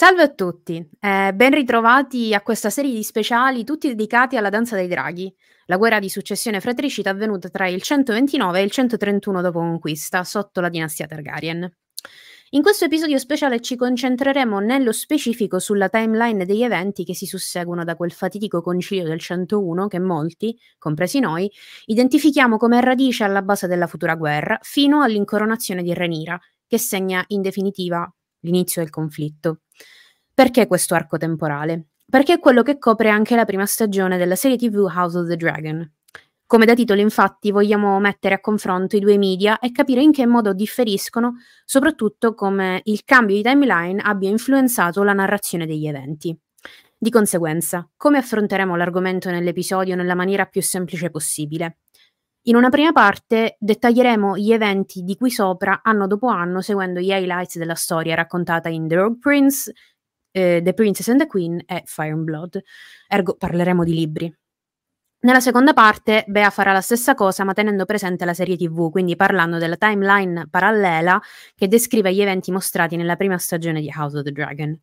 Salve a tutti, eh, ben ritrovati a questa serie di speciali tutti dedicati alla danza dei draghi, la guerra di successione fratricida avvenuta tra il 129 e il 131 dopo conquista sotto la dinastia Targaryen. In questo episodio speciale ci concentreremo nello specifico sulla timeline degli eventi che si susseguono da quel fatidico concilio del 101 che molti, compresi noi, identifichiamo come radice alla base della futura guerra, fino all'incoronazione di Renira, che segna in definitiva l'inizio del conflitto. Perché questo arco temporale? Perché è quello che copre anche la prima stagione della serie TV House of the Dragon. Come da titolo, infatti, vogliamo mettere a confronto i due media e capire in che modo differiscono, soprattutto come il cambio di timeline abbia influenzato la narrazione degli eventi. Di conseguenza, come affronteremo l'argomento nell'episodio nella maniera più semplice possibile? In una prima parte dettaglieremo gli eventi di qui sopra anno dopo anno seguendo gli highlights della storia raccontata in The Rogue Prince, eh, The Princess and the Queen e Fire and Blood. Ergo parleremo di libri. Nella seconda parte Bea farà la stessa cosa ma tenendo presente la serie TV, quindi parlando della timeline parallela che descrive gli eventi mostrati nella prima stagione di House of the Dragon.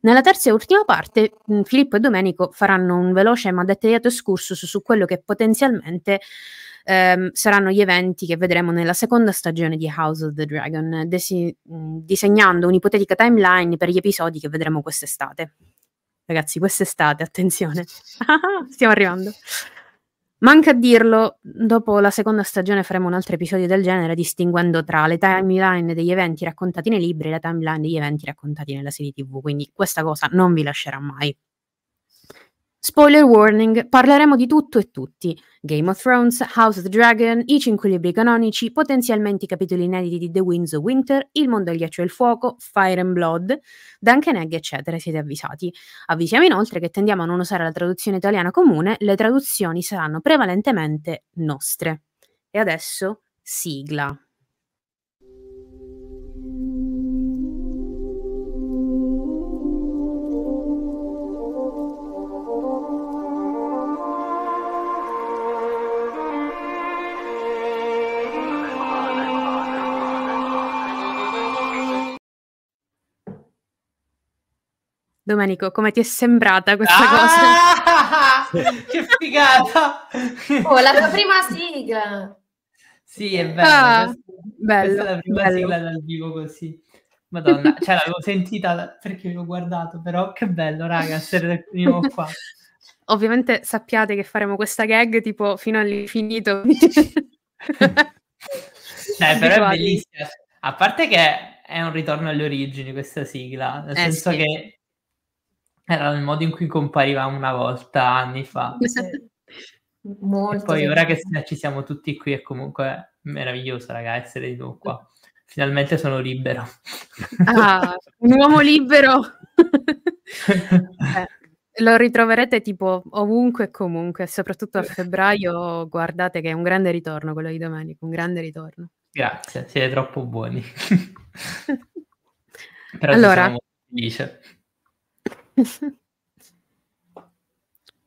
Nella terza e ultima parte mm, Filippo e Domenico faranno un veloce ma dettagliato escursus su quello che potenzialmente ehm, saranno gli eventi che vedremo nella seconda stagione di House of the Dragon, desi- mm, disegnando un'ipotetica timeline per gli episodi che vedremo quest'estate. Ragazzi, quest'estate, attenzione, stiamo arrivando. Manca a dirlo, dopo la seconda stagione faremo un altro episodio del genere distinguendo tra le timeline degli eventi raccontati nei libri e la timeline degli eventi raccontati nella serie TV, quindi questa cosa non vi lascerà mai. Spoiler warning, parleremo di tutto e tutti. Game of Thrones, House of the Dragon, i cinque libri canonici, potenzialmente i capitoli inediti di The Winds of Winter, Il mondo al ghiaccio e il fuoco, Fire and Blood, Duncan Egg, eccetera, siete avvisati. Avvisiamo inoltre che tendiamo a non usare la traduzione italiana comune, le traduzioni saranno prevalentemente nostre. E adesso sigla. Domenico, come ti è sembrata questa ah! cosa? che figata! Oh, la tua prima sigla! Sì, è bello. Ah, questa, bello, questa è la prima bello. sigla dal vivo così. Madonna, cioè l'avevo sentita perché l'ho guardato, però che bello, raga, essere il primo qua. Ovviamente sappiate che faremo questa gag tipo fino all'infinito. Dai, però è bellissima. A parte che è un ritorno alle origini questa sigla, nel eh, senso sì. che era il modo in cui compariva una volta anni fa. Esatto. Molto. E poi ora che ci siamo tutti qui è comunque meraviglioso, ragazzi, essere di nuovo qua. Finalmente sono libero. Ah, un uomo libero. Eh, lo ritroverete tipo ovunque e comunque, soprattutto a febbraio. Guardate che è un grande ritorno quello di domani, un grande ritorno. Grazie, siete troppo buoni. Però allora, felice.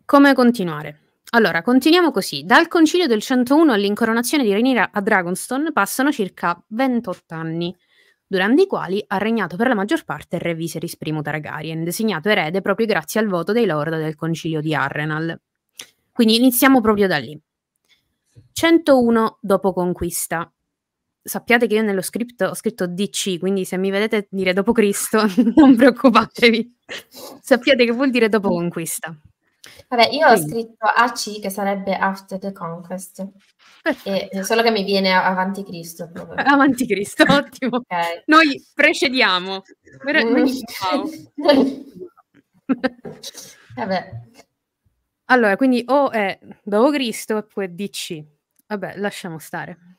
Come continuare? Allora, continuiamo così. Dal concilio del 101 all'incoronazione di Rhaenyra a Dragonstone passano circa 28 anni, durante i quali ha regnato per la maggior parte il re Viserys I Targaryen, designato erede proprio grazie al voto dei lord del concilio di Arrenal. Quindi iniziamo proprio da lì. 101 dopo conquista sappiate che io nello script ho scritto DC, quindi se mi vedete dire dopo Cristo, non preoccupatevi. sappiate che vuol dire dopo conquista. Vabbè, io quindi. ho scritto AC che sarebbe After the Conquest. E, eh, solo che mi viene avanti Cristo. Proprio. Avanti Cristo, ottimo. Okay. Noi precediamo. Mm. Noi Vabbè. Allora, quindi o è dopo Cristo e poi DC. Vabbè, lasciamo stare.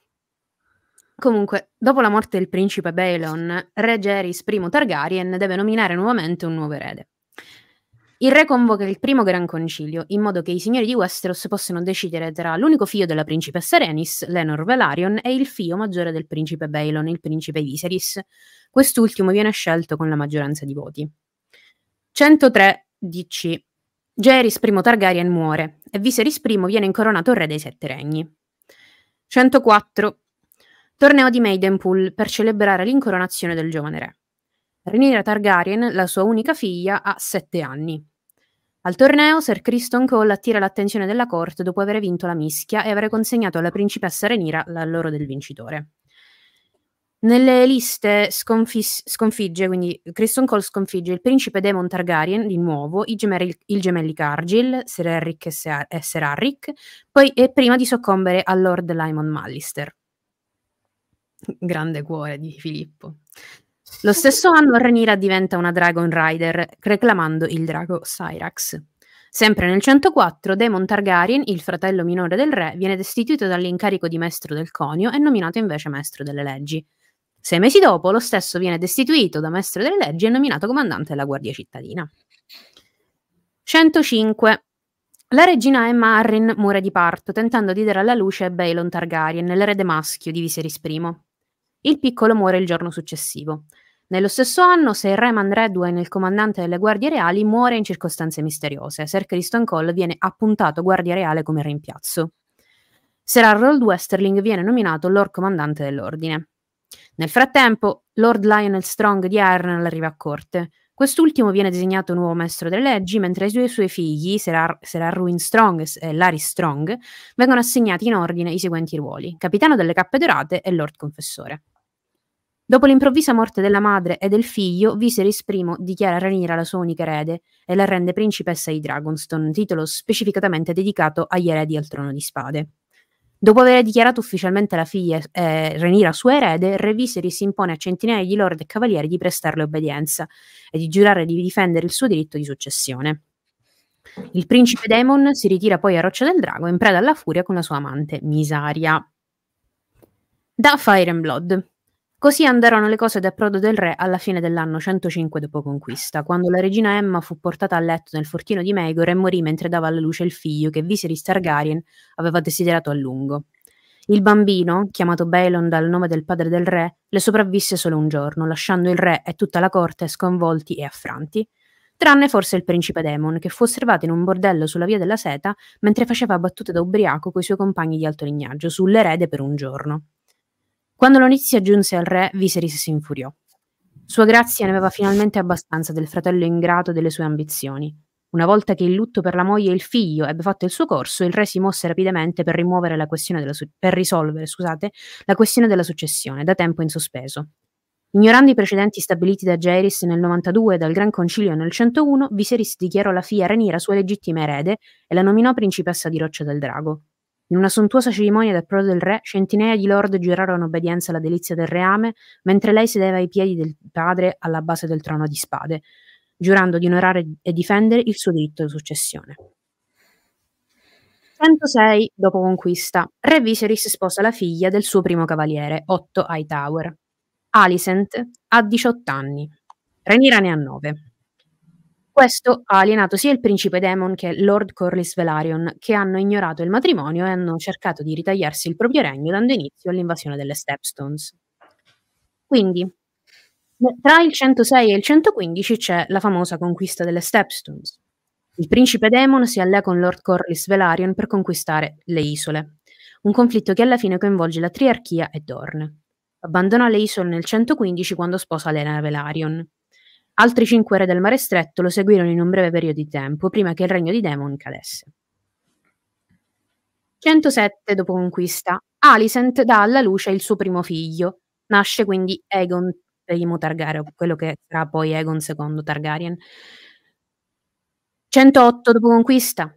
Comunque, dopo la morte del principe Balon, re Geris I Targaryen deve nominare nuovamente un nuovo erede. Il re convoca il primo Gran Concilio in modo che i signori di Westeros possano decidere tra l'unico figlio della principessa Renis, Lenor Velaryon, e il figlio maggiore del principe Balon, il principe Viserys. Quest'ultimo viene scelto con la maggioranza di voti. 103 DC. Geris I Targaryen muore e Viserys I viene incoronato re dei Sette Regni. 104 Torneo di Maidenpool per celebrare l'incoronazione del giovane re. Rhaenyra Targaryen, la sua unica figlia, ha sette anni. Al torneo, Sir Criston Cole attira l'attenzione della corte dopo aver vinto la mischia e aver consegnato alla principessa Rhaenyra l'alloro del vincitore. Nelle liste sconfis- sconfigge, quindi Criston Cole sconfigge il principe Daemon Targaryen di nuovo, i gemelli, il gemelli Cargill, Sir Eric e Sir, Ar- poi, è prima di soccombere al Lord Lymon Mallister grande cuore di Filippo. Lo stesso anno Renira diventa una Dragon Rider, reclamando il drago Cyrax. Sempre nel 104, Daemon Targaryen, il fratello minore del re, viene destituito dall'incarico di maestro del conio e nominato invece maestro delle leggi. Sei mesi dopo, lo stesso viene destituito da maestro delle leggi e nominato comandante della guardia cittadina. 105. La regina Emma Arryn muore di parto, tentando di dare alla luce Balon Targaryen, l'erede maschio di Viserys I. Il piccolo muore il giorno successivo. Nello stesso anno, Sir Raymond Redway, il comandante delle Guardie Reali, muore in circostanze misteriose. Sir Criston Cole viene appuntato Guardia Reale come rimpiazzo. Sir Harold Westerling viene nominato Lord Comandante dell'Ordine. Nel frattempo, Lord Lionel Strong di Ireland arriva a corte. Quest'ultimo viene designato nuovo maestro delle leggi, mentre i suoi, figli, Serar, Serarwin Strong e Larry Strong, vengono assegnati in ordine i seguenti ruoli: capitano delle Cappe Dorate e Lord Confessore. Dopo l'improvvisa morte della madre e del figlio, Viserys I dichiara Rhaenyra la sua unica erede e la rende principessa di Dragonstone, titolo specificatamente dedicato agli eredi al trono di spade. Dopo aver dichiarato ufficialmente la figlia eh, Renira sua erede, Re Viserys impone a centinaia di lord e cavalieri di prestarle obbedienza e di giurare di difendere il suo diritto di successione. Il principe Daemon si ritira poi a Roccia del Drago in preda alla furia con la sua amante, Misaria. Da Fire and Blood, Così andarono le cose da Prodo del Re alla fine dell'anno 105 dopo conquista, quando la regina Emma fu portata a letto nel fortino di Megor e morì mentre dava alla luce il figlio che Viserys Targaryen aveva desiderato a lungo. Il bambino, chiamato Balon dal nome del padre del re, le sopravvisse solo un giorno, lasciando il re e tutta la corte sconvolti e affranti, tranne forse il principe Demon, che fu osservato in un bordello sulla via della seta mentre faceva battute da ubriaco coi suoi compagni di alto lignaggio sull'erede per un giorno. Quando la notizia giunse al re, Viserys si infuriò. Sua grazia ne aveva finalmente abbastanza del fratello ingrato e delle sue ambizioni. Una volta che il lutto per la moglie e il figlio ebbe fatto il suo corso, il re si mosse rapidamente per, la su- per risolvere scusate, la questione della successione, da tempo in sospeso. Ignorando i precedenti stabiliti da Jairus nel 92 e dal Gran Concilio nel 101, Viserys dichiarò la figlia Renira sua legittima erede e la nominò principessa di Roccia del Drago. In una sontuosa cerimonia del prode del re, centinaia di lord giurarono obbedienza alla delizia del reame, mentre lei sedeva ai piedi del padre alla base del trono di spade, giurando di onorare e difendere il suo diritto di successione. 106 dopo conquista, Re Viserys sposa la figlia del suo primo cavaliere, Otto Hightower. Alicent ha 18 anni, Renira ne ha 9. Questo ha alienato sia il principe Daemon che Lord Corlys Velaryon, che hanno ignorato il matrimonio e hanno cercato di ritagliarsi il proprio regno dando inizio all'invasione delle Stepstones. Quindi, tra il 106 e il 115 c'è la famosa conquista delle Stepstones. Il principe Daemon si allea con Lord Corlys Velaryon per conquistare le isole, un conflitto che alla fine coinvolge la Triarchia e Dorne. Abbandona le isole nel 115 quando sposa Lena Velaryon. Altri cinque re del mare stretto lo seguirono in un breve periodo di tempo, prima che il regno di Demon cadesse. 107 dopo conquista, Alicent dà alla luce il suo primo figlio. Nasce quindi Egon I Targaryen, quello che sarà poi Egon II Targaryen. 108 dopo conquista,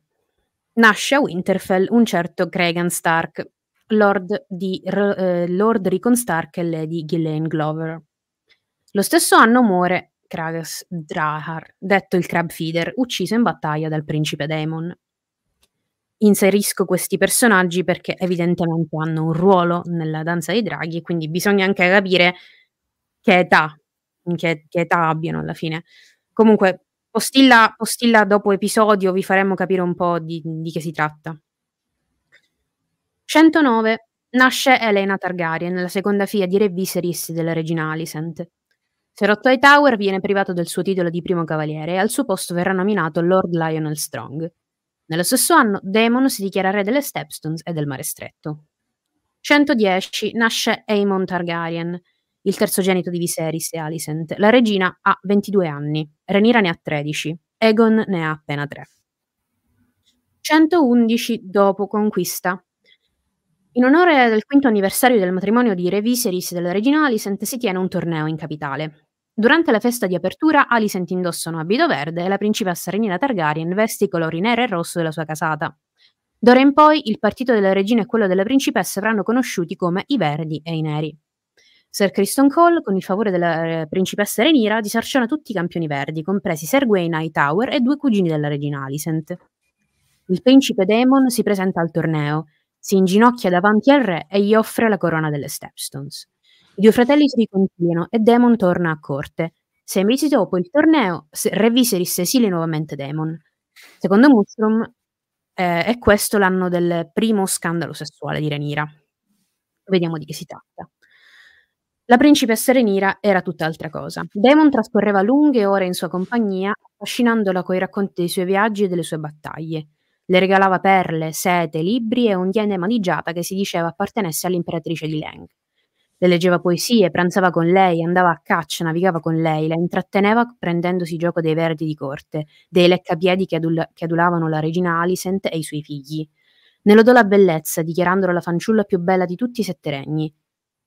nasce a Winterfell un certo Cregan Stark, Lord, di, eh, Lord Rickon Stark e Lady Ghislaine Glover. Lo stesso anno muore Kragas Drahar, detto il Crab Feeder, ucciso in battaglia dal principe Daemon. Inserisco questi personaggi perché evidentemente hanno un ruolo nella danza dei draghi, quindi bisogna anche capire che età, che, che età abbiano alla fine. Comunque, postilla, postilla, dopo episodio, vi faremo capire un po' di, di che si tratta. 109. Nasce Elena Targaryen, la seconda figlia di Re Viserys della regina Alicent. Se rotto ai Tower viene privato del suo titolo di primo cavaliere e al suo posto verrà nominato Lord Lionel Strong. Nello stesso anno Daemon si dichiara re delle Stepstones e del Mare Stretto. 110 nasce Aemon Targaryen, il terzogenito di Viserys e Alicent. La regina ha 22 anni, Renira ne ha 13, Egon ne ha appena 3. 111 dopo conquista in onore del quinto anniversario del matrimonio di Re Viserys e della regina Alicent si tiene un torneo in capitale. Durante la festa di apertura Alicent indossa un abito verde e la principessa Renina Targaryen veste i colori nero e rosso della sua casata. D'ora in poi il partito della regina e quello della principessa verranno conosciuti come i verdi e i neri. Sir Criston Cole, con il favore della eh, principessa Renira, disarciona tutti i campioni verdi, compresi Sir Gawain Hightower e due cugini della regina Alicent. Il principe Daemon si presenta al torneo si inginocchia davanti al re e gli offre la corona delle Stepstones. I due fratelli si riconciliano e Daemon torna a corte. Sei mesi dopo il torneo, Re Viserys esile nuovamente Daemon. Secondo Mustrom eh, è questo l'anno del primo scandalo sessuale di Renira. Vediamo di che si tratta. La principessa Renira era tutt'altra cosa. Daemon trascorreva lunghe ore in sua compagnia, affascinandola coi racconti dei suoi viaggi e delle sue battaglie. Le regalava perle, sete, libri e un diadema di giada che si diceva appartenesse all'imperatrice di Leng. Le leggeva poesie, pranzava con lei, andava a caccia, navigava con lei, la intratteneva prendendosi gioco dei verdi di corte, dei leccapiedi che, adula- che adulavano la regina Alicent e i suoi figli. Ne lodò la bellezza, dichiarandola la fanciulla più bella di tutti i sette regni.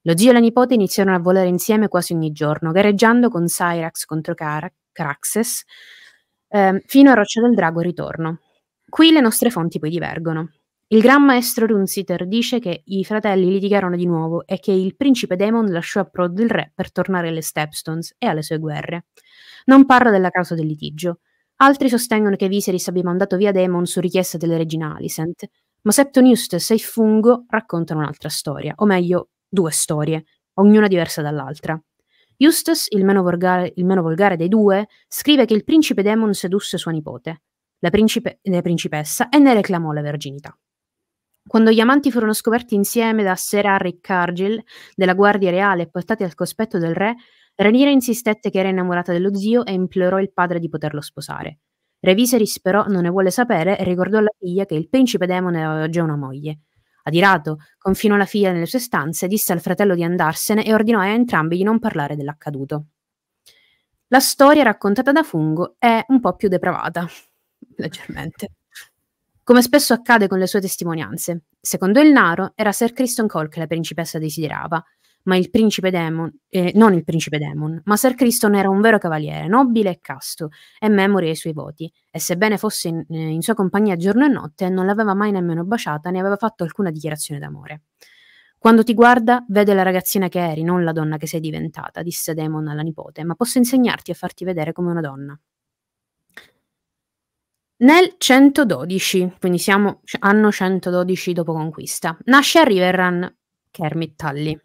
Lo zio e la nipote iniziarono a volare insieme quasi ogni giorno, gareggiando con Cyrax contro Car- Caraxes, eh, fino a Roccia del Drago e ritorno. Qui le nostre fonti poi divergono. Il Gran Maestro Runsiter dice che i fratelli litigarono di nuovo e che il principe Daemon lasciò a Prod il re per tornare alle Stepstones e alle sue guerre. Non parla della causa del litigio. Altri sostengono che Viserys abbia mandato via Daemon su richiesta della regina Alicent, ma Septoniustes e il fungo raccontano un'altra storia, o meglio, due storie, ognuna diversa dall'altra. Eustace, il meno, volgare, il meno volgare dei due, scrive che il principe Daemon sedusse sua nipote, la, principe- la principessa e ne reclamò la verginità. Quando gli amanti furono scoperti insieme da Sir Harry Cargill della Guardia Reale e portati al cospetto del re, Ranira insistette che era innamorata dello zio e implorò il padre di poterlo sposare. Re Viserys però non ne vuole sapere e ricordò alla figlia che il principe demone aveva già una moglie. Adirato, confinò la figlia nelle sue stanze, disse al fratello di andarsene e ordinò a entrambi di non parlare dell'accaduto. La storia raccontata da Fungo è un po' più depravata, leggermente. Come spesso accade con le sue testimonianze, secondo il Naro era Sir Criston Cole che la principessa desiderava, ma il principe Demon, eh, non il principe Demon, ma Sir Criston era un vero cavaliere, nobile e casto, e memore ai suoi voti, e sebbene fosse in, eh, in sua compagnia giorno e notte, non l'aveva mai nemmeno baciata né aveva fatto alcuna dichiarazione d'amore. Quando ti guarda, vede la ragazzina che eri, non la donna che sei diventata, disse Demon alla nipote, ma posso insegnarti a farti vedere come una donna. Nel 112, quindi siamo anno 112 dopo conquista, nasce a Riverrun Kermit Tully,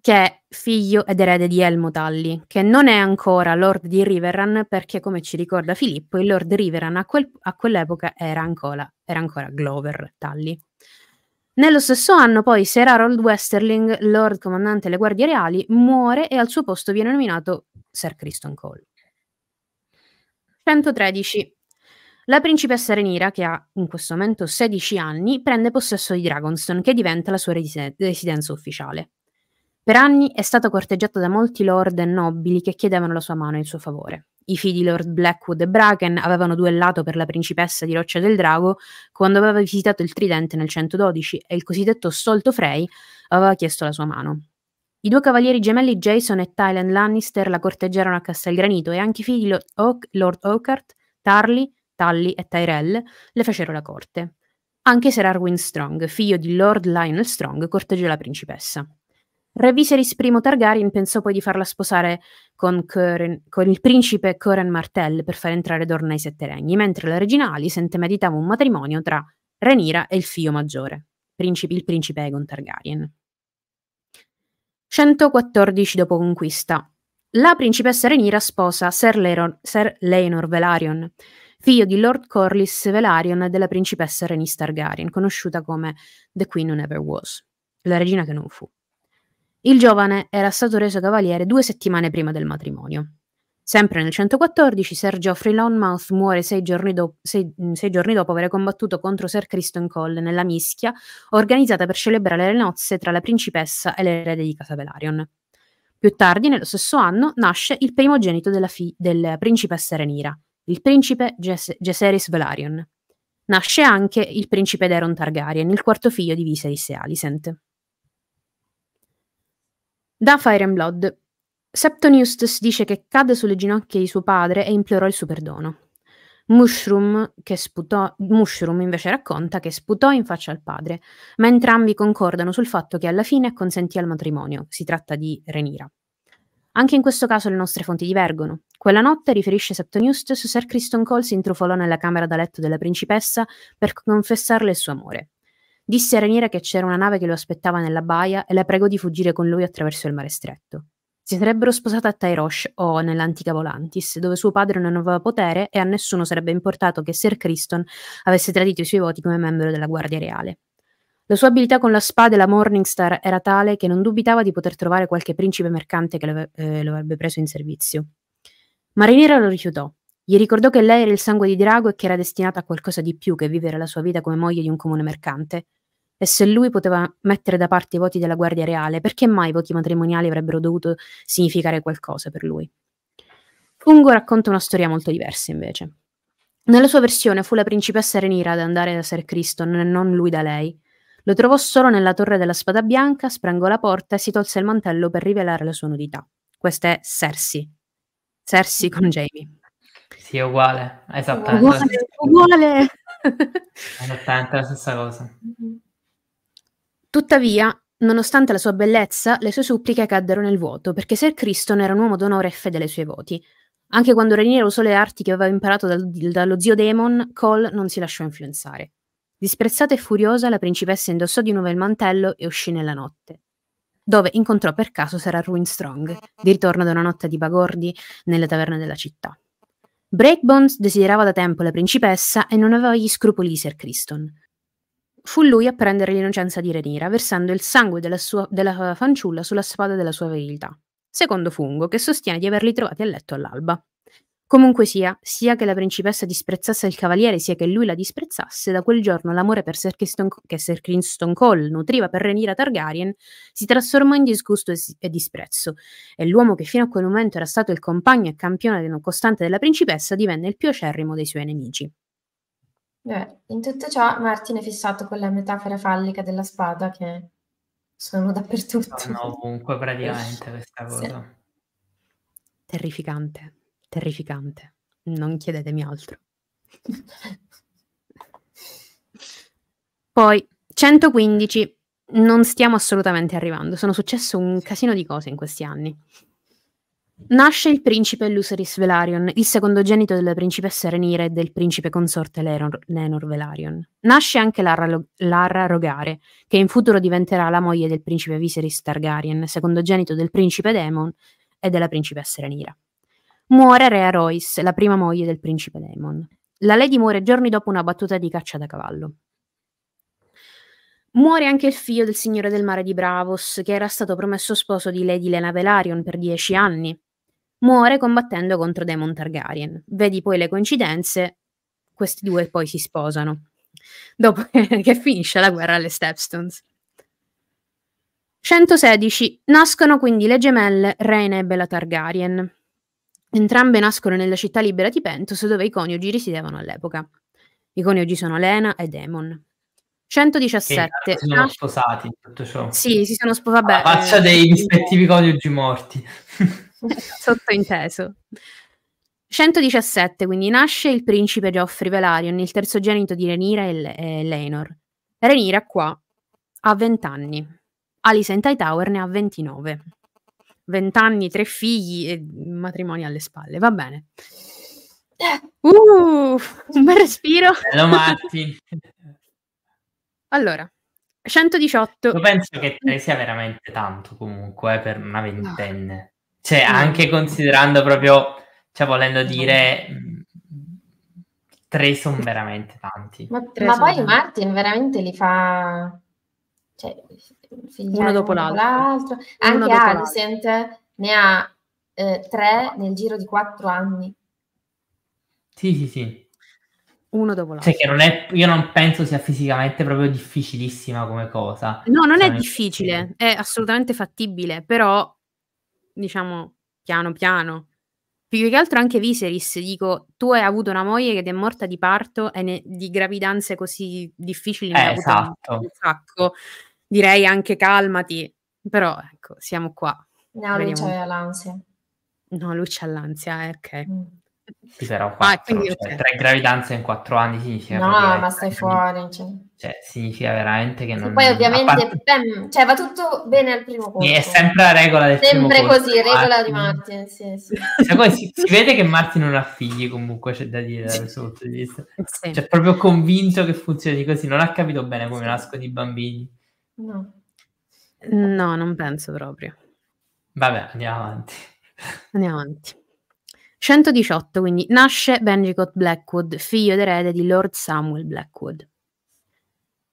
che è figlio ed erede di Elmo Tully, che non è ancora Lord di Riverrun perché, come ci ricorda Filippo, il Lord Riverrun a, quel, a quell'epoca era ancora, era ancora Glover Tully. Nello stesso anno poi Sir Harold Westerling, Lord Comandante delle Guardie Reali, muore e al suo posto viene nominato Sir Criston Cole. 113. La principessa Renira, che ha in questo momento 16 anni, prende possesso di Dragonstone, che diventa la sua residenza ufficiale. Per anni è stata corteggiata da molti lord e nobili che chiedevano la sua mano e il suo favore. I figli di Lord Blackwood e Bracken avevano duellato per la principessa di Roccia del Drago quando aveva visitato il Tridente nel 112 e il cosiddetto Stolto Frey aveva chiesto la sua mano. I due cavalieri gemelli Jason e Tylen Lannister la corteggiarono a Castelgranito e anche i figli di Lord Oakart, Tarly Tully e Tyrell le fecero la corte. Anche Sir Arwin Strong, figlio di Lord Lionel Strong, corteggiò la principessa. Re Viserys I Targaryen pensò poi di farla sposare con, Coren, con il principe Coran Martell per far entrare Dorna ai Sette Regni, mentre la regina Alicent meditava un matrimonio tra Renira e il figlio maggiore, principe, il principe Egon Targaryen. 114 dopo conquista. La principessa Renira sposa Sir, Leonor Velaryon, figlio di Lord Corlys Velaryon e della principessa Rhaenys Targaryen, conosciuta come The Queen Who Never Was, la regina che non fu. Il giovane era stato reso cavaliere due settimane prima del matrimonio. Sempre nel 114, Sir Geoffrey Lonmouth muore sei giorni, do- sei, mm, sei giorni dopo aver combattuto contro Sir Criston Cole nella mischia organizzata per celebrare le nozze tra la principessa e l'erede di Casa Velaryon. Più tardi, nello stesso anno, nasce il primogenito della, fi- della principessa Renira, il principe Ges- Geseris Velaryon. Nasce anche il principe Daron Targaryen, il quarto figlio di Viserys e Alicent. Da Fire and Blood, Septoniustus dice che cadde sulle ginocchia di suo padre e implorò il suo perdono. Mushroom, sputò, Mushroom, invece racconta che sputò in faccia al padre, ma entrambi concordano sul fatto che alla fine acconsentì al matrimonio, si tratta di Renira. Anche in questo caso le nostre fonti divergono. Quella notte, riferisce Septoniustus, Sir Criston Cole si intrufolò nella camera da letto della principessa per confessarle il suo amore. Disse a Reniera che c'era una nave che lo aspettava nella baia e la pregò di fuggire con lui attraverso il mare stretto. Si sarebbero sposate a Tyrosh o nell'antica Volantis, dove suo padre non aveva potere e a nessuno sarebbe importato che Sir Criston avesse tradito i suoi voti come membro della Guardia Reale. La sua abilità con la spada e la Morningstar era tale che non dubitava di poter trovare qualche principe mercante che lo, eh, lo avrebbe preso in servizio. Ma Marinera lo rifiutò. Gli ricordò che lei era il sangue di drago e che era destinata a qualcosa di più che vivere la sua vita come moglie di un comune mercante. E se lui poteva mettere da parte i voti della Guardia Reale, perché mai i voti matrimoniali avrebbero dovuto significare qualcosa per lui? Fungo racconta una storia molto diversa, invece. Nella sua versione fu la principessa Renira ad andare da Sir Criston e non lui da lei, lo trovò solo nella torre della spada bianca, sprangò la porta e si tolse il mantello per rivelare la sua nudità. Questa è Cersei. Cersei con mm. Jamie. Sì, è uguale, esattamente. Uguale, uguale. esattamente la stessa cosa. Tuttavia, Nonostante la sua bellezza, le sue suppliche caddero nel vuoto, perché Ser Criston era un uomo d'onore e fedele ai suoi voti. Anche quando Renier usò le arti che aveva imparato dal, dallo zio Daemon, Cole non si lasciò influenzare. Disprezzata e furiosa, la principessa indossò di nuovo il mantello e uscì nella notte, dove incontrò per caso Sarah Ruinstrong, di ritorno da una notte di bagordi nelle taverne della città. Breakbones desiderava da tempo la principessa e non aveva gli scrupoli di Sir Criston. Fu lui a prendere l'innocenza di Renira, versando il sangue della, sua, della fanciulla sulla spada della sua virilità, secondo Fungo, che sostiene di averli trovati a letto all'alba. Comunque sia, sia che la principessa disprezzasse il cavaliere, sia che lui la disprezzasse, da quel giorno l'amore per Sir Kingston, che Sir Kingston Cole nutriva per Renira Targaryen si trasformò in disgusto e, e disprezzo, e l'uomo che fino a quel momento era stato il compagno e campione non costante della principessa divenne il più acerrimo dei suoi nemici. Beh, in tutto ciò Martin è fissato con la metafora fallica della spada che sono dappertutto. Sono ovunque praticamente questa cosa. Sì. Terrificante terrificante. Non chiedetemi altro. Poi 115 non stiamo assolutamente arrivando, sono successo un casino di cose in questi anni. Nasce il principe Luceris Velarion, il secondogenito della principessa Renire e del principe consorte Lenor, Lenor Velarion. Nasce anche Lara, Lara, Rogare, che in futuro diventerà la moglie del principe Viserys Targaryen, secondogenito del principe Daemon e della principessa Renira muore Rea Royce, la prima moglie del principe Daemon. La Lady muore giorni dopo una battuta di caccia da cavallo. Muore anche il figlio del signore del mare di Bravos, che era stato promesso sposo di Lady Lena Velarion per dieci anni. Muore combattendo contro Daemon Targaryen. Vedi poi le coincidenze, questi due poi si sposano. Dopo che finisce la guerra alle Stepstones. 116. Nascono quindi le gemelle Reina e Bella Targaryen. Entrambe nascono nella città libera di Pentos, dove i coniugi risiedevano all'epoca. I coniugi sono Lena e Demon. 117. si sono ah. sposati tutto ciò. Sì, si sono sposati. Vabbè, faccia eh, dei rispettivi coniugi morti. Sottointeso. 117, quindi nasce il principe Geoffrey Velaryon, il terzogenito di Renira e, Le- e Lenor. Renira qua ha 20 anni, Alice in Hightower ne ha 29 vent'anni, tre figli e matrimoni alle spalle, va bene. Eh. Uh, un bel respiro. Bello Matti. allora, 118. Io penso che tre sia veramente tanto comunque eh, per una ventenne. Cioè, anche considerando proprio, cioè volendo dire, mm, tre sono veramente tanti. Ma, ma poi tanti. Martin veramente li fa... Cioè, uno dopo l'altro. l'altro. Anche Alicent ne ha eh, tre nel giro di quattro anni. Sì, sì, sì. Uno dopo l'altro. Cioè non è, io non penso sia fisicamente proprio difficilissima come cosa. No, non è difficile, è assolutamente fattibile, però diciamo piano piano. Più che altro anche Viserys, dico, tu hai avuto una moglie che ti è morta di parto e ne, di gravidanze così difficili. Eh, esatto. Un sacco direi anche calmati, però ecco, siamo qua. No, Vediamo. lui c'ha l'ansia. No, lui c'ha l'ansia, eh, ok. Mm. Però 4, ah, cioè, tre gravidanze in quattro anni significa... No, ma stai eh, fuori. Cioè. cioè. significa veramente che non... E poi ovviamente parte... beh, mm, cioè, va tutto bene al primo colpo. È sempre la regola del sempre primo Sempre così, regola di Martin, sì, sì. Cioè, si, si, vede che Martin non ha figli comunque, c'è da dire da questo punto di vista. Sì. Cioè, proprio convinto che funzioni così, non ha capito bene come nascono i bambini. No. No, non penso proprio. Vabbè, andiamo avanti. Andiamo avanti. 118, quindi nasce Benjicote Blackwood, figlio ed erede di Lord Samuel Blackwood.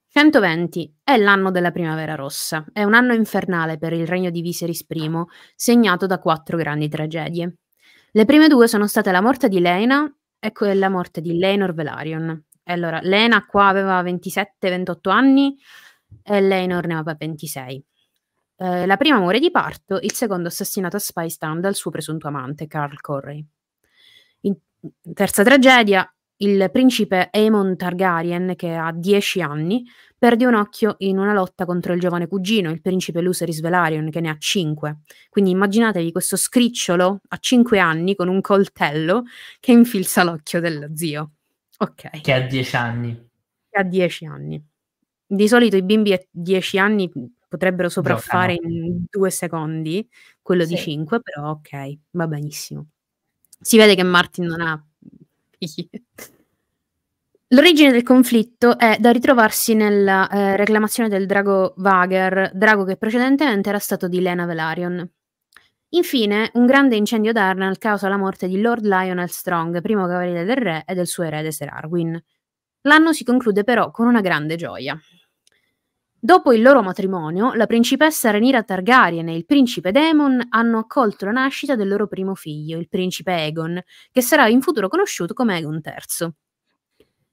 120 è l'anno della primavera rossa, è un anno infernale per il regno di Viserys I, segnato da quattro grandi tragedie. Le prime due sono state la morte di Lena e quella morte di Lenor Velarion. E allora, Lena qua aveva 27-28 anni, e Eleanor ne aveva 26. Eh, la prima muore di parto, il secondo assassinato a Spice Town dal suo presunto amante, Carl Corey. In terza tragedia, il principe Aemon Targaryen, che ha 10 anni, perde un occhio in una lotta contro il giovane cugino, il principe Lucerys Velaryon, che ne ha 5. Quindi immaginatevi questo scricciolo a 5 anni con un coltello che infilza l'occhio dello zio. Ok. Che ha 10 anni. Che ha 10 anni. Di solito i bimbi a 10 anni mhmm, potrebbero sopraffare Giocano. in due secondi quello sì. di 5, però ok, va benissimo. Si vede che Martin non ha figli. Mhmm, L'origine del conflitto è da ritrovarsi nella eh, reclamazione del drago Wager, drago che precedentemente era stato di Lena Velarion. Infine, un grande incendio d'Arnal causa la morte di Lord Lionel Strong, primo cavaliere del re e del suo erede Ser Arwin. L'anno si conclude però con una grande gioia. Dopo il loro matrimonio, la principessa Renira Targaryen e il principe Daemon hanno accolto la nascita del loro primo figlio, il principe Egon, che sarà in futuro conosciuto come Egon III.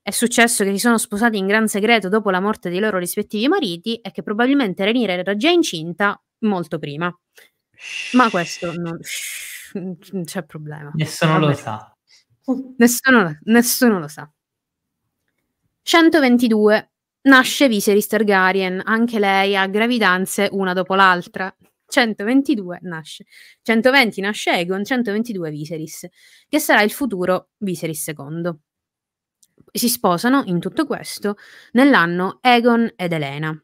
È successo che si sono sposati in gran segreto dopo la morte dei loro rispettivi mariti e che probabilmente Renira era già incinta molto prima. Ma questo non, non c'è problema. Nessuno Vabbè. lo sa. Nessuno, nessuno lo sa. 122. Nasce Viserys Targaryen, anche lei ha gravidanze una dopo l'altra. 122 nasce. 120 nasce Egon, 122 Viserys, che sarà il futuro Viserys II. Si sposano in tutto questo nell'anno Egon ed Elena.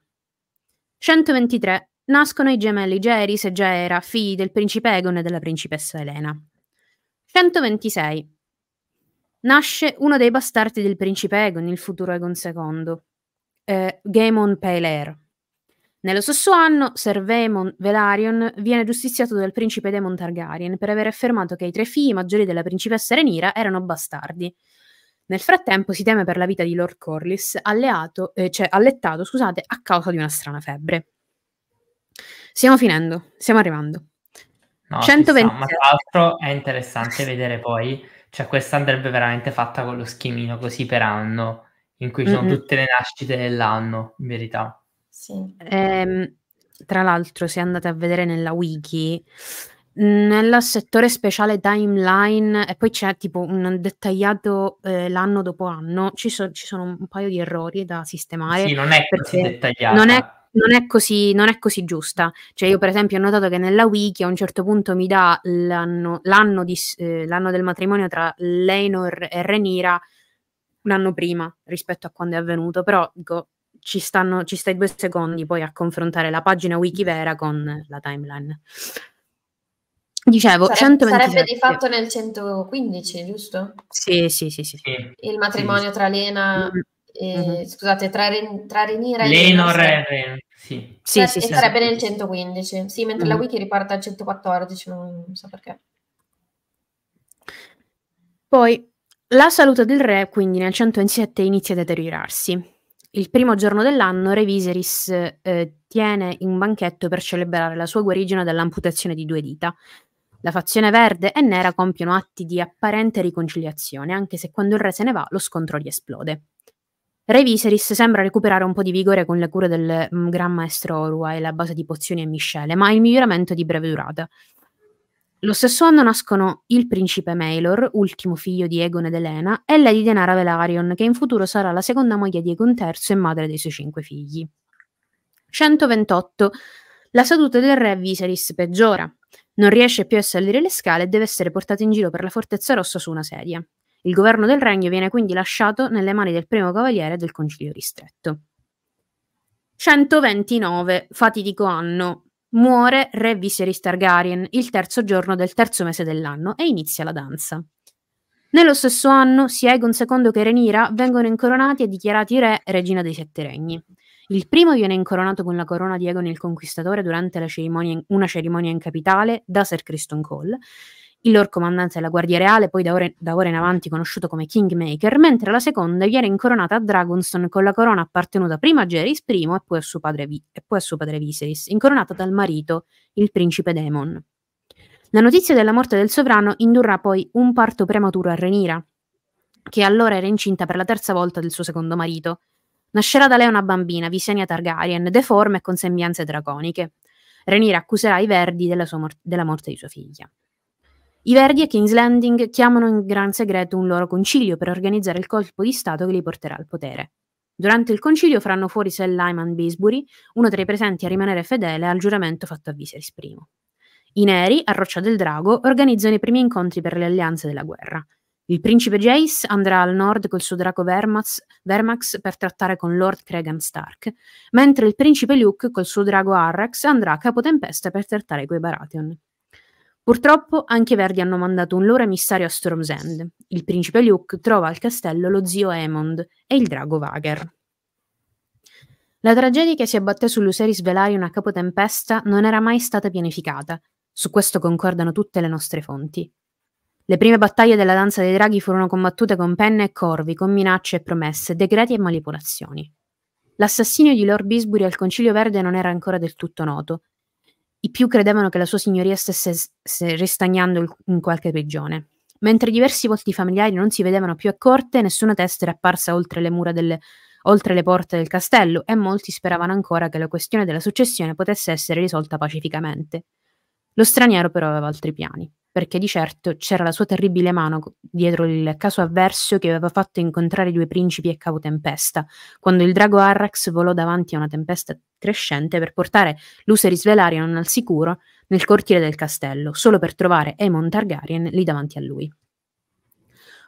123 nascono i gemelli Geris e Gera, figli del principe Egon e della principessa Elena. 126 nasce uno dei bastardi del principe Egon, il futuro Egon II, eh, Gaemon Paeler. Nello stesso anno, Ser Vaemon Velaryon viene giustiziato dal principe Daemon Targaryen per aver affermato che i tre figli maggiori della principessa Renira erano bastardi. Nel frattempo si teme per la vita di Lord Corlys, alleato, eh, cioè, allettato scusate, a causa di una strana febbre. Stiamo finendo, stiamo arrivando. No, 120... ma tra l'altro è interessante vedere poi cioè, questa andrebbe veramente fatta con lo schemino così per anno, in cui ci sono mm-hmm. tutte le nascite dell'anno, in verità. Sì. Eh, tra l'altro, se andate a vedere nella wiki, nel settore speciale timeline, e poi c'è tipo un dettagliato eh, l'anno dopo anno, ci, so, ci, sono un paio di errori da sistemare. Sì, non è così dettagliato. Non è non è, così, non è così giusta. Cioè, io, per esempio, ho notato che nella wiki a un certo punto mi dà l'anno, l'anno, di, eh, l'anno del matrimonio tra Leinor e Renira un anno prima rispetto a quando è avvenuto, però dico, ci, stanno, ci stai due secondi poi a confrontare la pagina wiki vera con la timeline. Dicevo, sarebbe, sarebbe di fatto nel 115, giusto? Sì, sì, sì. sì. sì. Il matrimonio sì, tra Lena... Sì mm eh, uh-huh. scusate, tra, Ren- tra Renira e Lenor e Ren, sì. Sì, sì, sì, sarebbe nel 115, sì, mentre uh la wiki riparte al 114, non, so perché. Poi la salute del re, quindi nel 127, inizia a deteriorarsi. Il primo giorno dell'anno Re Viserys eh, tiene un banchetto per celebrare la sua guarigione dall'amputazione di due dita. La fazione verde e nera compiono atti di apparente riconciliazione, anche se quando il re se ne va lo scontro riesplode. Re Viserys sembra recuperare un po' di vigore con le cure del mm, Gran Maestro Orua e la base di pozioni e miscele, ma il miglioramento è di breve durata. Lo stesso anno nascono il principe Maelor, ultimo figlio di Egon ed Elena, e Lady Denara Velaryon, che in futuro sarà la seconda moglie di Egon III e madre dei suoi cinque figli. 128. La salute del re Viserys peggiora. Non riesce più a salire le scale e deve essere portato in giro per la Fortezza Rossa su una sedia. Il governo del regno viene quindi lasciato nelle mani del primo cavaliere del concilio ristretto. 129 fatidico anno. Muore re Viserys Targaryen il terzo giorno del terzo mese dell'anno e inizia la danza. Nello stesso anno, sia Egon II che Renira vengono incoronati e dichiarati re e regina dei Sette Regni. Il primo viene incoronato con la corona di Egon il Conquistatore durante cerimonia, una cerimonia in capitale da Sir Criston Cole, il loro comandante della Guardia Reale, poi da ora, da ora in avanti conosciuto come Kingmaker, mentre la seconda viene incoronata a Dragonstone con la corona appartenuta prima a Geris I e poi a suo padre, Vi- e poi a suo padre Viserys, incoronata dal marito, il principe Daemon. La notizia della morte del sovrano indurrà poi un parto prematuro a Renira, che allora era incinta per la terza volta del suo secondo marito. Nascerà da lei una bambina, Visenia Targaryen, deforme e con sembianze draconiche. Renira accuserà i Verdi della, mor- della morte di sua figlia. I Verdi e King's Landing chiamano in gran segreto un loro concilio per organizzare il colpo di Stato che li porterà al potere. Durante il concilio faranno fuori Sir Lyman Bisbury, uno tra i presenti a rimanere fedele al giuramento fatto a Viserys I. I Neri, a Roccia del Drago, organizzano i primi incontri per le alleanze della guerra. Il principe Jace andrà al nord col suo drago Vermax, Vermax, per trattare con Lord Cregan Stark, mentre il principe Luke col suo drago Arrax andrà a Capotempesta per trattare coi Baratheon. Purtroppo anche i Verdi hanno mandato un loro emissario a Storm's End. Il principe Luke trova al castello lo zio Aemond e il drago Vager. La tragedia che si abbatté sull'Useris Velarion a capotempesta non era mai stata pianificata. Su questo concordano tutte le nostre fonti. Le prime battaglie della danza dei draghi furono combattute con penne e corvi, con minacce e promesse, decreti e manipolazioni. L'assassinio di Lord Bisbury al Concilio Verde non era ancora del tutto noto, i più credevano che la sua signoria stesse restagnando in qualche prigione. Mentre diversi volti familiari non si vedevano più a corte, nessuna testa era apparsa oltre le mura delle, oltre le porte del castello e molti speravano ancora che la questione della successione potesse essere risolta pacificamente. Lo straniero però aveva altri piani perché di certo c'era la sua terribile mano dietro il caso avverso che aveva fatto incontrare i due principi e Cavo Tempesta, quando il drago Arrax volò davanti a una tempesta crescente per portare Luceris Velaryon al sicuro nel cortile del castello, solo per trovare Aemon Targaryen lì davanti a lui.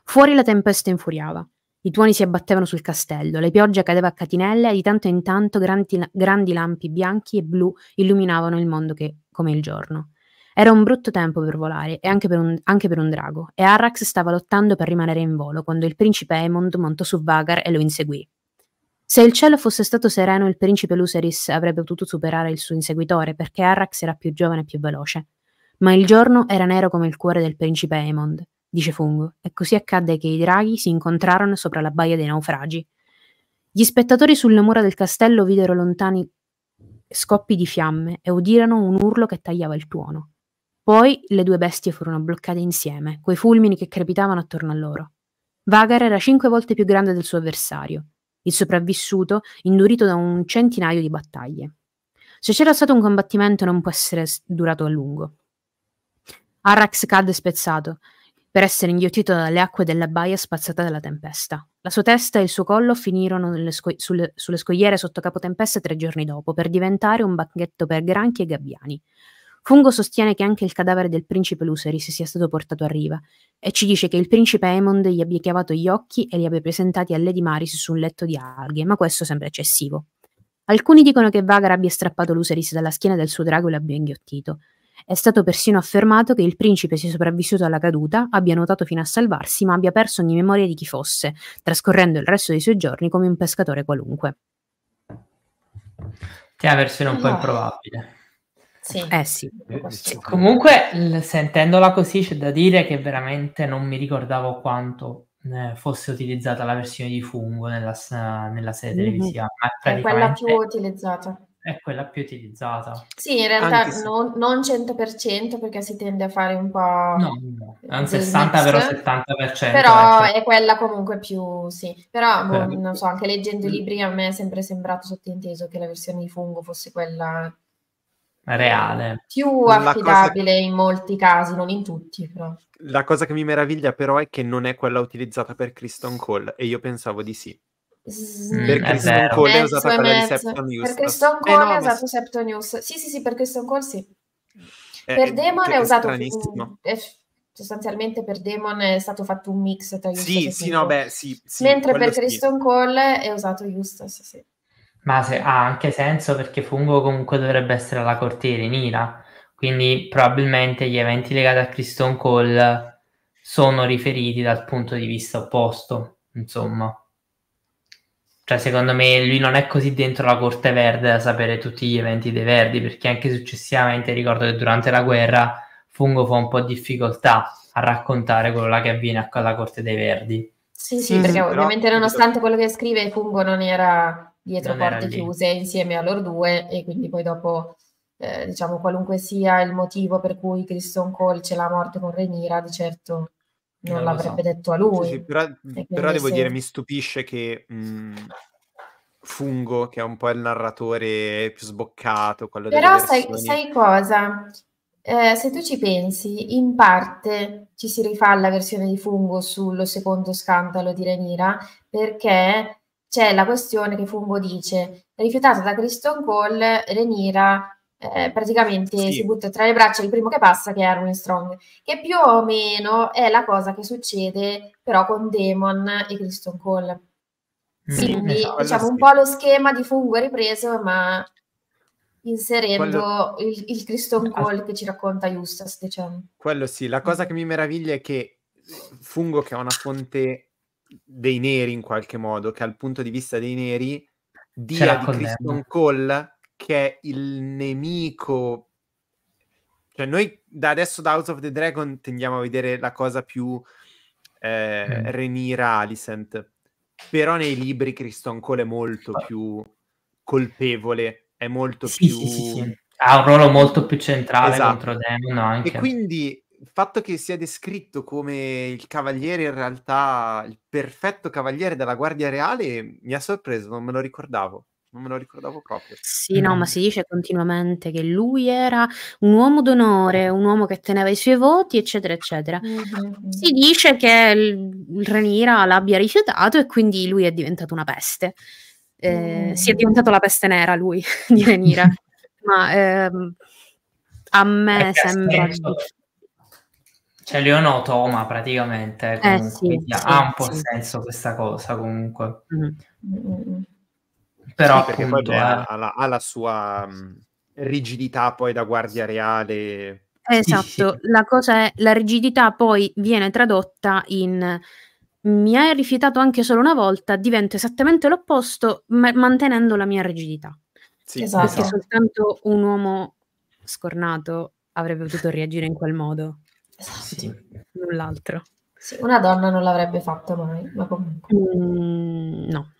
Fuori la tempesta infuriava. I tuoni si abbattevano sul castello, la pioggia cadeva a catinelle e di tanto in tanto grandi, grandi lampi bianchi e blu illuminavano il mondo che, come il giorno. Era un brutto tempo per volare, e anche per, un, anche per un drago, e Arrax stava lottando per rimanere in volo quando il principe Aemond montò su Vagar e lo inseguì. Se il cielo fosse stato sereno, il principe Luceris avrebbe potuto superare il suo inseguitore, perché Arrax era più giovane e più veloce. Ma il giorno era nero come il cuore del principe Aemond, dice Fungo, e così accadde che i draghi si incontrarono sopra la baia dei naufragi. Gli spettatori sulle mura del castello videro lontani scoppi di fiamme e udirono un urlo che tagliava il tuono. Poi le due bestie furono bloccate insieme, coi fulmini che crepitavano attorno a loro. Vagar era cinque volte più grande del suo avversario, il sopravvissuto indurito da un centinaio di battaglie. Se c'era stato un combattimento non può essere durato a lungo. Arrax cadde spezzato, per essere inghiottito dalle acque della baia spazzata dalla tempesta. La sua testa e il suo collo finirono sco- sulle, sulle scogliere sotto Capotempesta tre giorni dopo, per diventare un banchetto per granchi e gabbiani. Fungo sostiene che anche il cadavere del principe Luceris sia stato portato a riva e ci dice che il principe Aemond gli abbia chiavato gli occhi e li abbia presentati a Lady Maris su un letto di alghe, ma questo sembra eccessivo. Alcuni dicono che Vagar abbia strappato Luceris dalla schiena del suo drago e l'abbia inghiottito. È stato persino affermato che il principe sia sopravvissuto alla caduta, abbia nuotato fino a salvarsi, ma abbia perso ogni memoria di chi fosse, trascorrendo il resto dei suoi giorni come un pescatore qualunque. Che è una versione un po' ah. improbabile. Sì. Eh, eh, eh sì. sì. Comunque, sentendola così, c'è da dire che veramente non mi ricordavo quanto eh, fosse utilizzata la versione di fungo nella, nella serie mm-hmm. televisiva. È quella più utilizzata. È quella più utilizzata. Sì, in realtà se... non, non, 100% perché si tende a fare un po'... No, no. un 60 però 70%. Ecco. Però è quella comunque più, sì. Però, boh, non so, anche leggendo i mm. libri a me è sempre sembrato sottinteso che la versione di fungo fosse quella reale. Più affidabile che... in molti casi, non in tutti però. La cosa che mi meraviglia però è che non è quella utilizzata per Kristen Cole e io pensavo di sì. S- mm, per Kristen Cole è usata per Septon News. Per Kristen Cole eh, no, è usato ma... Septon News. Sì, sì, sì, per Kristen Cole sì. Eh, per eh, Demon cioè, è, è usato un, sostanzialmente per Demon è stato fatto un mix tra Eustace sì, e Sì, no, beh, sì, sì Mentre per Kristen Cole è usato Justus, sì. Ma se, ha anche senso perché Fungo comunque dovrebbe essere alla corte renina, quindi probabilmente gli eventi legati a Criston Call sono riferiti dal punto di vista opposto, insomma. Cioè, secondo me lui non è così dentro la corte verde da sapere tutti gli eventi dei verdi, perché anche successivamente ricordo che durante la guerra Fungo fa un po' difficoltà a raccontare quello là che avviene alla corte dei verdi. Sì, sì, mm. perché ovviamente nonostante quello che scrive Fungo non era dietro porte chiuse insieme a loro due e quindi poi dopo eh, diciamo qualunque sia il motivo per cui Christian Cole ce l'ha a morte con Renira di certo non, non l'avrebbe so. detto a lui sì, sì, però, però devo se... dire mi stupisce che mh, Fungo che è un po' il narratore più sboccato quello però sai, sai cosa eh, se tu ci pensi, in parte ci si rifà alla versione di Fungo sullo secondo scandalo di Renira perché c'è la questione che Fungo dice, rifiutata da Kristen Cole, Renira eh, praticamente sì. si butta tra le braccia il primo che passa che è Aaron Strong, che più o meno è la cosa che succede però con Demon e Kristen Cole. Mm. Sì, Quindi esatto, diciamo un po' lo schema di fungo ripreso, ma inserendo quello... il, il Kristen Cole ah. che ci racconta Justus, diciamo. Quello sì, la mm. cosa che mi meraviglia è che Fungo, che è una fonte dei neri in qualche modo, che al punto di vista dei neri dia di Christian Cole che è il nemico cioè noi da adesso da House of the Dragon tendiamo a vedere la cosa più eh, mm. Renira Alicent però nei libri Criston Cole è molto ah. più colpevole è molto sì, più sì, sì, ha un ruolo molto più centrale esatto. contro Demon anche. e quindi il fatto che sia descritto come il cavaliere, in realtà il perfetto cavaliere della Guardia Reale, mi ha sorpreso, non me lo ricordavo non me lo ricordavo proprio. Sì, no, mm. ma si dice continuamente che lui era un uomo d'onore, un uomo che teneva i suoi voti, eccetera, eccetera. Mm-hmm. Si dice che il, il l'abbia rifiutato e quindi lui è diventato una peste. Eh, mm. Si è diventato la peste nera lui di Ranira. ma ehm, a me sembra... Castello. Cioè, Leonotoma oh, praticamente eh, sì, sì, ha un po' sì. senso questa cosa comunque. Mm. Però perché appunto, poi eh... ha, la, ha, la, sua rigidità poi da guardia reale. Esatto, la cosa è la rigidità poi viene tradotta in mi hai rifiutato anche solo una volta, divento esattamente l'opposto, ma- mantenendo la mia rigidità. Sì, esatto. Perché soltanto un uomo scornato avrebbe potuto reagire in quel modo. Esatto. Sì. Null'altro. Sì, una donna non l'avrebbe fatto mai, ma comunque. Mm, no.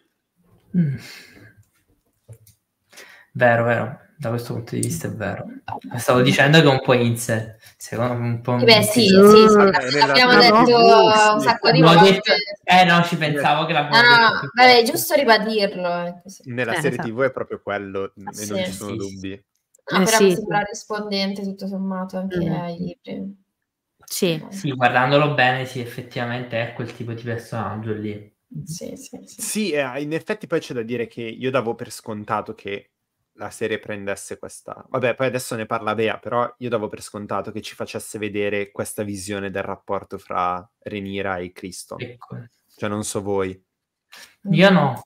Mm. Vero, vero. Da questo punto di vista è vero. Mm. Stavo dicendo che è un po' in sé. Un po in eh beh, sì, sì, ah, sì, abbiamo detto un sacco di volte. eh no, ci pensavo che la No, no, vabbè, giusto ribadirlo. Ecco, nella eh, serie esatto. TV è proprio quello, ah, e non ci sono dubbi. No, eh, però mi sembra rispondente tutto sommato anche mm. ai libri. Sì. sì, guardandolo bene, sì, effettivamente è quel tipo di personaggio lì. Sì, sì, sì. sì eh, in effetti poi c'è da dire che io davo per scontato che la serie prendesse questa... Vabbè, poi adesso ne parla Bea, però io davo per scontato che ci facesse vedere questa visione del rapporto fra Renira e Cristo. Ecco. Cioè, non so voi. Mm. Io no.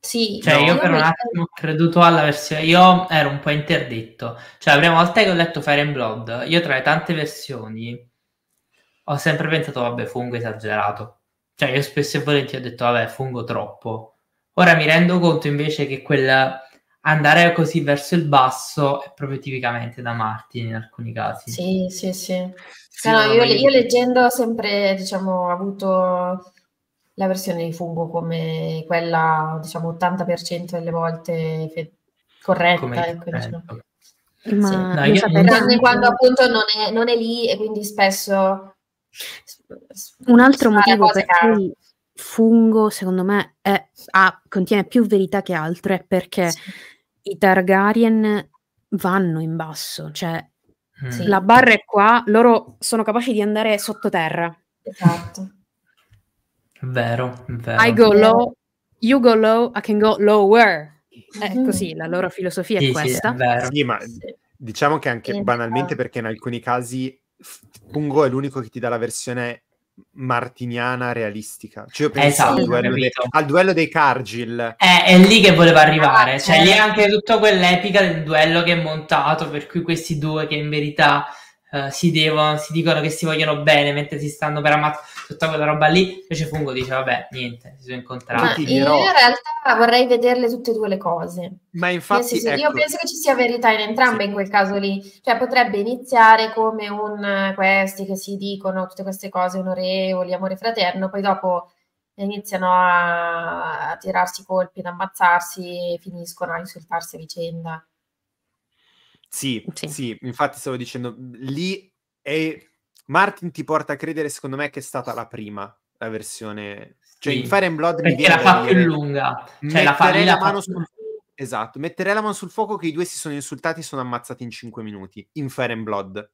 Sì, cioè, io per un attimo ho creduto alla versione. Io ero un po' interdetto. Cioè, la prima volta che ho letto Fire and Blood, io tra le tante versioni ho sempre pensato, vabbè, fungo esagerato. Cioè, io spesso e volentieri ho detto, vabbè, fungo troppo. Ora mi rendo conto invece che quel andare così verso il basso è proprio tipicamente da Martin in alcuni casi. Sì, sì, sì. sì no, io, io, leggendo ho sempre, diciamo, avuto la versione di fungo come quella, diciamo, 80% delle volte fe- corretta. Come ecco, diciamo. ma sì. no, io... quando appunto non è, non è, lì e quindi spesso un altro motivo per cui Fungo, secondo me, è, ha, contiene più verità che altre perché sì. i Targaryen vanno in basso, cioè sì. Mm. la barra è qua, loro sono capaci di andare sottoterra. Esatto. Vero, vero. I go low, you go low, I can go lower. È mm-hmm. così, la loro filosofia sì, è questa. Sì, è sì, ma diciamo che anche banalmente, perché in alcuni casi Pungo è l'unico che ti dà la versione martiniana realistica. Cioè, io penso esatto, al, duello dei, al, duello dei, Cargill. È, è, lì che voleva arrivare, eh, cioè lì è eh. anche tutta quell'epica del duello che è montato, per cui questi due che in verità uh, si, devono, si dicono che si vogliono bene mentre si stanno per ammazzare tutta quella roba lì. Invece Fungo dice, vabbè, niente, si sono incontrati. io in realtà vorrei vederle tutte e due le cose. Ma infatti... Penso, ecco... Io penso che ci sia verità in entrambe sì. in quel caso lì. Cioè potrebbe iniziare come un questi che si dicono tutte queste cose onorevoli, amore fraterno, poi dopo iniziano a, a tirarsi colpi, ad ammazzarsi e finiscono a insultarsi a vicenda. Sì, sì, sì, infatti stavo dicendo, lì è Martin ti porta a credere, secondo me, che è stata la prima la versione. Cioè, sì. in Fire and Blood perché la fa più lunga. Cioè, la famiglia la mano fa... sul... Esatto, metterei la mano sul fuoco che i due si sono insultati e sono ammazzati in 5 minuti. In Fire and Blood.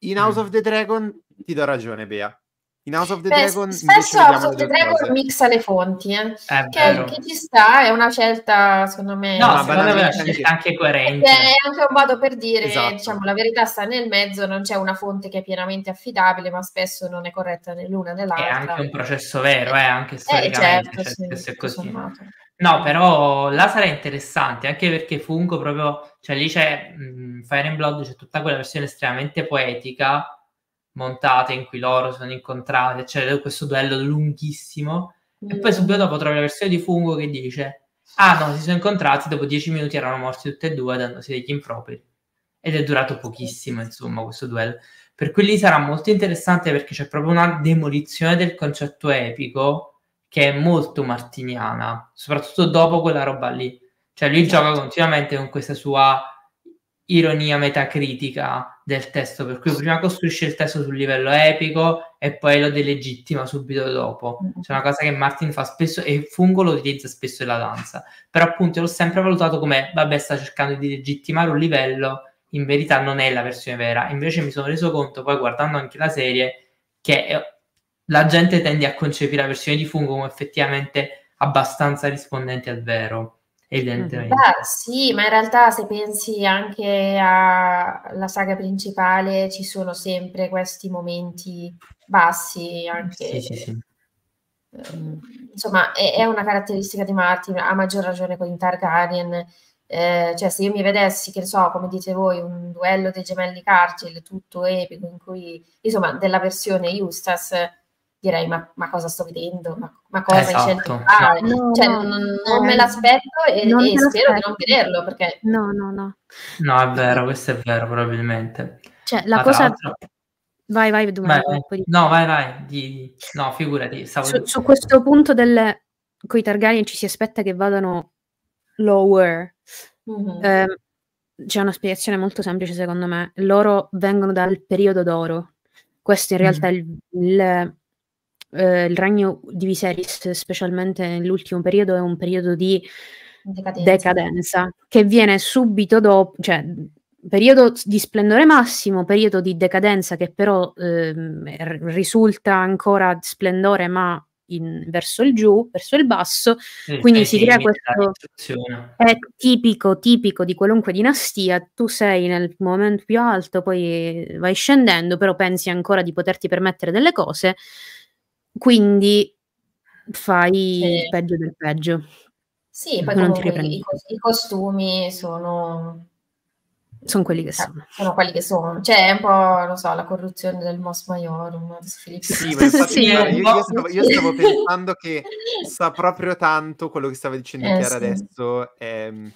In House mm. of the Dragon ti do ragione, Bea. In House of the Beh, Dragon spesso House of the Dragon cose. mixa le fonti, eh. che, che, ci sta, è una scelta secondo me, no, secondo me è una scelta anche coerente. È anche un modo per dire, esatto. diciamo, la verità sta nel mezzo, non c'è una fonte che è pienamente affidabile, ma spesso non è corretta né l'una né l'altra. È anche un processo vero, eh, anche eh, storicamente, eh, certo, cioè, sì, è così. No, però la sarà interessante, anche perché Funko proprio, cioè lì c'è mh, mm, Fire and Blood, c'è tutta quella versione estremamente poetica montate in cui loro sono incontrati, eccetera, questo duello lunghissimo. Mm. E poi mm. subito dopo trovi la versione di Fungo che dice: Ah no, si sono incontrati, dopo dieci minuti erano morti tutti e due, dandosi degli impropri. Ed è durato pochissimo, insomma, questo duello. Per cui lì sarà molto interessante perché c'è proprio una demolizione del concetto epico che è molto martiniana, soprattutto dopo quella roba lì. Cioè lui gioca esatto. continuamente con questa sua ironia metacritica del testo, per cui prima costruisce il testo sul livello epico e poi lo delegittima subito dopo. C'è cioè, una cosa che Martin fa spesso e Fungo lo utilizza spesso nella danza, però appunto l'ho sempre valutato come, vabbè, sta cercando di legittimare un livello, in verità non è la versione vera, invece mi sono reso conto poi guardando anche la serie che eh, la gente tende a concepire la versione di Fungo come effettivamente abbastanza rispondente al vero evidentemente. Beh, sì, ma in realtà se pensi anche alla saga principale ci sono sempre questi momenti bassi anche. Sì, sì, sì. Ehm, insomma, è, è, una caratteristica di Martin, a maggior ragione con i Targaryen. Eh, cioè, se io mi vedessi, che so, come dite voi, un duello dei gemelli Cargill tutto epico, in cui, insomma, della versione Eustace direi ma, ma cosa sto vedendo, ma, ma cosa esatto. incentivare, ah, no, cioè, no, non, cioè, non me eh, l'aspetto e, non e spero di non vederlo perché... No, no, no. No, è vero, questo è vero probabilmente. Cioè, la ma cosa... Vai, vai, domanda. Vai. No, vai, vai, di... no, figurati. Stavo... Su, su questo punto del... Con i Targaryen ci si aspetta che vadano lower. Mm-hmm. Eh, c'è una spiegazione molto semplice secondo me. Loro vengono dal periodo d'oro. Questo in realtà mm-hmm. è il, il eh, il regno di Viserys, specialmente nell'ultimo periodo, è un periodo di decadenza, decadenza che viene subito dopo, cioè periodo di splendore massimo, periodo di decadenza che però eh, risulta ancora splendore ma in, verso il giù, verso il basso, mm, quindi eh, si crea questo è tipico, tipico di qualunque dinastia, tu sei nel momento più alto, poi vai scendendo, però pensi ancora di poterti permettere delle cose quindi fai eh. il peggio del peggio. Sì, poi non comunque i, i, costumi sono... Sono quelli che cioè, sono. Sono quelli che sono. Cioè, è un po', non so, la corruzione del Mos Maiorum. Sì, ma infatti sì, io, io, stavo, io, stavo, pensando che sa proprio tanto quello che stava dicendo eh, Chiara sì. adesso. È ehm,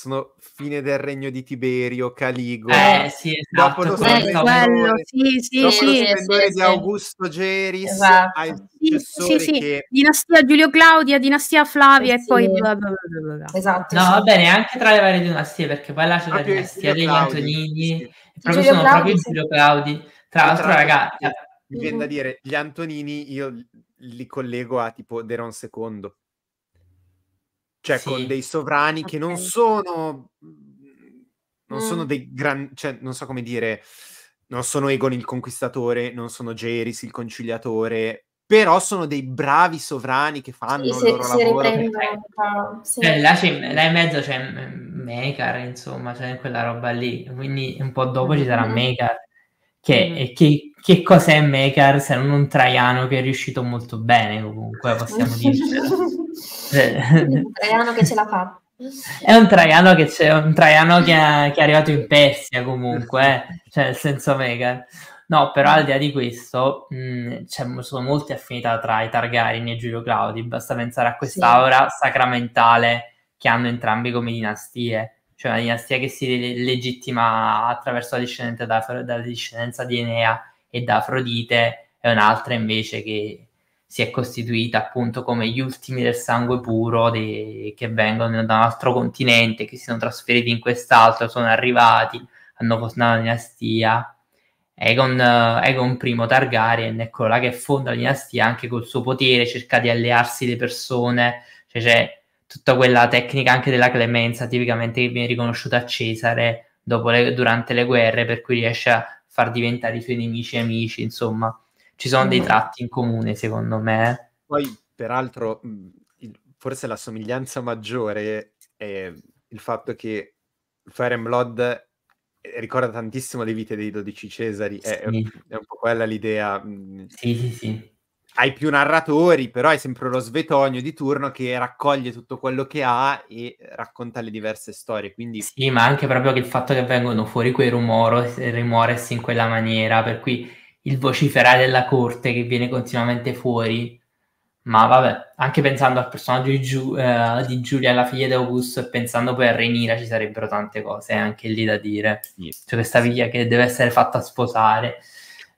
sono fine del regno di Tiberio, Caligola. Eh, sì, esatto. Dopo lo splendore, sì, sì, dopo sì, sì, di Augusto Geris, esatto. hai il successore sì, sì, che... Dinastia Giulio Claudia, dinastia Flavia eh, e poi... Bla bla bla esatto. No, va bene, anche tra le varie dinastie, perché poi là c'è proprio la dinastia degli Claudi, Antonini, proprio sono Claudi, proprio Giulio Claudi. Tra l'altro, ragazzi... Mi viene da dire, gli Antonini io li collego a tipo Deron II cioè sì. con dei sovrani okay. che non sono mhmm, non mm. sono dei grandi, cioè non so come dire, non sono Egon il conquistatore, non sono Geris il conciliatore, però sono dei bravi sovrani che fanno sì, il loro lavoro. Se per... sì. cioè, là, là, in mezzo c'è mhmm, Megar, insomma, c'è quella roba lì, quindi un po' dopo mm-hmm. ci sarà mm-hmm. Megar, che, mm-hmm. che che cos'è Maker se non un Traiano che è riuscito molto bene comunque, possiamo dircelo. un Traiano che ce l'ha fatta. È un Traiano che, c'è, un traiano che, ha, che è arrivato in Persia comunque, eh. cioè nel senso Maker. No, però al di là di questo, mh, mm, ci sono molte affinità tra i Targaryen e Giulio Claudi, basta pensare a quest'aura sì. sacramentale che hanno entrambi come dinastie cioè una dinastia che si legittima attraverso la discendenza, da, discendenza di Enea e da Afrodite è un'altra invece che si è costituita appunto come gli ultimi del sangue puro de- che vengono da un altro continente, che si sono trasferiti in quest'altro, sono arrivati, hanno fondato la dinastia. Egon, uh, Egon I Targaryen è quello là che fonda la dinastia anche col suo potere, cerca di allearsi le persone, cioè c'è tutta quella tecnica anche della clemenza tipicamente che viene riconosciuta a Cesare le, durante le guerre, per cui riesce a far diventare i suoi nemici amici, insomma, ci sono dei mm. tratti in comune, secondo me. Poi, peraltro, mm, forse la somiglianza maggiore è il fatto che Fire and Blood eh, ricorda tantissimo le vite dei 12 Cesari, sì. è, è, un po' quella l'idea. Mm, sì, sì, sì hai più narratori, però è sempre lo svetonio di turno che raccoglie tutto quello che ha e racconta le diverse storie. Quindi... Sì, ma anche proprio il fatto che vengono fuori quei rumori, eh, rumores in quella maniera, per cui il vociferare della corte che viene continuamente fuori. Ma vabbè, anche pensando al personaggio di, Giu- eh, di Giulia, la figlia di Augusto, e pensando poi a Renira, ci sarebbero tante cose eh, anche lì da dire. Yes. Cioè questa figlia che deve essere fatta sposare.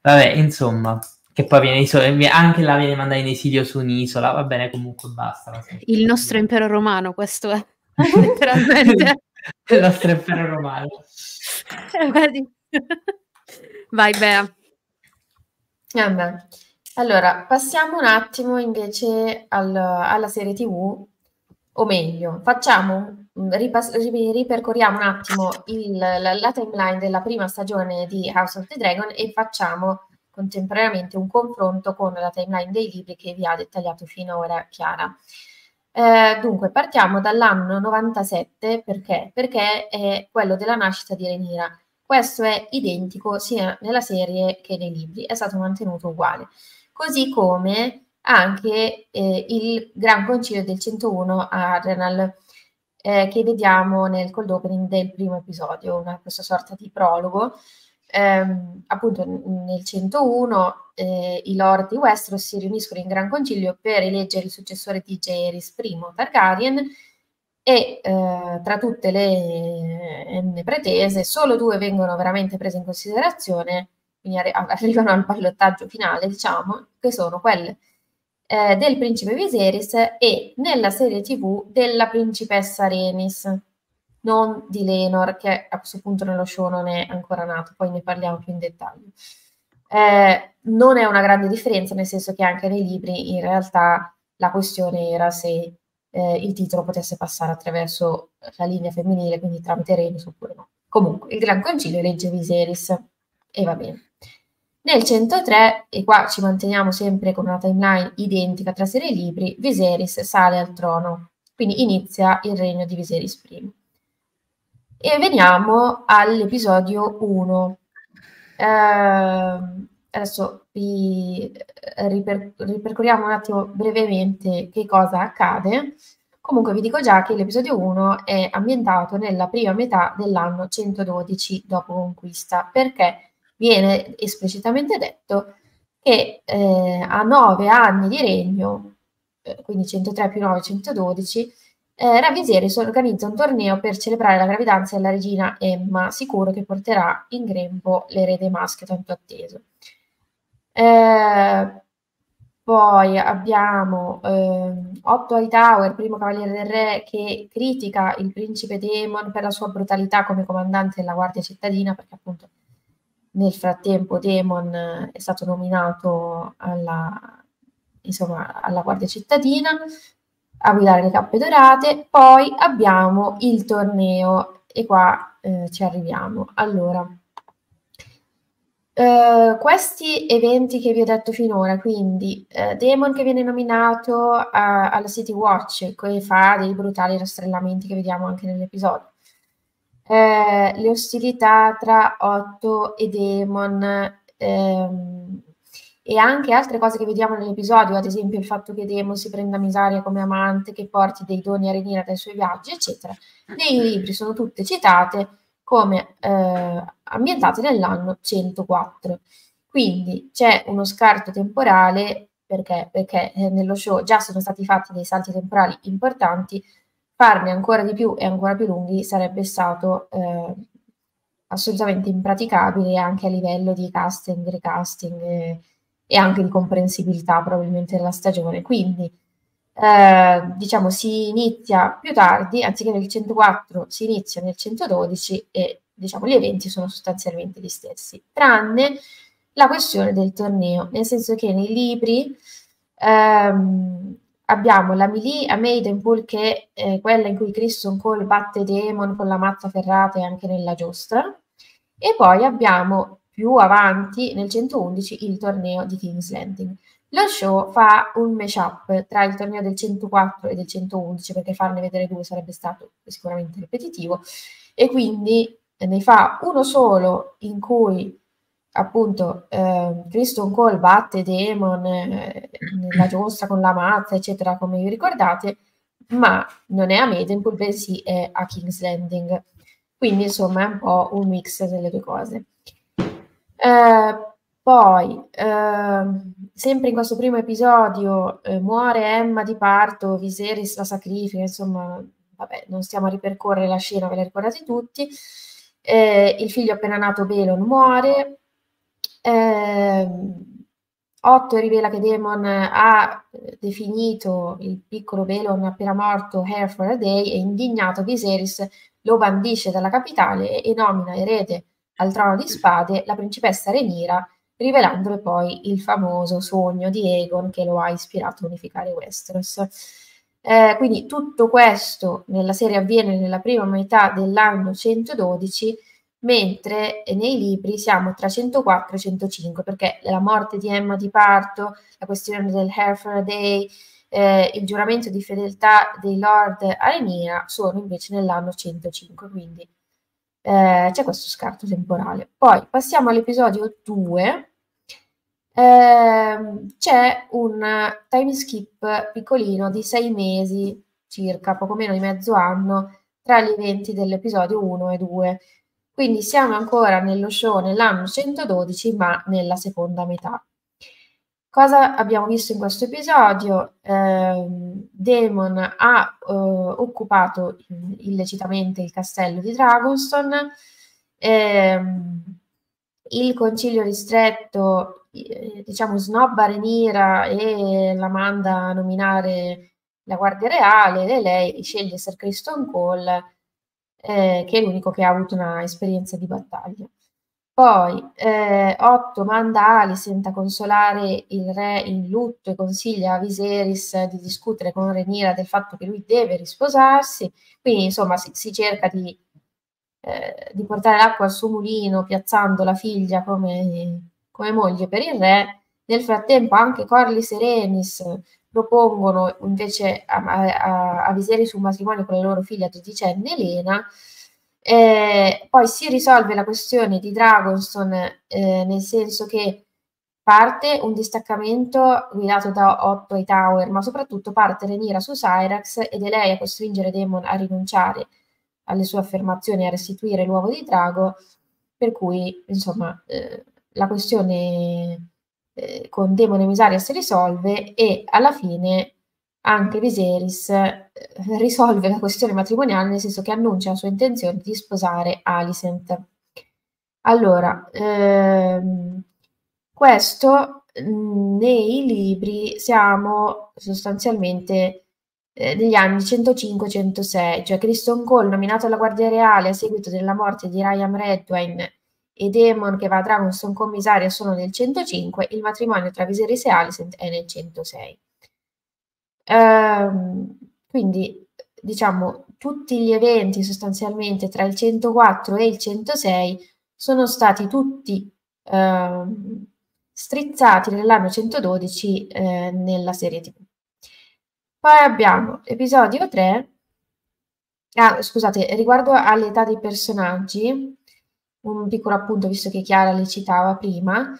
Vabbè, insomma, che poi viene iso- eh, anche là viene mandata in esilio su un'isola, va bene, comunque basta. Il nostro impero romano, questo è, letteralmente. Il nostro impero romano. Eh, Vai, Bea. Vabbè. Allora, passiamo un attimo invece al, alla serie TV, o meglio, facciamo, mm, ripas- ripercorriamo un attimo il, la, la timeline della prima stagione di House of the Dragon e facciamo contemporaneamente un confronto con la timeline dei libri che vi ha dettagliato finora Chiara. Eh, dunque, partiamo dall'anno 97 perché? Perché è quello della nascita di Renira. Questo è identico sia nella serie che nei libri, è stato mantenuto uguale. Così come anche eh, il Gran Concilio del 101 a Renal eh, che vediamo nel cold opening del primo episodio, una, questa sorta di prologo ehm, appunto nel 101 eh, i lord di Westeros si riuniscono in gran concilio per eleggere il successore di Jaehaerys I Targaryen e eh, tra tutte le eh, pretese solo due vengono veramente prese in considerazione, quindi arrivano al ballottaggio finale, diciamo, che sono quelle eh, del principe Viserys e nella serie tv della principessa Renis non di Lenor, che a questo punto nello show non è ancora nato, poi ne parliamo più in dettaglio. Eh, non è una grande differenza, nel senso che anche nei libri in realtà la questione era se eh, il titolo potesse passare attraverso la linea femminile, quindi tramite Renis oppure no. Comunque, il Gran Concilio legge Viserys e va bene. Nel 103, e qua ci manteniamo sempre con una timeline identica tra serie libri, Viserys sale al trono, quindi inizia il regno di Viserys I. E veniamo all'episodio 1. Eh, adesso vi eh, riper- ripercorriamo un attimo brevemente che cosa accade. Comunque vi dico già che l'episodio 1 è ambientato nella prima metà dell'anno 112 dopo conquista, perché viene esplicitamente detto che eh, a nove anni di regno, eh, quindi 103 più 9, 112, eh, Re organizza un torneo per celebrare la gravidanza della regina Emma, sicuro che porterà in grembo l'erede maschio tanto atteso. Eh, poi abbiamo eh, Otto Hightower, primo cavaliere del re, che critica il principe Demon per la sua brutalità come comandante della guardia cittadina, perché appunto nel frattempo Demon eh, è stato nominato alla, insomma, alla guardia cittadina a guidare le cappe dorate. Poi abbiamo il torneo e qua eh, ci arriviamo. Allora, eh, questi eventi che vi ho detto finora, quindi eh, Demon che viene nominato alla City Watch, che fa dei brutali rastrellamenti che vediamo anche nell'episodio. Eh, le ostilità tra Otto e Demon ehm, e anche altre cose che vediamo nell'episodio, ad esempio il fatto che Demo si prenda miseria come amante, che porti dei doni a Renira dai suoi viaggi, eccetera. Nei libri sono tutte citate come eh, ambientate nell'anno 104. Quindi c'è uno scarto temporale perché, perché eh, nello show già sono stati fatti dei salti temporali importanti, farne ancora di più e ancora più lunghi sarebbe stato eh, assolutamente impraticabile anche a livello di casting, recasting. Eh, e anche di comprensibilità probabilmente della stagione. Quindi eh, diciamo si inizia più tardi, anziché nel 104 si inizia nel 112 e diciamo gli eventi sono sostanzialmente gli stessi, tranne la questione del torneo, nel senso che nei libri ehm, abbiamo la melee a Maidenpool che è quella in cui Christian Cole batte Demon con la mazza ferrata e anche nella giostra e poi abbiamo più avanti, nel 111, il torneo di King's Landing. Lo show fa un mashup tra il torneo del 104 e del 111, perché farne vedere due sarebbe stato sicuramente ripetitivo, e quindi ne fa uno solo in cui appunto eh, Kristen Cole batte Demon eh, nella giostra con la mazza, eccetera, come vi ricordate, ma non è a Maidenpool, bensì è a King's Landing. Quindi insomma è un po' un mix delle due cose. Eh, poi, eh, sempre in questo primo episodio, eh, muore Emma di parto, Viserys la sacrifica, insomma, vabbè, non stiamo a ripercorrere la scena, ve la ricordate tutti. Eh, il figlio appena nato Belon muore. Ehm, Otto rivela che Damon ha eh, definito il piccolo Belon appena morto Hair for a Day e indignato Viserys lo bandisce dalla capitale e nomina erede al trono di spade la principessa Renira, rivelandole poi il famoso sogno di Aegon che lo ha ispirato a unificare Westeros. Eh, quindi tutto questo nella serie avviene nella prima metà dell'anno 112, mentre nei libri siamo tra 104 e 105, perché la morte di Emma di Parto, la questione del Hereford Day, eh, il giuramento di fedeltà dei Lord a Renira sono invece nell'anno 105, quindi eh, c'è questo scarto temporale. Poi passiamo all'episodio 2, eh, c'è un time skip piccolino di sei mesi circa, poco meno di mezzo anno, tra gli eventi dell'episodio 1 e 2. Quindi siamo ancora nello show nell'anno 112, ma nella seconda metà. Cosa abbiamo visto in questo episodio? Eh, Daemon ha eh, occupato illecitamente il castello di Dragonstone, ehm, eh, il concilio ristretto diciamo snobba Renira e la manda a nominare la guardia reale e lei sceglie Sir Criston Cole eh, che è l'unico che ha avuto un'esperienza di battaglia. Poi eh, Otto manda Alicent a consolare il re in lutto e consiglia a Viserys di discutere con Renira del fatto che lui deve risposarsi, quindi insomma si, si cerca di, eh, di, portare l'acqua al suo mulino piazzando la figlia come, come moglie per il re. Nel frattempo anche Corlys e Renis propongono invece a, a, a Viserys un matrimonio con la loro figlia tredicenne Elena, eh, poi si risolve la questione di Dragonstone eh, nel senso che parte un distaccamento guidato da Otto e Tower, ma soprattutto parte Renira su Cyrax ed è lei a costringere Demon a rinunciare alle sue affermazioni, a restituire l'uovo di Drago, per cui insomma eh, la questione eh, con Demon e Misaria si risolve e alla fine anche Viserys eh, risolve la questione matrimoniale nel senso che annuncia la sua intenzione di sposare Alicent. Allora, ehm, questo mm, nei libri siamo sostanzialmente eh, negli anni 105-106, cioè Criston Cole nominato alla Guardia Reale a seguito della morte di Ryan Redwine e Demon che va a Dragonstone commissario sono nel 105, il matrimonio tra Viserys e Alicent è nel 106. Ehm, quindi diciamo tutti gli eventi sostanzialmente tra il 104 e il 106 sono stati tutti eh, strizzati nell'anno 112 eh, nella serie TV. Poi abbiamo episodio 3, ah, scusate, riguardo all'età dei personaggi, un piccolo appunto visto che Chiara li citava prima,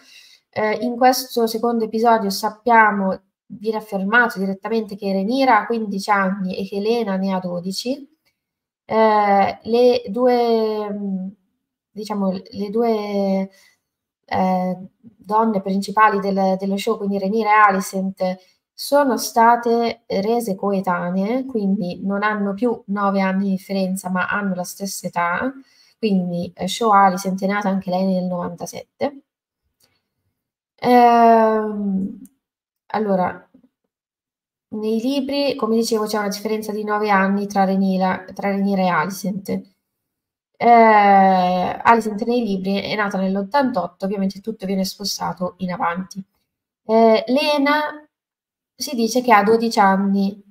eh, in questo secondo episodio sappiamo viene affermato direttamente che Renira ha 15 anni e che Elena ne ha 12, eh, le due, mm, diciamo, le due eh, donne principali del, dello show, quindi Renira e Alicent, sono state rese coetanee, quindi non hanno più 9 anni di differenza, ma hanno la stessa età, quindi eh, Show Alicent è nata anche lei nel 97. Eh, allora, nei libri, come dicevo, c'è una differenza di 9 anni tra Renira, tra Renira e Alicent. Eh, Alicent nei libri è nata nell'88, ovviamente tutto viene spostato in avanti. Eh, Lena si dice che ha 12 anni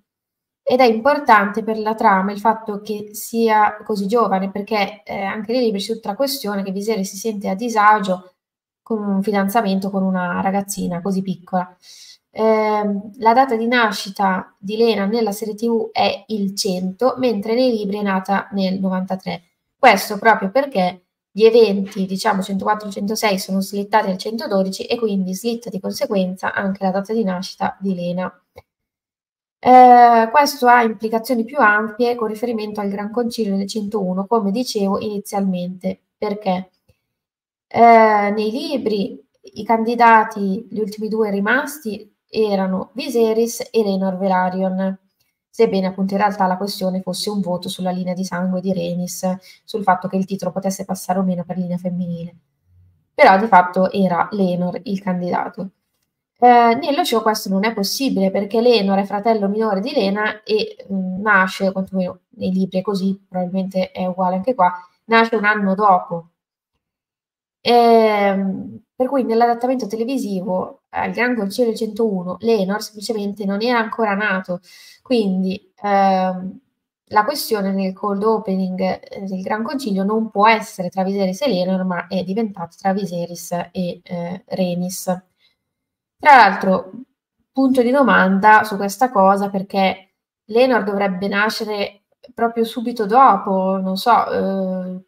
ed è importante per la trama il fatto che sia così giovane, perché eh, anche nei libri c'è tutta la questione che Viserys si sente a disagio con un fidanzamento con una ragazzina così piccola. Ehm, la data di nascita di Lena nella serie TV è il 100, mentre nei libri è nata nel 93. Questo proprio perché gli eventi, diciamo 104-106, e sono slittati al 112 e quindi slitta di conseguenza anche la data di nascita di Lena. Eh, questo ha implicazioni più ampie con riferimento al Gran Concilio del 101, come dicevo inizialmente, perché eh, nei libri i candidati, gli ultimi due rimasti, erano Viserys e Rhaenyra Velaryon, sebbene appunto in realtà la questione fosse un voto sulla linea di sangue di Rhaenys, sul fatto che il titolo potesse passare o meno per linea femminile. Però di fatto era Lenor il candidato. Eh, nello show questo non è possibile perché Lenor è fratello minore di Lena e mh, mm, nasce, quantomeno nei libri è così, probabilmente è uguale anche qua, nasce un anno dopo. Eh, per cui nell'adattamento televisivo al eh, Gran Concilio del 101 l'Enor semplicemente non era ancora nato, quindi ehm, la questione nel cold opening eh, del Gran Concilio non può essere tra Viserys e Lenor, ma è diventata tra Viserys e eh, Renis. Tra l'altro, punto di domanda su questa cosa perché Lenor dovrebbe nascere proprio subito dopo, non so, eh,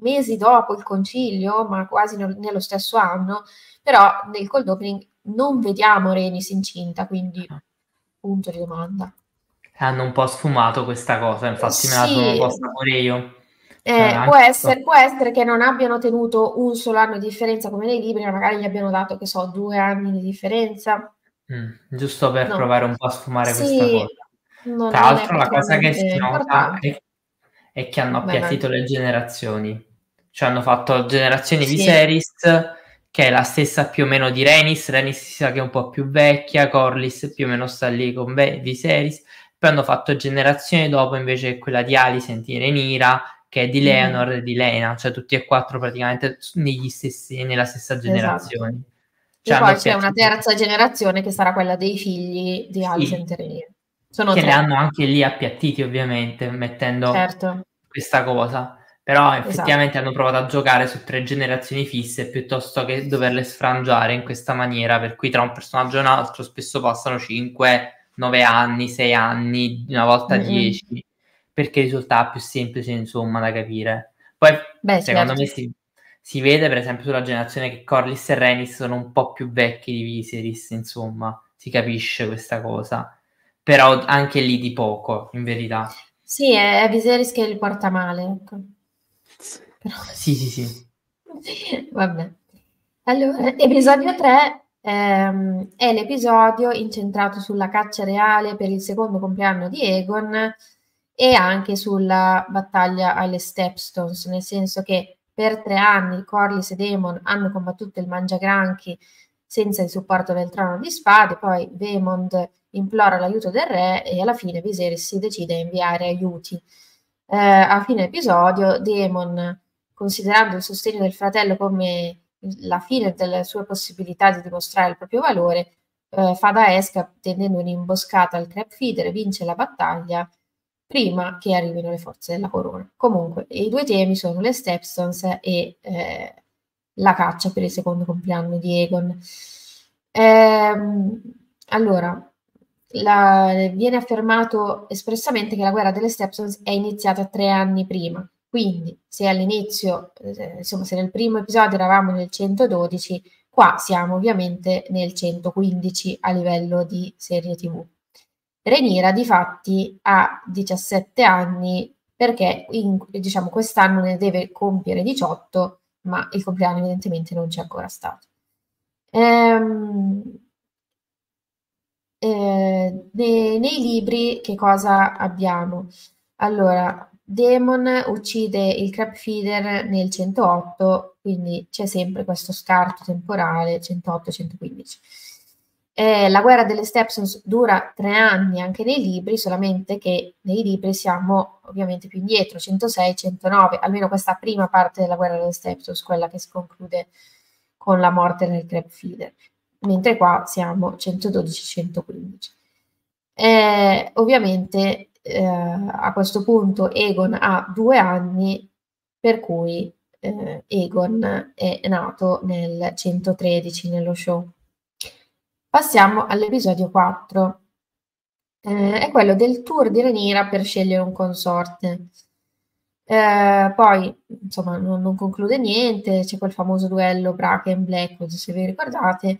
mesi dopo il concilio, ma quasi nello stesso anno, però nel cold opening non vediamo Renis incinta, quindi ah. punto di domanda. Hanno un po' sfumato questa cosa, infatti me la sono un po' sapore io. Eh, cioè, può, essere, può, essere, che non abbiano tenuto un solo anno di differenza come nei libri, ma magari gli abbiano dato, che so, due anni di differenza. Mm, giusto per no. provare un po' a sfumare sì, questa cosa. Tra l'altro la cosa che si nota è, è, che hanno appiattito le generazioni, cioè hanno fatto generazioni sì. di series che è la stessa più o meno di Renis. Renis si sa che è un po' più vecchia, Corliss più o meno sta lì con v- Viserys. Poi hanno fatto generazione dopo invece quella di Alicent in Renira, che è di mm-hmm. Leonor mm. e di Lena, cioè tutti e quattro praticamente stessi, nella stessa esatto. generazione. Esatto. Cioè, e poi c'è una terza generazione che sarà quella dei figli di Alicent sì. e Renira. Sono che tre. le hanno anche lì appiattiti ovviamente, mettendo certo. questa cosa. Però esatto. effettivamente esatto. hanno provato a giocare su tre generazioni fisse piuttosto che doverle sfrangiare in questa maniera, per cui tra un personaggio e un altro spesso passano 5, 9 anni, 6 anni, una volta mm-hmm. 10, perché risulta più semplice insomma da capire. Poi Beh, secondo certo. me si, si, vede per esempio sulla generazione che Corliss e Renis sono un po' più vecchi di Viserys, insomma, si capisce questa cosa. Però anche lì di poco, in verità. Sì, è, Viserys che li porta male, ecco però. Sì, sì, sì. Vabbè. Allora, episodio 3 ehm, è l'episodio incentrato sulla caccia reale per il secondo compleanno di Egon e anche sulla battaglia alle Stepstones, nel senso che per tre anni Corlys e Daemon hanno combattuto il Mangiagranchi senza il supporto del trono di spade, poi Vaemond implora l'aiuto del re e alla fine Viserys si decide a inviare aiuti. Eh, a fine episodio Daemon considerando il sostegno del fratello come la fine delle sue possibilità di dimostrare il proprio valore, eh, fa da esca tenendo un'imboscata al crab feeder, vince la battaglia prima che arrivino le forze della corona. Comunque, i due temi sono le stepstones e eh, la caccia per il secondo compleanno di Egon. Ehm, allora, la, viene affermato espressamente che la guerra delle stepstones è iniziata tre anni prima, quindi se all'inizio, eh, insomma se nel primo episodio eravamo nel 112, qua siamo ovviamente nel 115 a livello di serie tv. Reniera di fatti ha 17 anni perché in, diciamo quest'anno ne deve compiere 18, ma il compleanno evidentemente non c'è ancora stato. Ehm, eh, nei, nei libri che cosa abbiamo? Allora, Demon uccide il crab feeder nel 108, quindi c'è sempre questo scarto temporale 108-115. Eh, la guerra delle Stepsons dura tre anni anche nei libri, solamente che nei libri siamo ovviamente più indietro, 106-109, almeno questa prima parte della guerra delle Stepsons, quella che si conclude con la morte del crab feeder, mentre qua siamo 112-115. Eh, ovviamente eh, a questo punto Egon ha due anni, per cui eh, Egon è nato nel 113 nello show. Passiamo all'episodio 4. Eh, è quello del tour di Renira per scegliere un consorte. Eh, poi, insomma, non, non, conclude niente, c'è quel famoso duello Bracken Blackwood, se vi ricordate,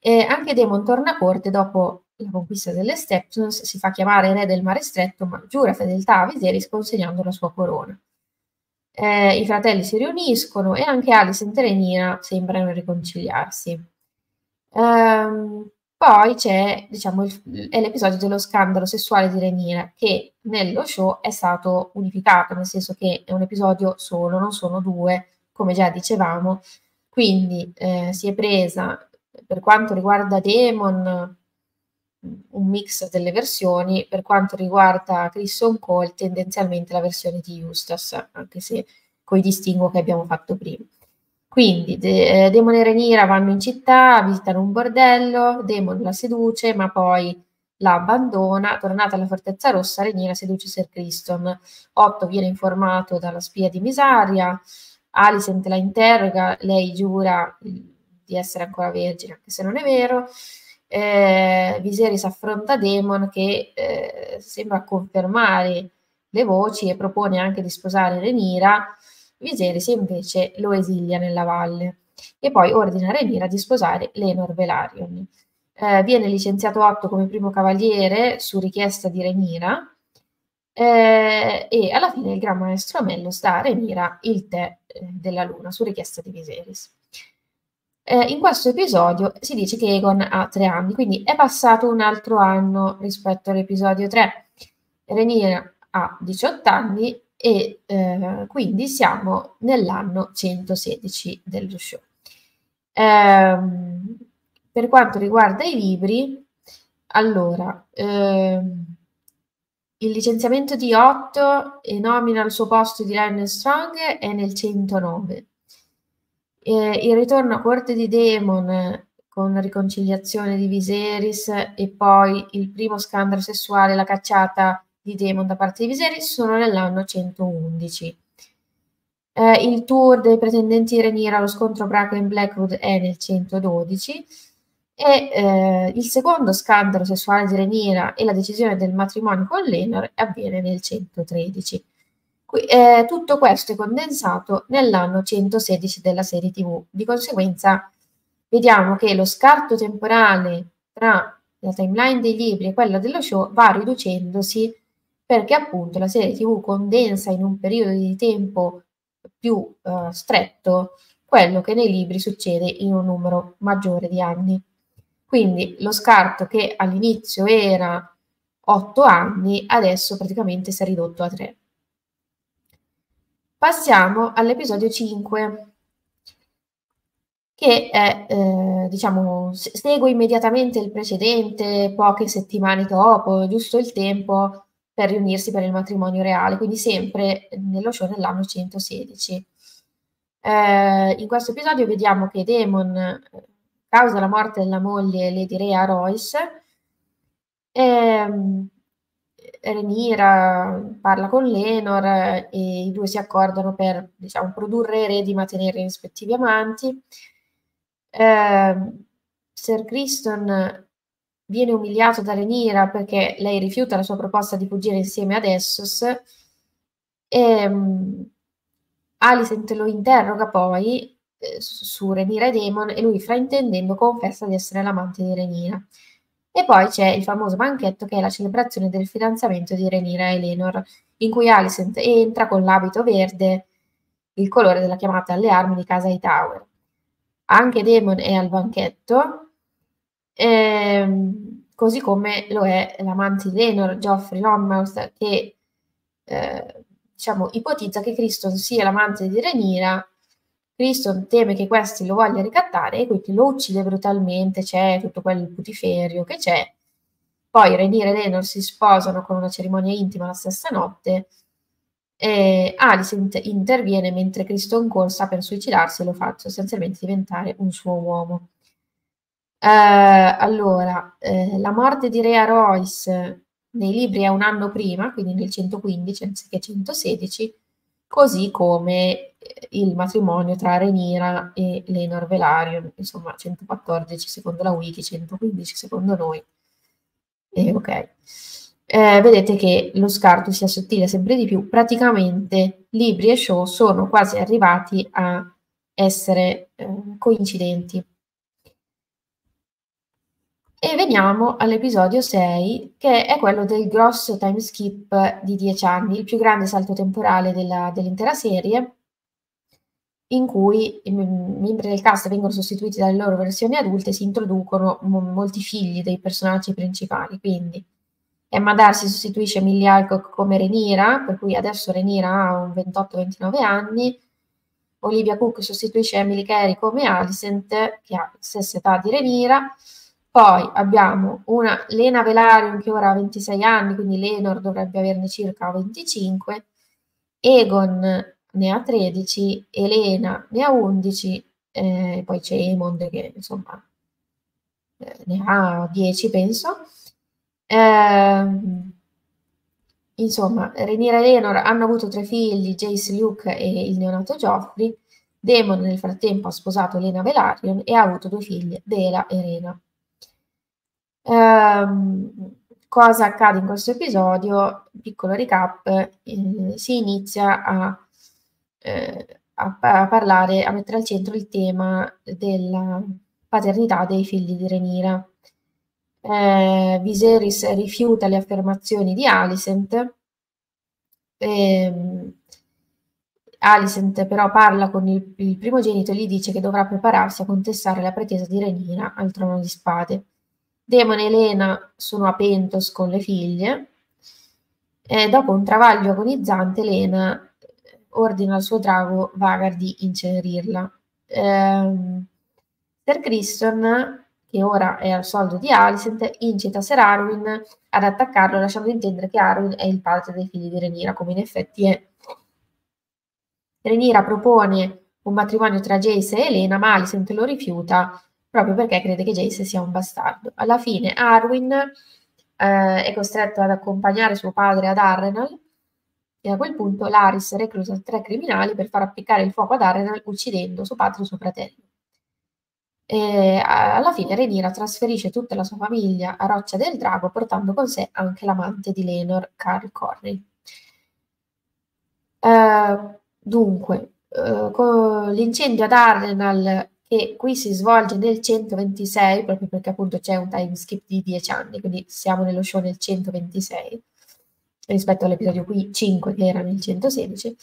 e anche Demon torna a corte dopo la conquista delle Stepsons, si fa chiamare re del mare stretto, ma giura fedeltà a Viserys consegnando la sua corona. Eh, I fratelli si riuniscono e anche Alice e Renina sembrano riconciliarsi. Ehm, poi c'è diciamo, il, l'episodio dello scandalo sessuale di Renina, che nello show è stato unificato, nel senso che è un episodio solo, non sono due, come già dicevamo. Quindi eh, si è presa, per quanto riguarda Demon, un mix delle versioni. Per quanto riguarda Crisson Call tendenzialmente la versione di Eustace, anche se coi distinguo che abbiamo fatto prima. Quindi de- eh, Demon e Renira vanno in città, visitano un bordello, Demon la seduce, ma poi la abbandona. Tornata alla Fortezza Rossa, Renira seduce Sir Criston. Otto viene informato dalla spia di Misaria, Alicent la interroga, lei giura di essere ancora vergine, anche se non è vero eh, Viserys affronta Daemon che eh, sembra confermare le voci e propone anche di sposare Renira, Viserys invece lo esilia nella valle e poi ordina a Renira di sposare Lenor Velaryon. Eh, viene licenziato Otto come primo cavaliere su richiesta di Renira eh, e alla fine il Gran Maestro Amello sta a Renira il tè eh, della luna su richiesta di Viserys. Eh, in questo episodio si dice che Egon ha tre anni, quindi è passato un altro anno rispetto all'episodio 3. Renina ha 18 anni e eh, quindi siamo nell'anno 116 dello show. Eh, per quanto riguarda i libri, allora, ehm, il licenziamento di Otto e nomina al suo posto di Lionel Strong è nel 109 eh, il ritorno a corte di Demon con la riconciliazione di Viserys e poi il primo scandalo sessuale, la cacciata di Demon da parte di Viserys, sono nell'anno 111. Eh, il tour dei pretendenti Renira allo scontro Bracken Blackwood è nel 112 e eh, il secondo scandalo sessuale di Renira e la decisione del matrimonio con Lenor avviene nel 113 eh, tutto questo è condensato nell'anno 116 della serie TV. Di conseguenza vediamo che lo scarto temporale tra la timeline dei libri e quella dello show va riducendosi perché appunto la serie TV condensa in un periodo di tempo più eh, stretto quello che nei libri succede in un numero maggiore di anni. Quindi lo scarto che all'inizio era 8 anni, adesso praticamente si è ridotto a 3. Passiamo all'episodio 5, che è, eh, diciamo, segue immediatamente il precedente, poche settimane dopo, giusto il tempo per riunirsi per il matrimonio reale, quindi sempre nello show dell'anno 116. Eh, in questo episodio vediamo che Damon eh, causa la morte della moglie Lady Rea Royce, ehm, Renira parla con Lenor eh, e i due si accordano per diciamo, produrre eredi ma tenere i rispettivi amanti. Eh, Sir Criston viene umiliato da Renira perché lei rifiuta la sua proposta di fuggire insieme ad Essos e ehm, Alicent lo interroga poi eh, su Renira e Demon e lui fraintendendo confessa di essere l'amante di Renira. E poi c'è il famoso banchetto che è la celebrazione del fidanzamento di Renira e Eleanor, in cui Alicent entra con l'abito verde, il colore della chiamata alle armi di casa Tower. Anche Damon è al banchetto, ehm, così come lo è l'amante di Eleanor, Geoffrey Lonmouth, che eh, diciamo, ipotizza che Criston sia l'amante di Renira Cristo teme che questi lo voglia ricattare e quindi lo uccide brutalmente, c'è tutto quel putiferio che c'è. Poi Renire e Lenor si sposano con una cerimonia intima la stessa notte e Alice interviene mentre Cristo Criston corsa per suicidarsi e lo fa sostanzialmente diventare un suo uomo. Eh, allora, eh, la morte di Rea Royce nei libri è un anno prima, quindi nel 115 anziché 116, così come il matrimonio tra Renira e Lenar Velaryon, insomma 114 secondo la wiki, 115 secondo noi. E, ok. Eh, vedete che lo scarto si assottiglia sempre di più, praticamente libri e show sono quasi arrivati a essere eh, coincidenti. E veniamo all'episodio 6, che è quello del grosso time skip di 10 anni, il più grande salto temporale dell'intera serie, in cui i membri del cast vengono sostituiti dalle loro versioni adulte e si introducono m- molti figli dei personaggi principali. Quindi Emma Darcy sostituisce Millie Alcock come Renira, per cui adesso Renira ha un 28-29 anni, Olivia Cook sostituisce Emily Carey come Alicent, che ha la stessa età di Renira, poi abbiamo una Lena Velarium che ora ha 26 anni, quindi Lenor dovrebbe averne circa 25, Egon ne ha 13, Elena ne ha 11, eh, poi c'è Emond che insomma eh, ne ha 10 penso. Eh, insomma, Rhaenyra e Eleanor hanno avuto tre figli, Jace, Luke e il neonato Geoffrey. Daemon nel frattempo ha sposato Elena Velaryon e ha avuto due figlie, Dela e Rena. Um, ehm, cosa accade in questo episodio? Piccolo recap, eh, si inizia a eh, a, a, parlare, a mettere al centro il tema della paternità dei figli di Renira. Eh, Viserys rifiuta le affermazioni di Alicent. Eh, Alicent però parla con il, il primogenito e gli dice che dovrà prepararsi a contestare la pretesa di Renira al trono di spade. Demone e Elena sono a Pentos con le figlie. E eh, dopo un travaglio agonizzante, Elena ordina al suo drago Vagar di incenerirla. Ehm, Sir Criston, che ora è al soldo di Alicent, incita Sir Arwin ad attaccarlo lasciando intendere che Arwin è il padre dei figli di Renira, come in effetti è. Renira propone un matrimonio tra Jace e Elena, ma Alicent lo rifiuta proprio perché crede che Jace sia un bastardo. Alla fine Arwin eh, è costretto ad accompagnare suo padre ad Arrenal e a quel punto Laris recluta tre criminali per far appiccare il fuoco ad Arenal uccidendo suo padre e suo fratello. E alla fine Renira trasferisce tutta la sua famiglia a Roccia del Drago portando con sé anche l'amante di Lenor, Carl Corney. Uh, dunque, uh, l'incendio ad Arenal che qui si svolge nel 126 proprio perché appunto c'è un time skip di 10 anni, quindi siamo nello show nel 126 rispetto all'episodio 5 che era nel 116,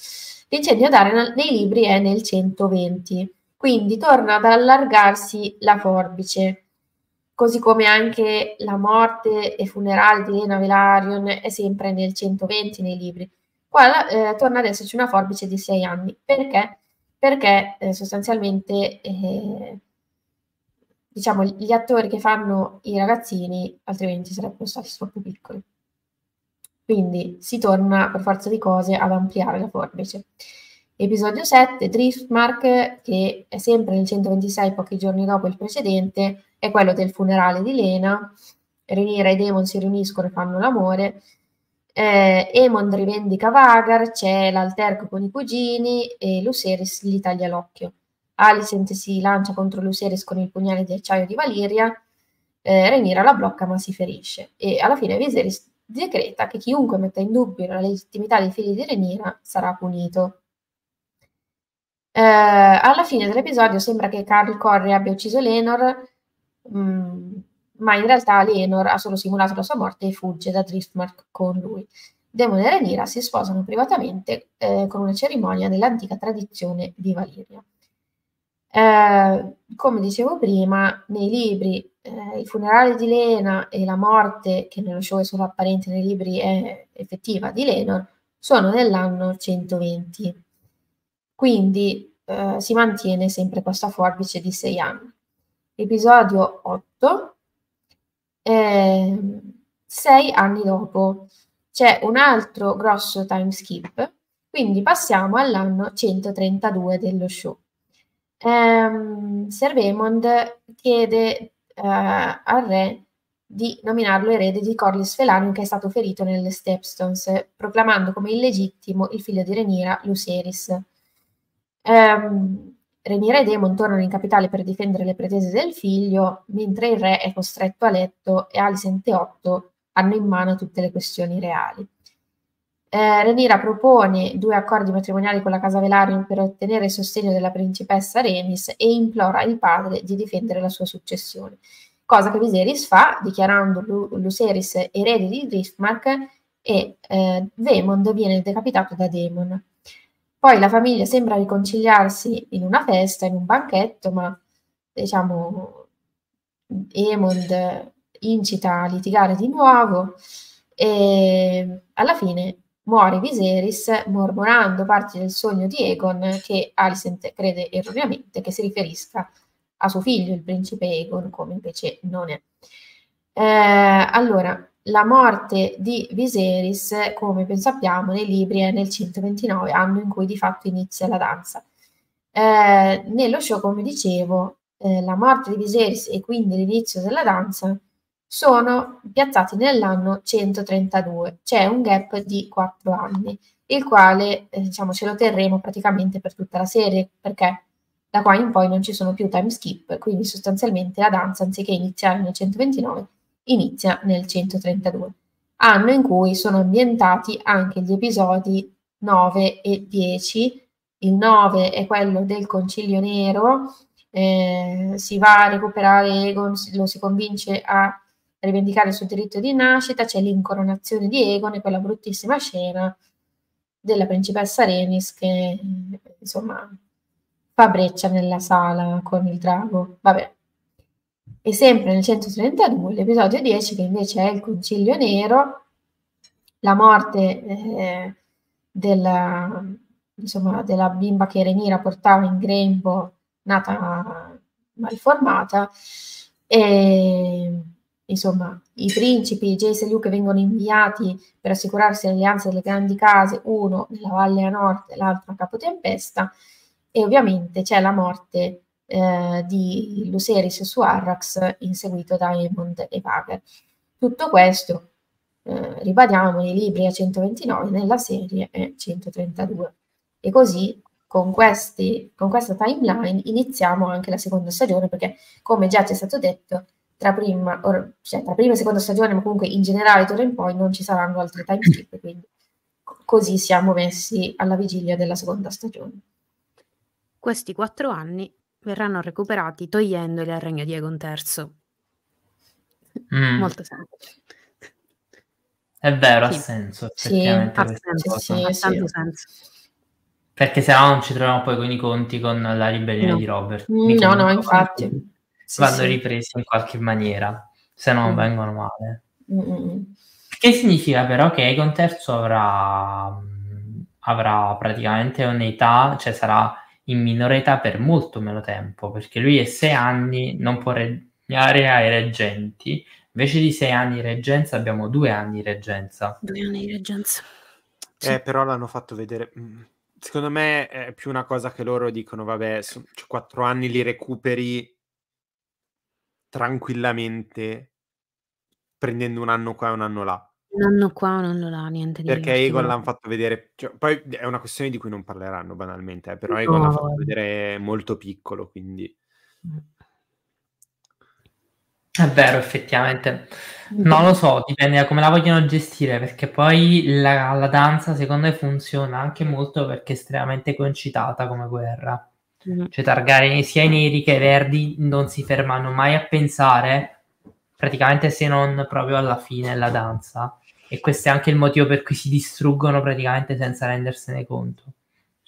l'incendio ad Arena nei libri è nel 120, quindi torna ad allargarsi la forbice, così come anche la morte e funerale di Elena Velarion è sempre nel 120 nei libri. Qua eh, torna ad esserci una forbice di 6 anni, perché? Perché eh, sostanzialmente... Eh, diciamo, gli attori che fanno i ragazzini, altrimenti sarebbero stati troppo piccoli. Quindi si torna per forza di cose ad ampliare la forbice. Episodio 7, Driftmark, che è sempre nel 126, pochi giorni dopo il precedente, è quello del funerale di Lena. Renira e Demon si riuniscono e fanno l'amore. Eh, Emon rivendica Vagar, c'è l'alterco con i cugini e Luceris gli taglia l'occhio. Alicent si lancia contro Luceris con il pugnale di acciaio di Valiria. Eh, Renira la blocca ma si ferisce. E alla fine Viserys decreta che chiunque metta in dubbio la legittimità dei figli di Renira sarà punito. Eh, alla fine dell'episodio sembra che Carl Corri abbia ucciso Lenor, mh, mm, ma in realtà Lenor ha solo simulato la sua morte e fugge da Driftmark con lui. Demone e Renira si sposano privatamente eh, con una cerimonia dell'antica tradizione di Valiria. Eh, come dicevo prima, nei libri eh, Il funerale di Lena e la morte, che nello show è solo apparente nei libri, è effettiva di Lenor, sono dell'anno 120. Quindi eh, si mantiene sempre questa forbice di sei anni. Episodio 8, ehm, sei anni dopo, c'è un altro grosso time skip, quindi passiamo all'anno 132 dello show ehm, Sir Raymond chiede eh, al re di nominarlo erede di Corlys Felanion che è stato ferito nelle Stepstones, proclamando come illegittimo il figlio di Renira, Luceris. Um, ehm, Renira e Daemon tornano in capitale per difendere le pretese del figlio, mentre il re è costretto a letto e Alice e Teotto hanno in mano tutte le questioni reali. Eh, Renira propone due accordi matrimoniali con la casa Velaryon per ottenere il sostegno della principessa Renis e implora il padre di difendere la sua successione, cosa che Viserys fa dichiarando Lu- Luceris erede di Driftmark e eh, Vaemond viene decapitato da Daemon. Poi la famiglia sembra riconciliarsi in una festa, in un banchetto, ma diciamo Emond incita a litigare di nuovo e alla fine muore Viserys mormorando parti del sogno di Egon che Alicent crede erroneamente che si riferisca a suo figlio, il principe Egon, come invece non è. Eh, allora, la morte di Viserys, come ben sappiamo, nei libri è nel 129, anno in cui di fatto inizia la danza. Eh, nello show, come dicevo, eh, la morte di Viserys e quindi l'inizio della danza sono piazzati nell'anno 132, c'è un gap di 4 anni, il quale eh, diciamo, ce lo terremo praticamente per tutta la serie, perché da qua in poi non ci sono più time skip, quindi sostanzialmente la danza, anziché iniziare nel 129, inizia nel 132, anno in cui sono ambientati anche gli episodi 9 e 10, il 9 è quello del concilio nero, eh, si va a recuperare Egon, lo si convince a rivendicare il suo diritto di nascita, c'è l'incoronazione di Egon e quella bruttissima scena della principessa Renis che insomma fa breccia nella sala con il drago. Vabbè. E sempre nel 132, l'episodio 10, che invece è il concilio nero, la morte eh, della, insomma, della bimba che Renira portava in grembo, nata malformata, e Insomma, i principi, i Jace e Luke vengono inviati per assicurarsi l'alleanza delle grandi case, uno nella valle a nord e l'altro a Capotempesta, e ovviamente c'è la morte eh, di Luceris su Arrax inseguito da Aemond e Vagar. Tutto questo, eh, ribadiamo, nei libri a 129, nella serie è 132. E così con, questi, con, questa timeline iniziamo anche la seconda stagione perché, come già ci è stato detto, tra prima, or, cioè, tra prima e seconda stagione, ma comunque in generale d'ora in poi non ci saranno altre timeskip, mm. quindi così siamo messi alla vigilia della seconda stagione. Questi quattro anni verranno recuperati togliendoli al regno di Egon III. Mm. Molto semplice. È vero, sì. ha senso, effettivamente. Sì, ha senso, sì, ha tanto senso. Perché se no non ci troviamo poi con i conti con la ribellione no. di Robert. Mm, no, no, infatti sì, vanno sì. ripresi in qualche maniera, se no mm. vengono male. Mm-mm. Che significa però che Egon III avrà, avrà praticamente un'età, cioè sarà in minore età per molto meno tempo, perché lui è sei anni, non può regnare ai reggenti, invece di sei anni di reggenza abbiamo due anni di reggenza. Due anni reggenza. Sì. Eh, però l'hanno fatto vedere. Mm, secondo me è più una cosa che loro dicono, vabbè, cioè quattro anni li recuperi tranquillamente prendendo un anno qua e un anno là. Un anno qua, un anno là, niente di Perché Egon l'hanno fatto vedere, cioè, poi è una questione di cui non parleranno banalmente, eh, però Egon l'ha fatto vedere molto piccolo, quindi... Mm. È vero, effettivamente. Mm. Non lo so, dipende da come la vogliono gestire, perché poi la, la danza secondo me funziona anche molto perché è estremamente concitata come guerra. Mm-hmm. Cioè targare sia i neri che i verdi non si fermano mai a pensare, praticamente se non proprio alla fine la danza. E questo è anche il motivo per cui si distruggono praticamente senza rendersene conto.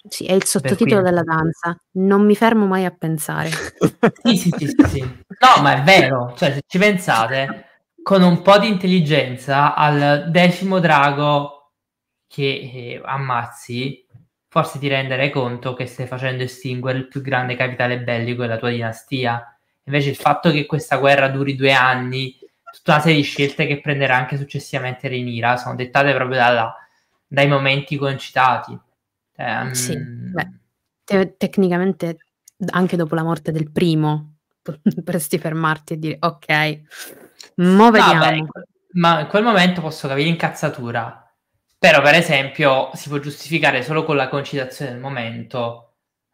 Sì, è il sottotitolo della danza. Non mi fermo mai a pensare. sì, sì, sì, sì, sì. No, ma è vero. Cioè, se ci pensate, con un po' di intelligenza al decimo drago che eh, ammazzi, forse ti renderai conto che stai facendo estinguere il più grande capitale bellico della tua dinastia. Invece il fatto che questa guerra duri due anni, tutta una serie di scelte che prenderà anche successivamente Renira, sono dettate proprio dalla, dai momenti concitati. Eh, sì, um... beh, te- tecnicamente anche dopo la morte del primo potresti fermarti e dire ok, mo vediamo. No, beh, ma in quel momento posso capire incazzatura, però, per esempio, si può giustificare solo con la concitazione del momento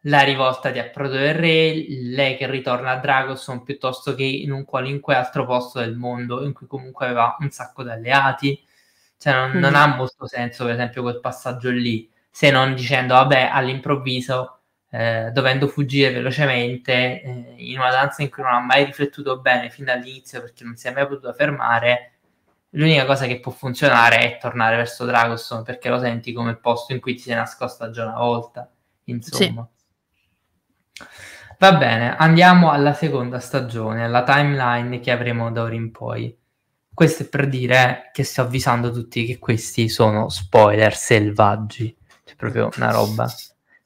la rivolta di Approdo del Re, lei che ritorna a Dragoson piuttosto che in un qualunque altro posto del mondo in cui comunque aveva un sacco di alleati. Cioè, non, mm non ha molto senso, per esempio, quel passaggio lì, se non dicendo, vabbè, all'improvviso, eh, dovendo fuggire velocemente eh, in una danza in cui non ha mai riflettuto bene fin dall'inizio perché non si è mai potuto fermare, l'unica cosa che può funzionare è tornare verso Dragoston perché lo senti come il posto in cui ti sei nascosta già una volta, insomma. Sì. Va bene, andiamo alla seconda stagione, alla timeline che avremo da ora in poi. Questo è per dire che sto avvisando tutti che questi sono spoiler selvaggi. C'è cioè proprio una roba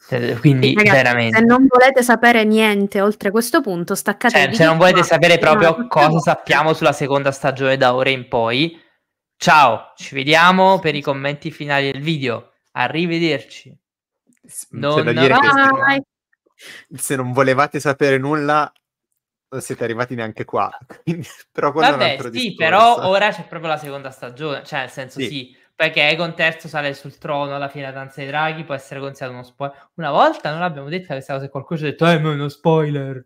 cioè, quindi, Ragazzi, veramente. Se non volete sapere niente oltre questo punto, staccate. Cioè, se non volete sapere proprio cosa sappiamo sulla seconda stagione da ora in poi, ciao, ci vediamo per i commenti finali del video. Arrivederci. Non... C'è da dire che se non volevate sapere nulla, non siete arrivati neanche qua. Quindi, però Vabbè, sì, però ora c'è proprio la seconda stagione, cioè nel senso sì, sì perché Egon terzo sale sul trono alla fine da Danza dei Draghi, può essere considerato uno spoiler. Una volta non abbiamo detto questa cosa e qualcuno ci ha detto, eh, ma è uno spoiler.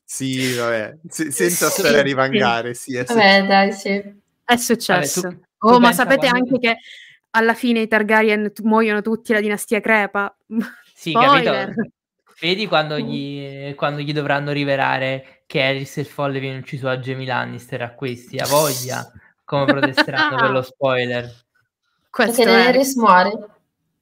sì, vabbè, S- senza sì, stare a rivangare, sì. sì, è successo. Vabbè, dai, sì. È successo. Vabbè, tu, tu oh, ma sapete quando... anche che alla fine i Targaryen t- muoiono tutti, la dinastia crepa. Sì, capito? Vedi quando gli, mm. quando gli dovranno rivelare che Alice il Folle viene ucciso a Jamie Lannister a questi, a voglia come protesteranno per lo spoiler. Questo Perché è... Daenerys muore.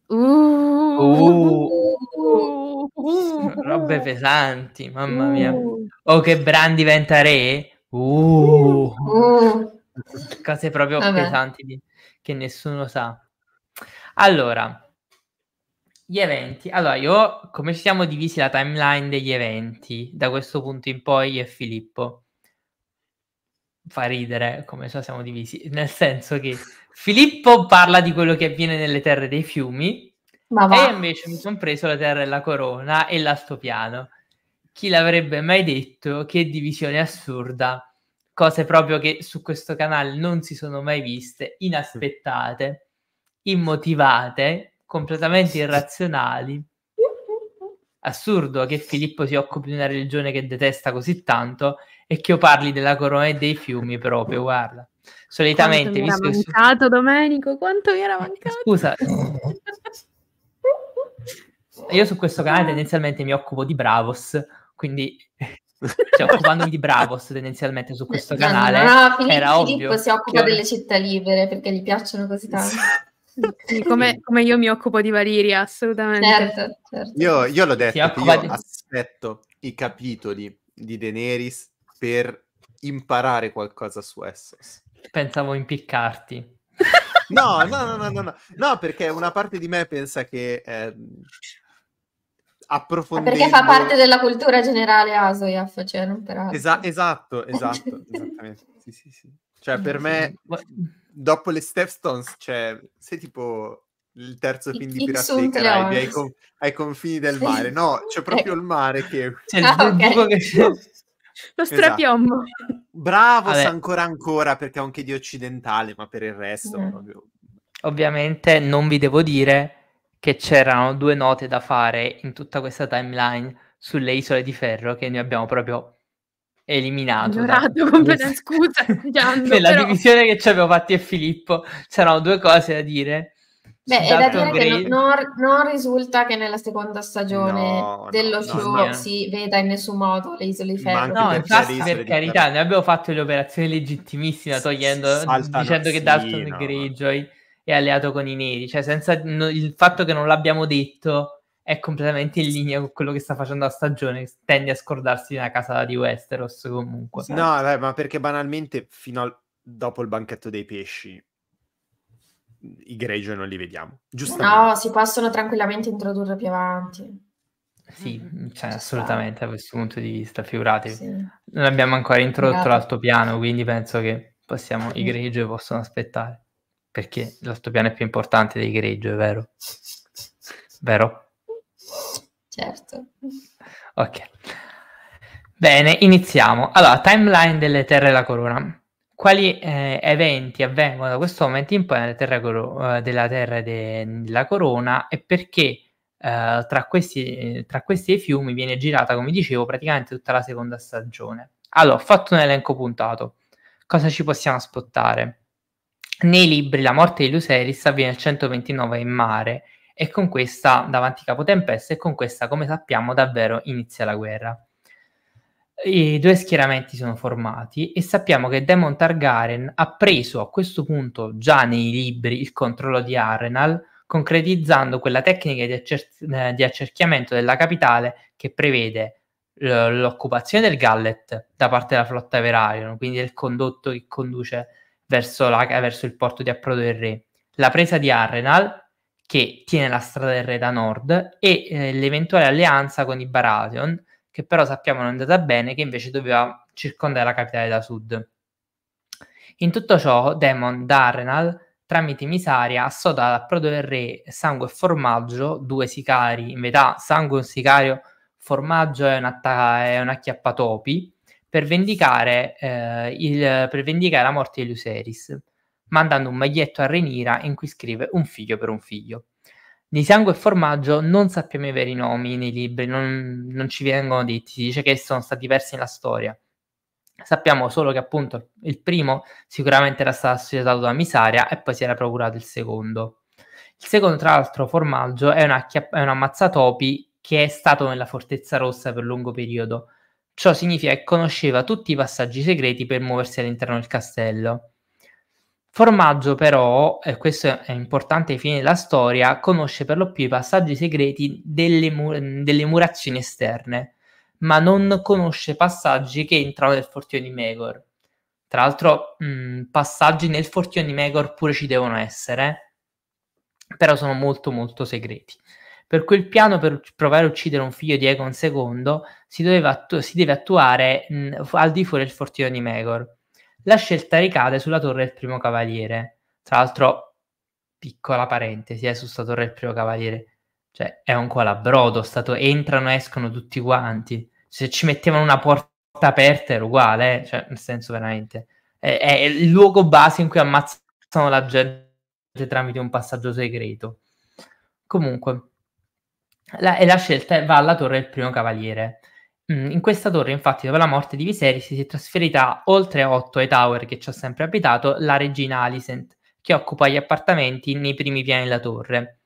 Uh, uh, uh, robe pesanti, mamma mia. Uh. O oh, che Bran diventa re. Uh. Uh. Cose proprio Vabbè. pesanti di... che nessuno sa. Allora, gli eventi. Allora, io come ci siamo divisi la timeline degli eventi da questo punto in poi io e Filippo? fa ridere come so siamo divisi, nel senso che Filippo parla di quello che avviene nelle terre dei fiumi Ma va. e invece mi sono preso la terra e la corona e l'astopiano. Chi l'avrebbe mai detto? Che divisione assurda. Cose proprio che su questo canale non si sono mai viste, inaspettate, immotivate, completamente irrazionali. Assurdo che Filippo si occupi di una religione che detesta così tanto e che io parli della corona e dei fiumi proprio, guarda. Solitamente... mi era mancato, su... Domenico, quanto mi era mancato. Scusa. io su questo canale tendenzialmente mi occupo di Bravos, quindi cioè, occupandomi di Bravos tendenzialmente su questo canale. No, no, Filippo, era ovvio Filippo si occupa che... delle città libere perché gli piacciono così tanto. come, come, io mi occupo di Valiria, assolutamente. Certo, certo. Io, io l'ho detto, io di... aspetto i capitoli di Daenerys per imparare qualcosa su Essos. Pensavo impiccarti. No, no, no, no, no, perché una parte di me pensa che ehm, approfondendo... Perché fa parte della cultura generale Asoyaf, cioè non per altro. esatto, esatto, esattamente. Sì, sì, sì. Cioè per me, dopo le Stepstones, cioè, sei tipo il terzo film di Pirati dei Caraibi ai, confini del mare, no, c'è proprio il mare che... C'è il ah, buco che Lo esatto. strapiombo. Esatto. Bravo, Vabbè. ancora ancora perché anche di occidentale, ma per il resto... Mm. Ovviamente non vi devo dire che c'erano due note da fare in tutta questa timeline sulle isole di ferro che noi abbiamo proprio eliminato. Ignorato, da... completamente, scusa. Nella però... divisione che ci abbiamo fatti e Filippo c'erano due cose da dire Beh, è da dire che non, non, risulta che nella seconda stagione no, dello no, show no. si veda in nessun modo le isole ferro. No, infatti, per carità, noi abbiamo fatto le operazioni legittimissime togliendo, dicendo che Dalton no. Greyjoy è alleato con i neri. Cioè, senza, il fatto che non l'abbiamo detto è completamente in linea con quello che sta facendo la stagione, tende a scordarsi nella casa di Westeros comunque. No, beh, ma perché banalmente fino al dopo il banchetto dei pesci i greggio non li vediamo. Giustamente. No, si possono tranquillamente introdurre più avanti. Sì, mm, cioè, assolutamente sta. da questo punto di vista, figuratevi. Sì. Non abbiamo ancora introdotto Grazie. l'altopiano, quindi penso che possiamo, i mm. greggio possono aspettare, perché l'altopiano è più importante dei gregge, vero? Vero? Certo. Ok. Bene, iniziamo. Allora, timeline delle Terre e la Corona quali eh, eventi avvengono da questo momento in poi nella terra coro- eh, della terra de- della corona e perché Uh, tra, questi, tra questi fiumi viene girata, come dicevo, praticamente tutta la seconda stagione. Allora, ho fatto un elenco puntato. Cosa ci possiamo aspettare? Nei libri la morte di Luceris avviene il 129 in mare e con questa davanti Capotempesta e con questa, come sappiamo, davvero inizia la guerra i due schieramenti sono formati e sappiamo che Demon Targaryen ha preso a questo punto già nei libri il controllo di Arrenal concretizzando quella tecnica di, accer- eh, di accerchiamento della capitale che prevede l- l'occupazione del Gallet da parte della flotta Verayon, quindi del condotto che conduce verso, la- verso il porto di approdo del re, la presa di Arrenal che tiene la strada del re da nord e eh, l'eventuale alleanza con i Baratheon che però sappiamo non è andata bene, che invece doveva circondare la capitale da sud. In tutto ciò, Demon Darrenal, tramite Misaria, assoda all'approdo del re Sangue e Formaggio, due sicari, in verità Sangue e un sicario, Formaggio e un, acchiappatopi, per eh, per vendicare la morte di Luceris, mandando un maglietto a Renira in cui scrive un figlio per un figlio di sangue e formaggio non sappiamo i veri nomi nei libri, non, non ci vengono detti, si dice che sono stati persi nella storia. Sappiamo solo che appunto il primo sicuramente era stato associato da Misaria e poi si era procurato il secondo. Il secondo, tra l'altro, formaggio è, una, è un ammazzatopi che è stato nella Fortezza Rossa per lungo periodo. Ciò significa che conosceva tutti i passaggi segreti per muoversi all'interno del castello. Formaggio però, e questo è importante ai fini della storia, conosce per lo più i passaggi segreti delle, mu- delle murazioni esterne, ma non conosce passaggi che entrano nel fortino di Megor. Tra l'altro, mh, mm, passaggi nel fortino di Megor pure ci devono essere, però sono molto molto segreti. Per cui il piano per provare a uccidere un figlio di Egon II si, attu- si deve attuare mh, mm, al di fuori del fortino di Megor la scelta ricade sulla torre del primo cavaliere. Tra l'altro, piccola parentesi, è eh, su sta torre del primo cavaliere, cioè è un colabrodo, stato, entrano e escono tutti quanti. Se ci mettevano una porta aperta era uguale, eh? cioè, nel senso veramente. È, è, il luogo base in cui ammazzano la gente tramite un passaggio segreto. Comunque, la, e la scelta va alla torre del primo cavaliere Mm, in questa torre, infatti, dopo la morte di Viserys si è trasferita oltre a Otto e Tower, che ci ha sempre abitato, la regina Alicent, che occupa gli appartamenti nei primi piani della torre.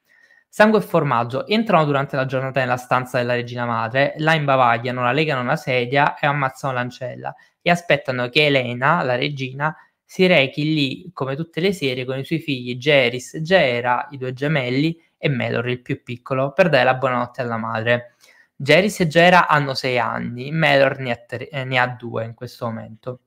Sangue e formaggio entrano durante la giornata nella stanza della regina madre, la imbavagliano, la legano a una sedia e ammazzano l'ancella e aspettano che Elena, la regina, si rechi lì come tutte le sere con i suoi figli Geris, Gera, i due gemelli e Melor, il più piccolo, per dare la buonanotte alla madre. Geris e Gera hanno sei anni, Melor ne ha, tre, eh, ne ha 2 in questo momento.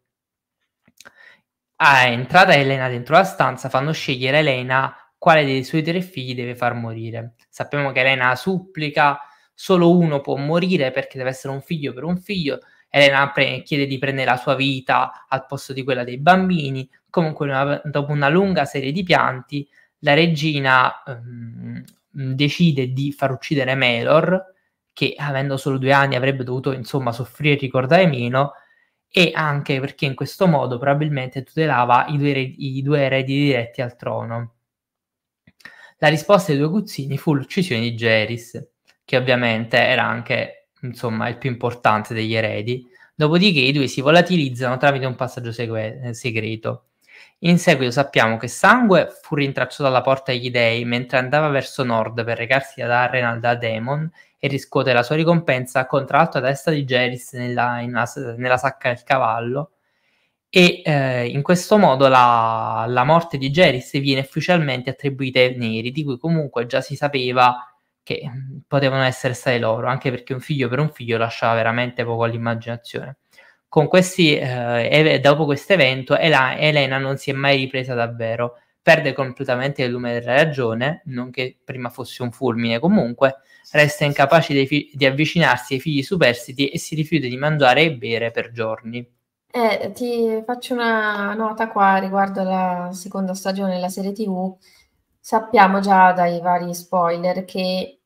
A entrata Elena dentro la stanza fanno scegliere Elena quale dei suoi tre figli deve far morire. Sappiamo che Elena supplica, solo uno può morire perché deve essere un figlio per un figlio. Elena pre- chiede di prendere la sua vita al posto di quella dei bambini. Comunque, una, dopo una lunga serie di pianti, la regina ehm, decide di far uccidere Melor che avendo solo due anni avrebbe dovuto insomma soffrire e ricordare meno e anche perché in questo modo probabilmente tutelava i due, eredi, i due eredi diretti al trono. La risposta dei due cuzzini fu l'uccisione di Geris, che ovviamente era anche insomma il più importante degli eredi, dopodiché i due si volatilizzano tramite un passaggio segue- segreto. In seguito sappiamo che Sangue fu rintracciato alla porta degli dei mentre andava verso nord per recarsi ad Arrenal da Daemon e riscuote la sua ricompensa contralto a destra di Geris nella, in nella sacca del cavallo e eh, in questo modo la, la, morte di Geris viene ufficialmente attribuita ai neri, di cui comunque già si sapeva che mm, potevano essere stati loro, anche perché un figlio per un figlio lasciava veramente poco all'immaginazione. Questi, eh, ev- dopo questo evento, Ela- Elena non si è mai ripresa davvero, perde completamente il lume della ragione, non che prima fosse un fulmine comunque, resta incapace di, di avvicinarsi ai figli superstiti e si rifiuta di mangiare e bere per giorni. Eh, ti faccio una nota qua riguardo alla seconda stagione della serie TV. Sappiamo già dai vari spoiler che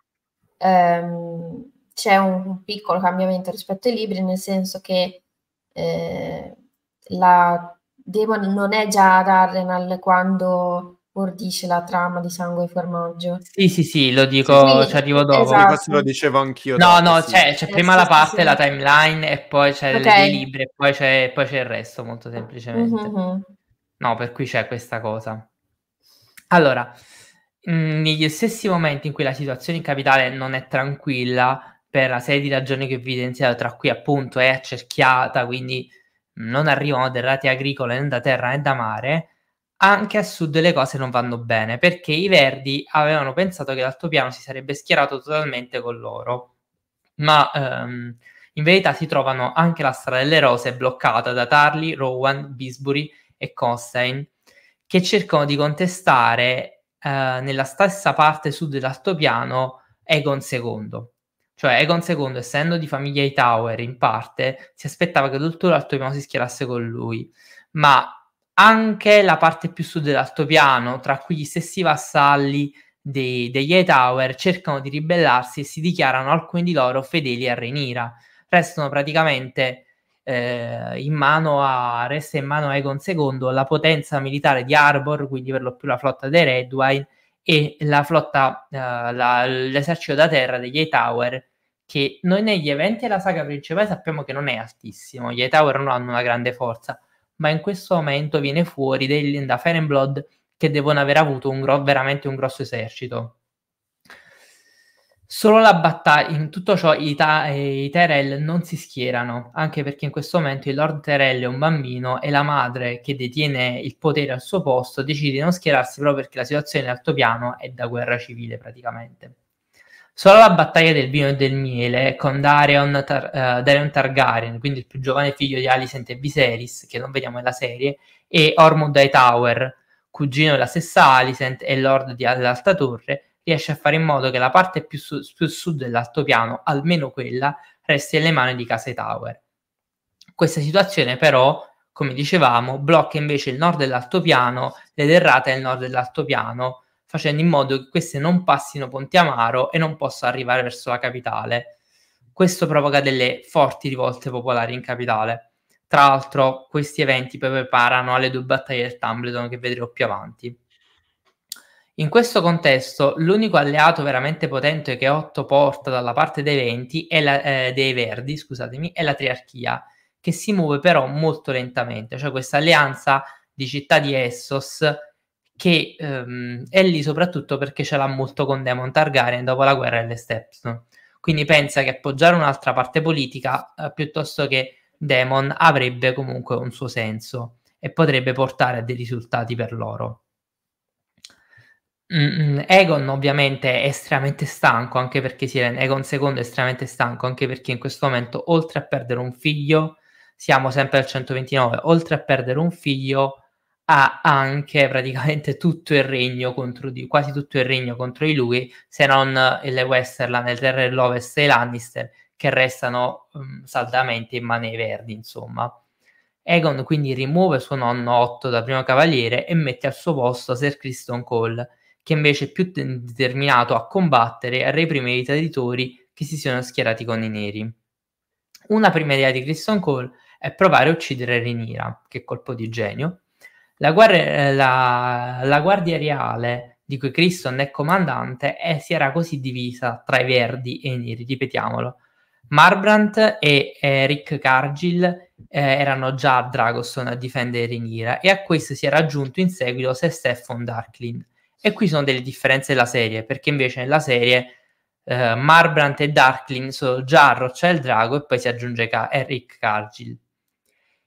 ehm, c'è un, un, piccolo cambiamento rispetto ai libri, nel senso che eh, la Demon non è già ad Arrenal quando ordisce la trama di sangue e formaggio. Sì, sì, sì, lo dico, sì, ci cioè, arrivo dopo. Esatto. lo dicevo anch'io. No, no, sì. Cioè, c'è, c'è eh, prima la parte, la timeline, e poi c'è okay. i libri, e poi c'è, poi c'è, il resto, molto semplicemente. Mm-hmm, mm-hmm. No, per cui c'è questa cosa. Allora, mh, mm, negli stessi momenti in cui la situazione in capitale non è tranquilla, per la serie di ragioni che ho evidenziato, tra cui appunto è accerchiata, quindi non arrivano derrate agricole né da terra né da mare, anche a sud le cose non vanno bene perché i Verdi avevano pensato che l'altopiano si sarebbe schierato totalmente con loro, ma ehm, in verità si trovano anche la strada delle rose bloccata da Tarly, Rowan, Bisbury e Constein che cercano di contestare eh, nella stessa parte sud dell'altopiano Egon II. Cioè Egon II, essendo di famiglia Hightower in parte, si aspettava che tutto l'altopiano si schierasse con lui, ma anche la parte più sud dell'altopiano, tra cui gli stessi vassalli dei, degli Tower, cercano di ribellarsi e si dichiarano alcuni di loro fedeli a Renira. Restano praticamente eh, in mano a, resta in mano a Egon II la potenza militare di Arbor, quindi per lo più la flotta dei Redwine, e la flotta, eh, la, l'esercito da terra degli Tower. che noi negli eventi della saga principale sappiamo che non è altissimo, gli Tower non hanno una grande forza, ma in questo momento viene fuori dei, da Fire and Blood che devono aver avuto un gro- veramente un grosso esercito. Solo la battaglia, in tutto ciò i, ta- eh, i Terrell non si schierano, anche perché in questo momento il Lord Terrell è un bambino e la madre che detiene il potere al suo posto decide di non schierarsi proprio perché la situazione in altopiano è da guerra civile praticamente. Solo la battaglia del vino e del miele con Dareon, Tar- uh, eh, Dareon Targaryen, quindi il più giovane figlio di Alicent e Viserys, che non vediamo nella serie, e Ormond Hightower, cugino della stessa Alicent e lord di Alta Torre, riesce a fare in modo che la parte più, su- più sud dell'altopiano, almeno quella, resti nelle mani di Casa Tower. Questa situazione però, come dicevamo, blocca invece il nord dell'altopiano, le derrate nel nord dell'altopiano, facendo in modo che queste non passino Amaro e non possa arrivare verso la capitale. Questo provoca delle forti rivolte popolari in capitale. Tra l'altro, questi eventi poi preparano alle due battaglie del Tumbleton che vedremo più avanti. In questo contesto, l'unico alleato veramente potente che Otto porta dalla parte dei, venti è la, eh, dei Verdi è la Triarchia, che si muove però molto lentamente, cioè questa alleanza di città di Essos che um, è lì soprattutto perché ce l'ha molto con Demon Targaryen dopo la guerra delle Steps. No? Quindi pensa che appoggiare un'altra parte politica eh, piuttosto che Demon avrebbe comunque un suo senso e potrebbe portare a dei risultati per loro. Mm, mm Egon ovviamente è estremamente stanco, anche perché sì, Egon II è estremamente stanco, anche perché in questo momento oltre a perdere un figlio, siamo sempre al 129, oltre a perdere un figlio, ha anche praticamente tutto il regno contro di, quasi tutto il regno contro di lui, se non le Westerland, il Terre dell'Ovest e Lannister, che restano um, saldamente in mani verdi, insomma. Egon quindi rimuove suo nonno Otto da primo cavaliere e mette al suo posto Sir Criston Cole, che invece è più determinato a combattere e a reprimere i traditori che si siano schierati con i neri. Una prima idea di Criston Cole è provare a uccidere Renira, che colpo di genio, la, guardia, eh, la, la guardia reale di cui Criston è comandante è, si era così divisa tra i verdi e i neri, ripetiamolo. Marbrandt e eh, Rick Cargill eh, erano già a Dragoston a difendere Rhaenyra e a questo si era aggiunto in seguito Sir Stefan Darklin. E qui sono delle differenze della serie, perché invece nella serie eh, Marbrandt e Darklin sono già a Roccia del Drago e poi si aggiunge Ka- eh, Rick Cargill.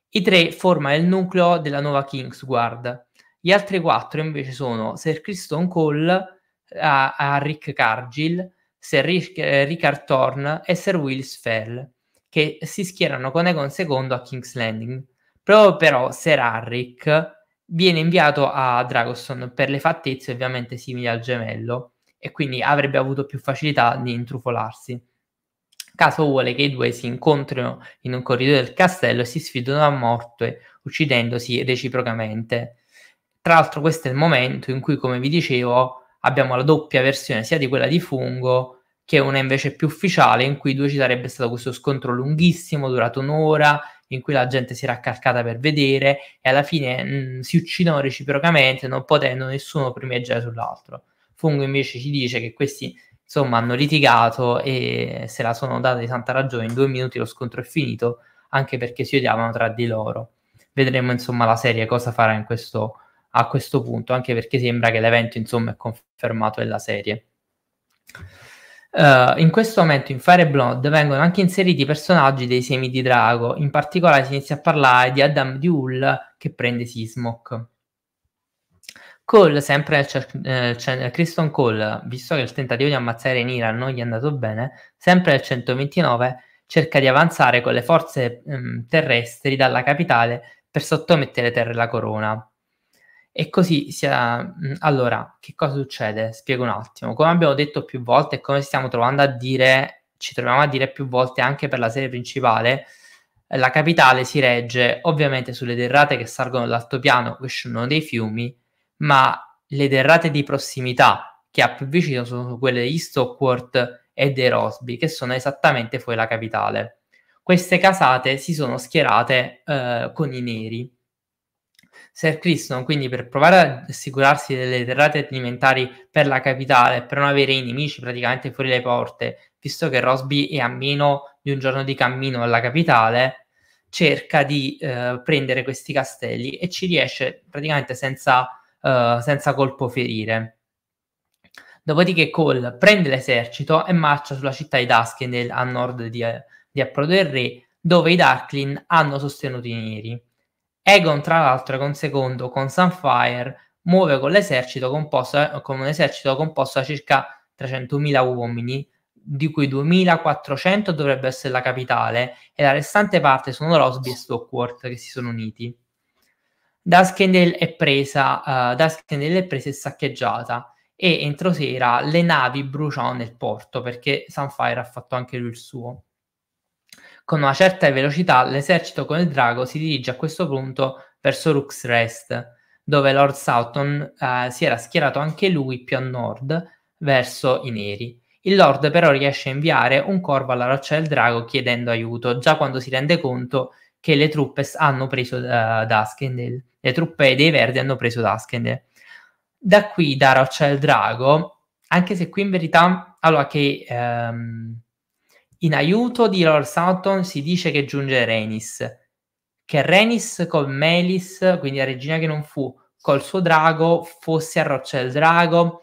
I tre formano il nucleo della nuova Kingsguard. Gli altri quattro invece sono Sir Criston Cole eh, a, a Rick Cargill, Sir Rick, eh, Richard Thorne e Sir Willis Fell, che si schierano con Egon II a King's Landing. Proprio però Sir Harrick viene inviato a Dragoston per le fattezze ovviamente simili al gemello e quindi avrebbe avuto più facilità di intrufolarsi. Caso vuole che i due si incontrino in un corridoio del castello e si sfidano a morte, uccidendosi reciprocamente. Tra l'altro questo è il momento in cui, come vi dicevo, abbiamo la doppia versione sia di quella di Fungo che una invece più ufficiale in cui due ci sarebbe stato questo scontro lunghissimo, durato un'ora, in cui la gente si era accalcata per vedere e alla fine mh, mm, si uccidono reciprocamente, non potendo nessuno primeggiare sull'altro. Fungo invece ci dice che questi Insomma, hanno litigato e se la sono data di santa ragione. In due minuti lo scontro è finito, anche perché si odiavano tra di loro. Vedremo, insomma, la serie cosa farà questo, a questo punto, anche perché sembra che l'evento, insomma, è confermato nella serie. Uh, in questo momento in Fire Blood vengono anche inseriti i personaggi dei semi di drago, in particolare si inizia a parlare di Adam Duel che prende Sismok. Cole, sempre eh, c- eh, Cole, visto che il tentativo di ammazzare Nira non gli è andato bene, sempre al 129 cerca di avanzare con le forze mh, ehm, terrestri dalla capitale per sottomettere terra e la corona. E così sia... Mm, allora, che cosa succede? Spiego un attimo. Come abbiamo detto più volte e come stiamo trovando a dire, ci troviamo a dire più volte anche per la serie principale, la capitale si regge ovviamente sulle derrate che salgono dall'altopiano, che scendono dei fiumi ma le derrate di prossimità che ha più vicino sono quelle di Stockport e dei Rosby, che sono esattamente fuori la capitale. Queste casate si sono schierate eh, con i neri. Sir Criston, quindi, per provare ad assicurarsi delle derrate alimentari per la capitale, per non avere i nemici praticamente fuori le porte, visto che Rosby è a meno di un giorno di cammino alla capitale, cerca di eh, prendere questi castelli e ci riesce praticamente senza eh, senza colpo ferire. Dopodiché Cole prende l'esercito e marcia sulla città di Duskendale a nord di, di Approdo del Re, dove i Darklin hanno sostenuto i Neri. Egon, tra l'altro, è con secondo con Sunfire, muove con, composto, eh, con un esercito composto da circa 300.000 uomini, di cui 2.400 dovrebbe essere la capitale, e la restante parte sono Rosby e Stockworth che si sono uniti. Duskendale è presa, uh, eh, Duskendale è presa e saccheggiata e entro sera le navi bruciano nel porto perché Sunfire ha fatto anche lui il suo. Con una certa velocità l'esercito con il drago si dirige a questo punto verso Rook's Rest, dove Lord Soughton uh, eh, si era schierato anche lui più a nord, verso i neri. Il Lord però riesce a inviare un corvo alla roccia del drago chiedendo aiuto, già quando si rende conto che le truppe hanno preso uh, eh, Duskendale le truppe dei Verdi hanno preso Tusken. Da qui da Roccia del Drago, anche se qui in verità, allora che ehm, in aiuto di Lord Sutton si dice che giunge Renis, che Renis con Melis, quindi la regina che non fu, col suo drago fosse a Roccia del Drago,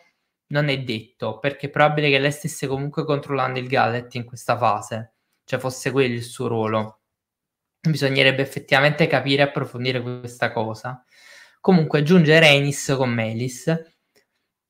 non è detto, perché è probabile che lei stesse comunque controllando il Gallet in questa fase, cioè fosse quello il suo ruolo bisognerebbe effettivamente capire e approfondire questa cosa. Comunque giunge Renis con Melis.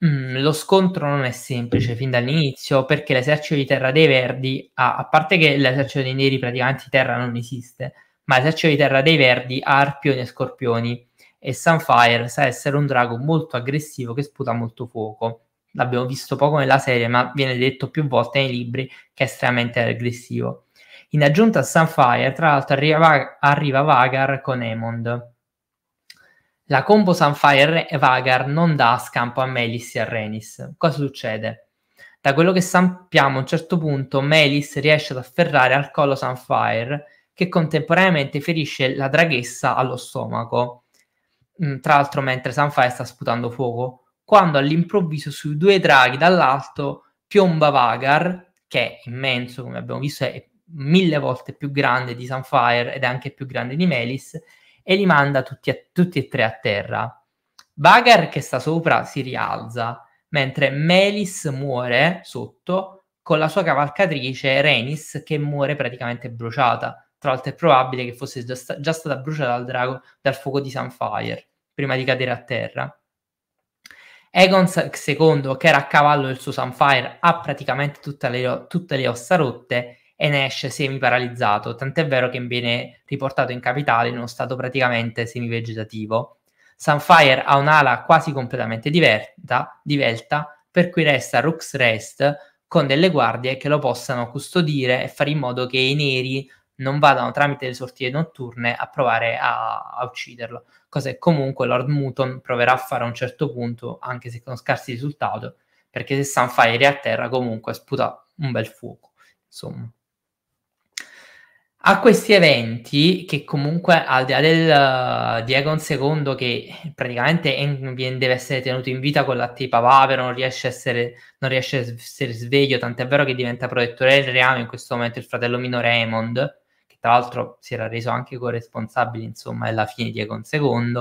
Mm, lo scontro non è semplice fin dall'inizio perché l'esercito di terra dei Verdi, ha, a parte che l'esercito dei Neri praticamente terra non esiste, ma l'esercito di terra dei Verdi ha arpioni e scorpioni e Sunfire sa essere un drago molto aggressivo che sputa molto fuoco. L'abbiamo visto poco nella serie, ma viene detto più volte nei libri che è estremamente aggressivo in aggiunta a Sunfire, tra l'altro, arriva, arriva Vagar con Emond. La combo Sunfire e Vagar non dà scampo a Melis e a Renis. Cosa succede? Da quello che sappiamo, a un certo punto Melis riesce ad afferrare al collo Sunfire, che contemporaneamente ferisce la draghessa allo stomaco. Mm, tra l'altro, mentre Sunfire sta sputando fuoco, quando all'improvviso sui due draghi dall'alto piomba Vagar, che è immenso, come abbiamo visto, è mille volte più grande di Sunfire ed è anche più grande di Melis e li manda tutti, a, tutti e tre a terra. Bagar che sta sopra si rialza, mentre Melis muore sotto con la sua cavalcatrice Renis che muore praticamente bruciata. Tra l'altro è probabile che fosse già, sta- già stata bruciata dal drago dal fuoco di Sunfire prima di cadere a terra. Egon II, che era a cavallo del suo Sunfire, ha praticamente tutte le, tutte le ossa rotte e ne esce semi-paralizzato, tant'è vero che viene riportato in capitale in uno stato praticamente semi-vegetativo. Sunfire ha un'ala quasi completamente diverta, divelta, per cui resta Rook's Rest con delle guardie che lo possano custodire e fare in modo che i neri non vadano tramite le sortie notturne a provare a, a ucciderlo, cosa che comunque Lord Muton proverà a fare a un certo punto, anche se con scarsi risultati, perché se Sunfire è a terra comunque sputa un bel fuoco, insomma a questi eventi che comunque al di là del uh, eh, II che praticamente deve essere tenuto in vita con la tipa papavero non riesce a essere, riesce a essere sveglio tant'è vero che diventa protettore del reame in questo momento il fratello minore Raymond che tra l'altro si era reso anche corresponsabile insomma alla fine di Egon II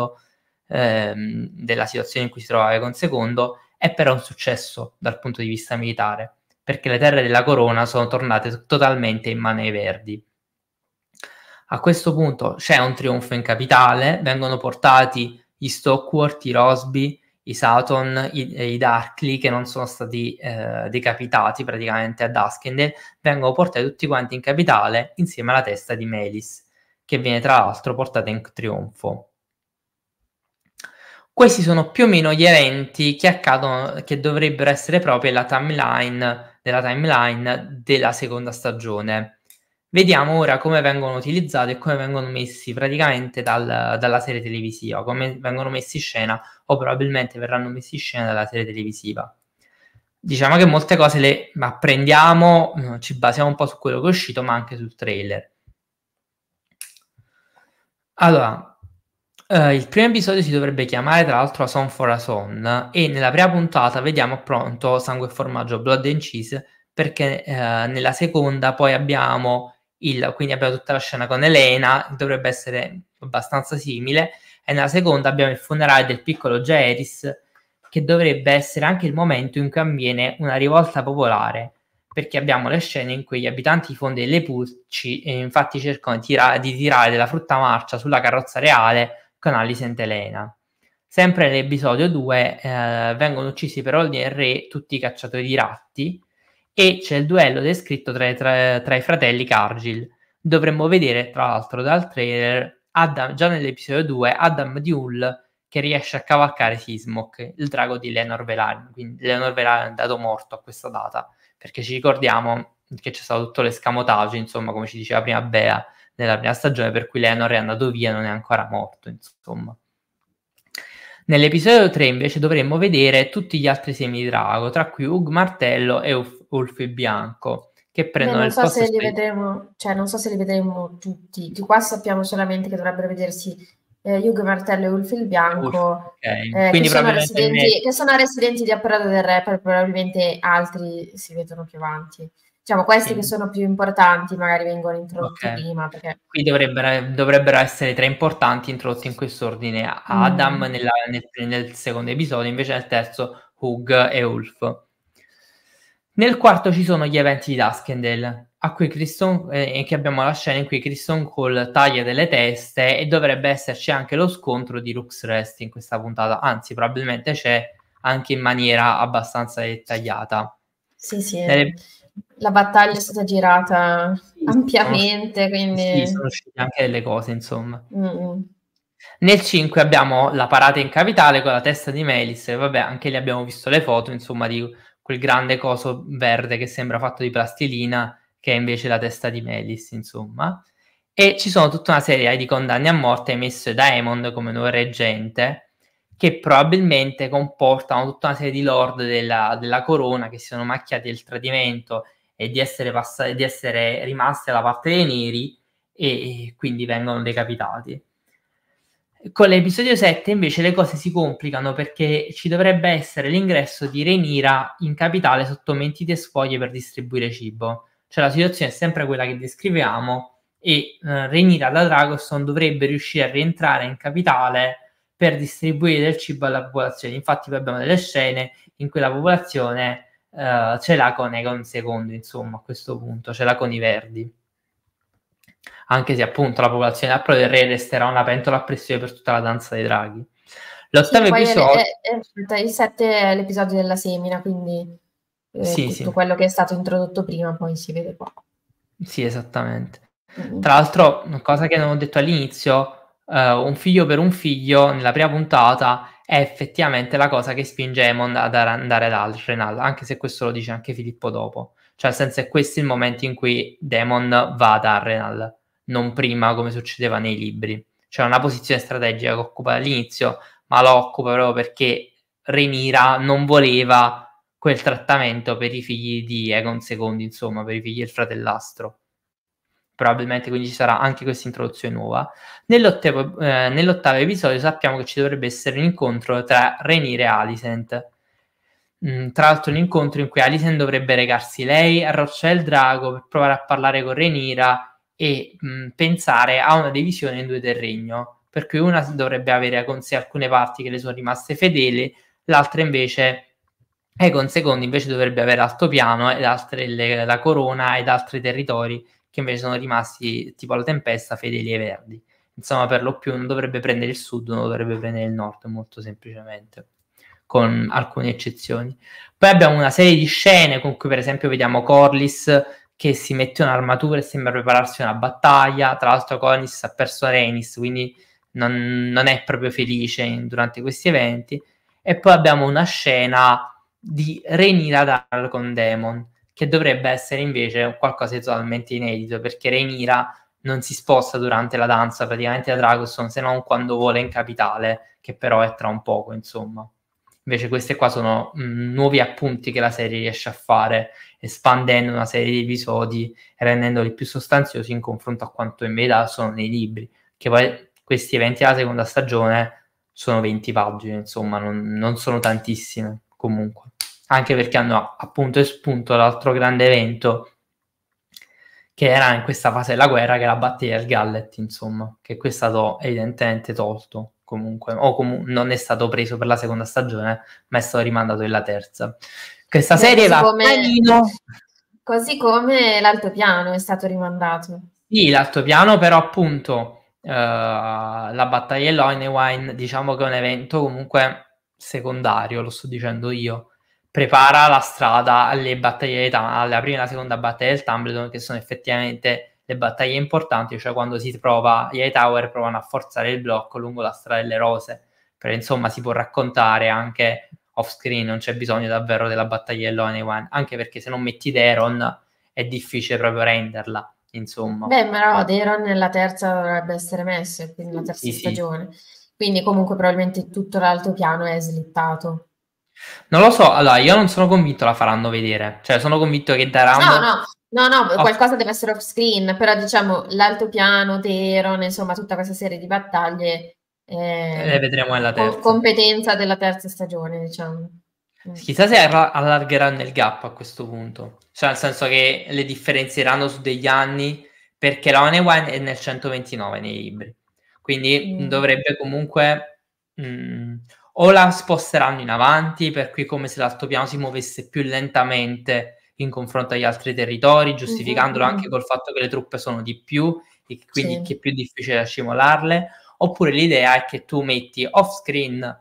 ehm, della situazione in cui si trovava Egon II è però un successo dal punto di vista militare perché le terre della corona sono tornate totalmente in mano ai verdi a questo punto c'è un trionfo in capitale, vengono portati gli Stockworth, i Rosby, i Saturn, i, i Darkly che non sono stati eh, decapitati praticamente a Duskendale, vengono portati tutti quanti in capitale insieme alla testa di Melis, che viene tra l'altro portata in trionfo. Questi sono più o meno gli eventi che accadono, che dovrebbero essere proprio la timeline, della timeline della seconda stagione. Vediamo ora come vengono utilizzati e come vengono messi praticamente dal, dalla serie televisiva, come vengono messi in scena o probabilmente verranno messi in scena dalla serie televisiva. Diciamo che molte cose le apprendiamo, mm, ci basiamo un po' su quello che è uscito, ma anche sul trailer. Allora, eh, il primo episodio si dovrebbe chiamare tra l'altro A Song for a Son e nella prima puntata vediamo pronto Sangue e Formaggio, Blood and Cheese, perché eh, nella seconda poi abbiamo il, quindi abbiamo tutta la scena con Elena, dovrebbe essere abbastanza simile, e nella seconda abbiamo il funerale del piccolo Jaeris, che dovrebbe essere anche il momento in cui avviene una rivolta popolare, perché abbiamo le scene in cui gli abitanti di Fonde delle Pulci eh, infatti cercano di, tira- di, tirare della frutta marcia sulla carrozza reale con Alice e Elena. Sempre nell'episodio 2 eh, vengono uccisi per ordine del re tutti i cacciatori di ratti, e c'è il duello descritto tra, tra, tra i fratelli Cargill. Dovremmo vedere, tra l'altro, dal trailer, Adam, già nell'episodio 2, Adam di Hull che riesce a cavalcare Sismok, il drago di Leonor Velan. Quindi Leonor Velan è andato morto a questa data, perché ci ricordiamo che c'è stato tutto l'escamotage, insomma, come ci diceva prima Bea, nella prima stagione, per cui Leonor è andato via, non è ancora morto, insomma. Nell'episodio 3 invece dovremmo vedere tutti gli altri semi drago, tra cui Ug Martello e Uff Ulfi Bianco che prendono no, non so se li sped- vedremo, cioè non so se li vedremo tutti. Di qua sappiamo solamente che dovrebbero vedersi eh, Hugo Martello e il Bianco, Ulf, okay. eh, che, sono residenti, che, sono residenti, di Approdo del Rapper, probabilmente altri si vedono più avanti. Diciamo, questi sì. che sono più importanti magari vengono introdotti okay. prima. Perché... Qui dovrebbero, dovrebbero essere tre importanti introdotti in questo ordine. Mm. Adam mm. nella, nel, nel, secondo episodio, invece nel terzo Hug e Ulf. Nel quarto ci sono gli eventi di Duskendale, Christon, eh, che abbiamo la scena in cui Criston Cole taglia delle teste e dovrebbe esserci anche lo scontro di Lux Rest in questa puntata, anzi probabilmente c'è anche in maniera abbastanza dettagliata. Sì, sì. Nelle... Eh, la battaglia è stata girata sì, ampiamente, sono... quindi... Sì, sono uscite anche delle cose, insomma. Mm-hmm. Nel 5 abbiamo la parata in capitale con la testa di Melis, vabbè, anche lì abbiamo visto le foto, insomma, di quel grande coso verde che sembra fatto di plastilina, che è invece la testa di Melis, insomma. E ci sono tutta una serie eh, di condanne a morte emesse da Emond come nuovo reggente, che probabilmente comportano tutta una serie di lord della, della corona che si sono macchiati del tradimento e di essere, pass- di essere rimasti alla parte dei neri e, e quindi vengono decapitati. Con l'episodio 7 invece le cose si complicano perché ci dovrebbe essere l'ingresso di Renira in capitale sotto mentite sfoglie per distribuire cibo. Cioè la situazione è sempre quella che descriviamo e eh, Renira da Dragoston dovrebbe riuscire a rientrare in capitale per distribuire del cibo alla popolazione. Infatti poi abbiamo delle scene in cui la popolazione eh, ce l'ha con Egon II, insomma, a questo punto, ce l'ha con i Verdi anche se appunto la popolazione della Pro del Re resterà una pentola a pressione per tutta la danza dei draghi. L'ottavo sì, episodio... È, il 7 è l'episodio della semina, quindi eh, sì, tutto sì. quello che è stato introdotto prima poi si vede qua. Sì, esattamente. Mm. Tra l'altro, una cosa che non ho detto all'inizio, uh, un figlio per un figlio, nella prima puntata, è effettivamente la cosa che spinge Emon ad andare dal Renal, anche se questo lo dice anche Filippo dopo. Cioè, nel senso, è questo il momento in cui Demon va da Renal non prima come succedeva nei libri. Cioè una posizione strategica che occupa all'inizio, ma lo occupa proprio perché Renira non voleva quel trattamento per i figli di Egon II, insomma, per i figli del fratellastro. Probabilmente quindi ci sarà anche questa introduzione nuova. Nell'ottavo, eh, nell'ottavo episodio sappiamo che ci dovrebbe essere un incontro tra Renira e Alicent. Mm, tra l'altro un incontro in cui Alicent dovrebbe recarsi lei a Roccia del Drago per provare a parlare con Renira e mh, pensare a una divisione in due del regno, per cui una dovrebbe avere con sé alcune parti che le sono rimaste fedeli, l'altra invece con secondi, invece dovrebbe avere l'altopiano ed altre le, la corona ed altri territori che invece sono rimasti tipo la tempesta fedeli ai verdi. Insomma, per lo più non dovrebbe prendere il sud, non dovrebbe prendere il nord, molto semplicemente, con alcune eccezioni. Poi abbiamo una serie di scene con cui per esempio vediamo Corlys che si mette un'armatura e sembra prepararsi a una battaglia. Tra l'altro, Conis ha perso Renis, quindi non, non è proprio felice in, durante questi eventi. E poi abbiamo una scena di Reni Dal con Demon, che dovrebbe essere invece qualcosa di totalmente inedito, perché Renira non si sposta durante la danza praticamente da Dragonstone se non quando vuole in capitale, che però è tra un poco, insomma. Invece queste qua sono mh, mm, nuovi appunti che la serie riesce a fare, espandendo una serie di episodi e rendendoli più sostanziosi in confronto a quanto in verità sono nei libri. Che poi questi eventi della seconda stagione sono 20 pagine, insomma, non, non sono tantissime comunque. Anche perché hanno appunto espunto l'altro grande evento che era in questa fase della guerra, che era la battaglia del Gallet, insomma, che qui è stato evidentemente tolto comunque, o com- non è stato preso per la seconda stagione, ma è stato rimandato nella terza. Questa così serie va come... Panino. Così come l'altopiano è stato rimandato. Sì, l'altopiano però appunto uh, la battaglia di Wine, diciamo che è un evento comunque secondario, lo sto dicendo io prepara la strada alle battaglie, alla prima e alla seconda battaglia del Tumbledore, che sono effettivamente le battaglie importanti, cioè quando si trova gli Hightower provano a forzare il blocco lungo la strada delle rose, però insomma si può raccontare anche off screen, non c'è bisogno davvero della battaglia dell'Onewan, anche perché se non metti Daron è difficile proprio renderla, insomma. Beh, ma ah. Daron Deron nella terza dovrebbe essere messo, quindi la terza sì, stagione. Sì. Quindi comunque probabilmente tutto l'altopiano è slittato. Non lo so, allora io non sono convinto la faranno vedere, cioè sono convinto che daranno... No, no, No, no, ah. qualcosa deve essere off screen, però diciamo l'altopiano, Teron, insomma tutta questa serie di battaglie. Eh, le vedremo nella terza. Competenza della terza stagione, diciamo. Chissà se allargeranno il gap a questo punto, cioè nel senso che le differenzieranno su degli anni, perché la One One è nel 129 nei libri, quindi mm. dovrebbe comunque... Mh, mm, o la sposteranno in avanti, per cui come se l'altopiano si muovesse più lentamente in confronto agli altri territori, mhm, giustificandolo mm-hmm. anche col fatto che le truppe sono di più e quindi sì. che è più difficile da scimolarle, oppure l'idea è che tu metti off screen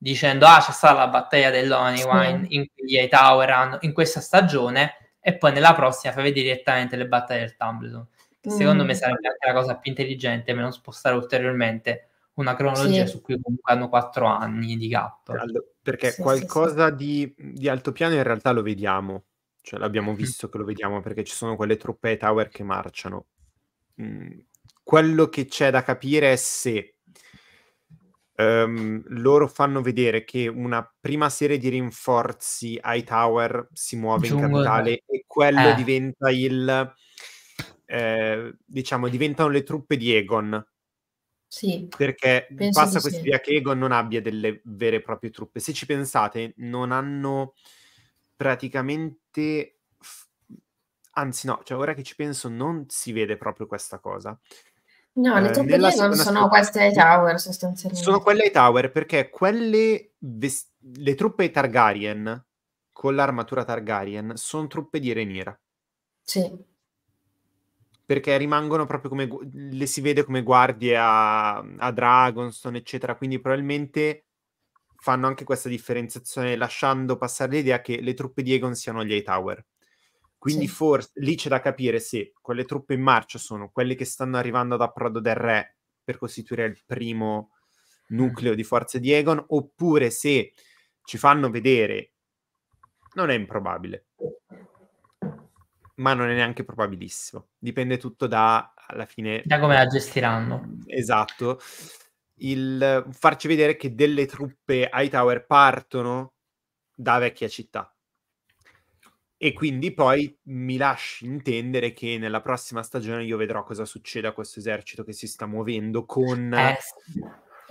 dicendo ah c'è stata la battaglia dell'Onywine sì. in cui gli Hightower hanno in questa stagione e poi nella prossima fai vedere direttamente le battaglie del Tumbleton che mm. secondo me mm. sarebbe anche la cosa più intelligente meno spostare ulteriormente una cronologia sì. su cui comunque hanno quattro anni di gap perché sì, qualcosa Di, di altopiano in realtà lo vediamo cioè, l'abbiamo visto che lo vediamo perché ci sono quelle truppe Tower che marciano. Mm. Quello che c'è da capire è se Um, loro fanno vedere che una prima serie di rinforzi ai Tower si muove Giungo in capitale e quello eh. diventa il eh, diciamo diventano le truppe di Egon sì, perché passa questa idea che Egon non abbia delle vere e proprie truppe se ci pensate non hanno praticamente, anzi no, cioè ora che ci penso non si vede proprio questa cosa. No, le topperie eh, non sono scuola... queste ai tower sostanzialmente. Sono quelle ai tower perché quelle vest... le truppe Targaryen con l'armatura Targaryen sono truppe di Renira. Sì. Perché rimangono proprio come le si vede come guardie a, a Dragonstone, eccetera. Quindi probabilmente fanno anche questa differenziazione lasciando passare l'idea che le truppe di Egon siano gli Hightower. Quindi sì. forse lì c'è da capire se quelle truppe in marcia sono quelle che stanno arrivando ad approdo del re per costituire il primo nucleo mm. di forze di Egon, oppure se ci fanno vedere, non è improbabile, ma non è neanche probabilissimo. Dipende tutto da, alla fine... Da come la gestiranno. Esatto il farci vedere che delle truppe Hightower partono da vecchia città. E quindi poi mi lasci intendere che nella prossima stagione io vedrò cosa succede a questo esercito che si sta muovendo con... Eh,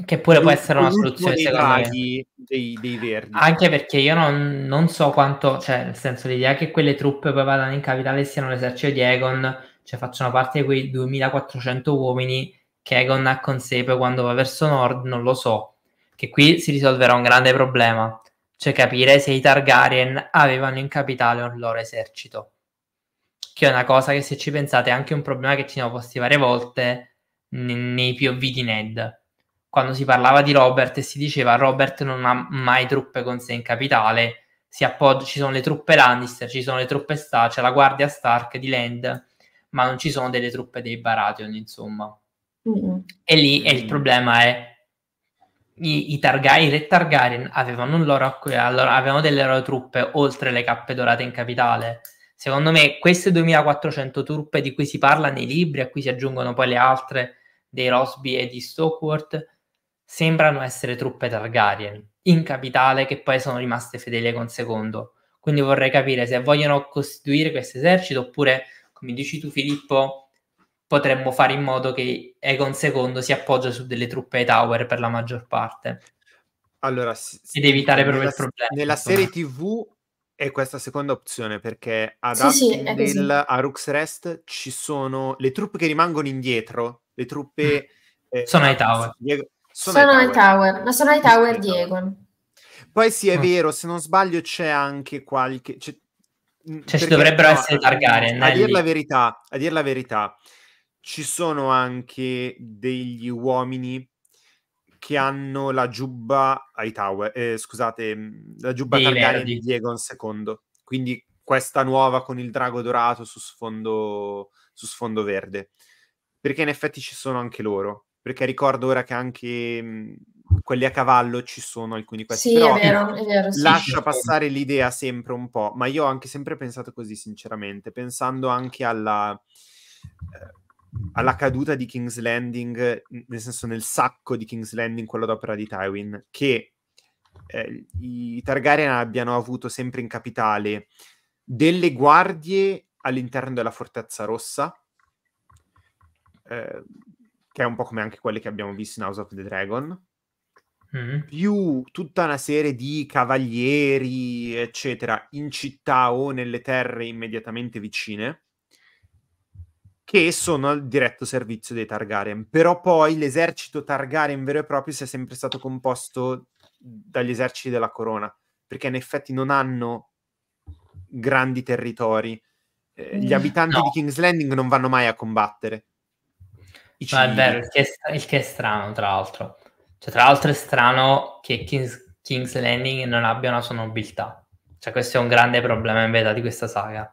che pure può essere una soluzione, secondo me. Dei, dei verdi. Anche perché io non, non, so quanto... Cioè, nel senso, l'idea che quelle truppe poi vadano in capitale siano l'esercito di Egon, cioè facciano parte di quei 2400 uomini che Egon ha con sé poi quando va verso nord, non lo so. Che qui si risolverà un grande problema, cioè capire se i Targaryen avevano in capitale un loro esercito. Che è una cosa che se ci pensate è anche un problema che ci siamo posti varie volte nei POV di Ned. Quando si parlava di Robert e si diceva Robert non ha mai truppe con sé in capitale, appoggia, ci sono le truppe Lannister, ci sono le truppe Stark, c'è la guardia Stark di Land, ma non ci sono delle truppe dei Baratheon, insomma. Mm-hmm. E lì e il mm. problema è i, i, Targaryen, i re Targaryen avevano, loro, allora, avevano delle loro truppe oltre le cappe dorate in capitale. Secondo me queste 2400 truppe di cui si parla nei libri, a cui si aggiungono poi le altre dei Rosby e di Stockworth, sembrano essere truppe Targaryen in capitale che poi sono rimaste fedeli con secondo. Quindi vorrei capire se vogliono costituire questo esercito oppure, come dici tu Filippo, potremmo fare in modo che Egon II si appoggia su delle truppe ai tower per la maggior parte. Allora, ed evitare nella, proprio il problema. Nella insomma. serie TV è questa seconda opzione perché ad sì, Appendale, sì, a Rux Rest ci sono le truppe che rimangono indietro, le truppe... Mm. Eh, sono ai eh, tower. Diego, sono, sono ai tower. tower. ma sono ai tower di Egon. Poi sì, è mm. vero, se non sbaglio c'è anche qualche... C'è, mm, cioè, ci dovrebbero no, essere Targaryen. a eh, dir la verità, a dir la verità, ci sono anche degli uomini che hanno la giubba ai Tower, eh, scusate, mm, la giubba Targaryen di Diego II. Quindi questa nuova con il drago dorato su sfondo, su sfondo verde. Perché in effetti ci sono anche loro. Perché ricordo ora che anche mm, quelli a cavallo ci sono alcuni di questi. Sì, Però, è vero, è vero, sì, lascia sì, passare sì. l'idea sempre un po', ma io ho anche sempre pensato così, sinceramente, pensando anche alla... Eh, alla caduta di King's Landing, nel senso nel sacco di King's Landing, quello d'opera di Tywin, che eh, i Targaryen abbiano avuto sempre in capitale delle guardie all'interno della Fortezza Rossa, eh, che è un po' come anche quelle che abbiamo visto in House of the Dragon, mm. più tutta una serie di cavalieri, eccetera, in città o nelle terre immediatamente vicine che sono al diretto servizio dei Targaryen. Però poi l'esercito Targaryen vero e proprio si è sempre stato composto dagli eserciti della corona, perché in effetti non hanno grandi territori. Eh, gli mm. abitanti no. di King's Landing non vanno mai a combattere. No, è vero, il che è, str- il che è, strano, tra l'altro. Cioè, tra l'altro è strano che King's, King's Landing non abbia una sua nobiltà. Cioè, questo è un grande problema in verità di questa saga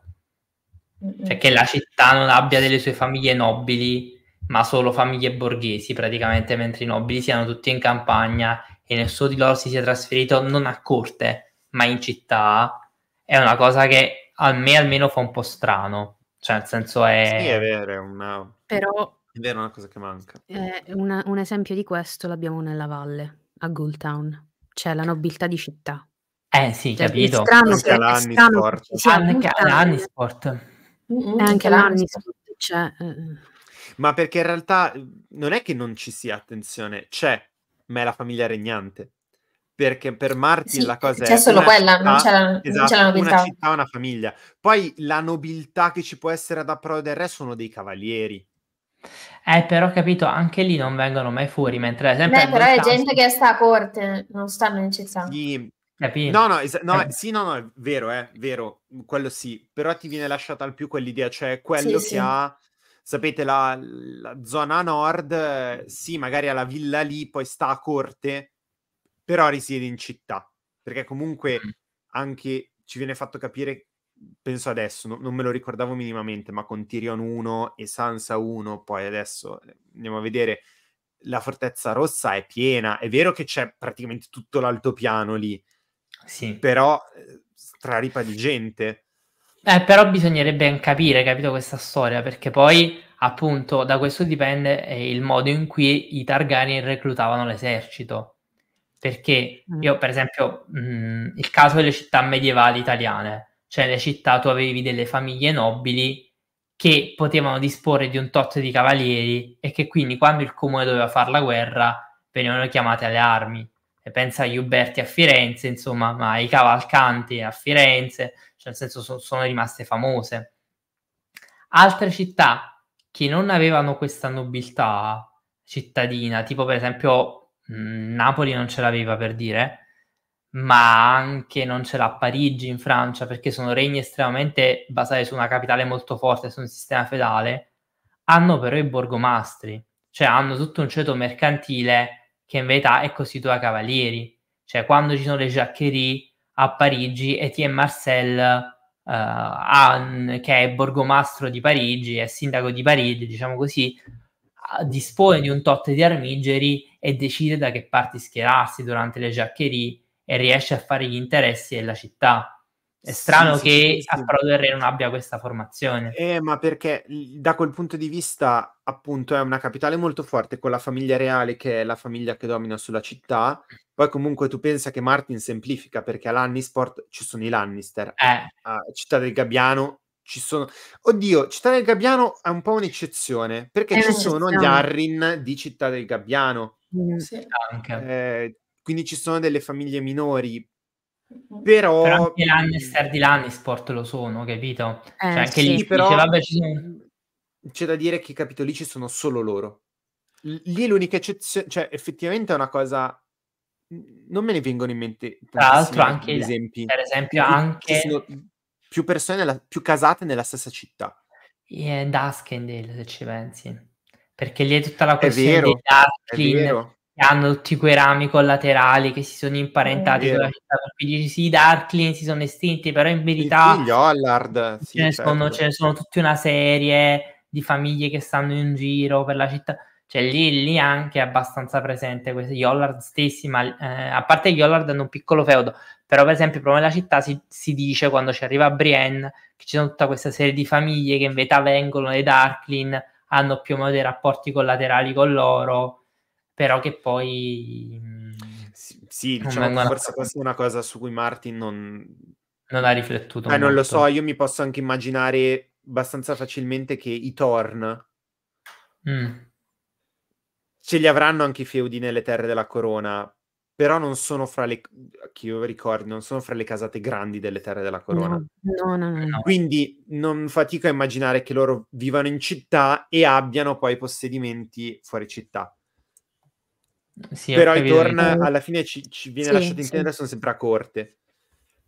cioè che la città non abbia delle sue famiglie nobili, ma solo famiglie borghesi praticamente, mentre i nobili siano tutti in campagna e nessuno di loro si sia trasferito non a corte, ma in città, è una cosa che a me almeno fa un po' strano. Cioè nel senso è... Sì, è vero, è una... Però... È vero, è una cosa che manca. Eh, una, un esempio di questo l'abbiamo nella valle, a Gold Town. C'è la nobiltà di città. Eh sì, cioè, capito. È strano, che, è strano, che, è strano che, Mm-hmm, anche l'anni c'è. Cioè, eh, eh. Ma perché in realtà mhmm, non è che non ci sia attenzione, c'è, ma è la famiglia regnante. Perché per Martin sì, la cosa c'è è... C'è solo quella, città, non, c'è la, esatto, non c'è la nobiltà. Una città, una famiglia. Poi la nobiltà che ci può essere ad Approdo del Re sono dei cavalieri. Eh, però capito, anche lì non vengono mai fuori, mentre ad esempio... Beh, però è gente che sta a corte, non stanno in città. Sì, Capito? No, no, es- no eh. sì, no, no, è vero, è eh, vero, quello sì, però ti viene lasciata al più quell'idea, cioè quello sì, che sì. ha, sapete, la, la, zona nord, sì, magari ha la villa lì, poi sta a corte, però risiede in città, perché comunque mm. anche ci viene fatto capire, penso adesso, no, non me lo ricordavo minimamente, ma con Tyrion 1 e Sansa 1, poi adesso eh, andiamo a vedere, la fortezza rossa è piena, è vero che c'è praticamente tutto l'altopiano lì, sì. però eh, straripa di gente. Eh, però bisognerebbe capire, capito, questa storia, perché poi appunto da questo dipende eh, il modo in cui i Targaryen reclutavano l'esercito. Perché mm. io, per esempio, mh, mm, il caso delle città medievali italiane, cioè le città tu avevi delle famiglie nobili che potevano disporre di un tot di cavalieri e che quindi quando il comune doveva fare la guerra venivano chiamate alle armi pensa agli Uberti a Firenze, insomma, ma i Cavalcanti a Firenze, cioè nel senso so, sono rimaste famose. Altre città che non avevano questa nobiltà cittadina, tipo per esempio Napoli non ce l'aveva per dire, ma anche non ce l'ha Parigi in Francia, perché sono regni estremamente basati su una capitale molto forte, su un sistema fedale, hanno però i borgomastri, cioè hanno tutto un ceto mercantile che in verità è costituita da cavalieri. Cioè, quando ci sono le Jacquerie a Parigi, e Etienne Marcel, uh, eh, ha, che è borgomastro di Parigi, è sindaco di Parigi, diciamo così, dispone di un tot di armigeri e decide da che parti schierarsi durante le Jacquerie e riesce a fare gli interessi della città. È strano sì, che sì, sì, Alfredo Herrera non abbia questa formazione. Eh, ma perché da quel punto di vista, appunto, è una capitale molto forte con la famiglia reale, che è la famiglia che domina sulla città. Poi comunque tu pensa che Martin semplifica, perché a Lannisport ci sono i Lannister. Eh. A Città del Gabbiano ci sono... Oddio, Città del Gabbiano è un po' un'eccezione, perché è ci sono gli Arrin di Città del Gabbiano. Mm, sì. Eh, quindi ci sono delle famiglie minori, Mm-hmm. Però... però anche Lannister di Lannisport lo sono, capito? Eh, cioè, anche sì, lì però... Dice, vabbè, ci C'è da dire che i capitolici sono solo loro. Lì l'unica eccezione, cioè effettivamente è una cosa non me ne vengono in mente tra l'altro anche esempi. per esempio anche più persone nella, più casate nella stessa città e eh, Duskendale se ci pensi perché lì è tutta la questione è vero, di Darklin che hanno tutti quei rami collaterali che si sono imparentati mm. sulla città per sì, i Darklin si sono estinti, però in verità gli Hollard. sì, ce, ne certo. sono, ce ne sono tutta una serie di famiglie che stanno in giro per la città. Cioè lì, lì anche è abbastanza presente questi gli Hollard stessi, ma eh, a parte gli Hollard hanno un piccolo feudo, però per esempio proprio nella città si, si, dice quando ci arriva Brienne che ci sono tutta questa serie di famiglie che in verità vengono dai Darklin, hanno più o meno dei rapporti collaterali con loro però che poi... Mhmm, sì, sì diciamo che forse questa è una cosa su cui Martin non... Non ha riflettuto. Eh, molto. non lo so, io mi posso anche immaginare abbastanza facilmente che i Thorn Mm. Ce li avranno anche i feudi nelle terre della corona, però non sono fra le che io ricordo, non sono fra le casate grandi delle terre della corona. No, no, no, no, Quindi non fatico a immaginare che loro vivano in città e abbiano poi possedimenti fuori città. Sì, però i torn alla fine ci, ci viene sì, lasciato intendere sì. sono sempre a corte.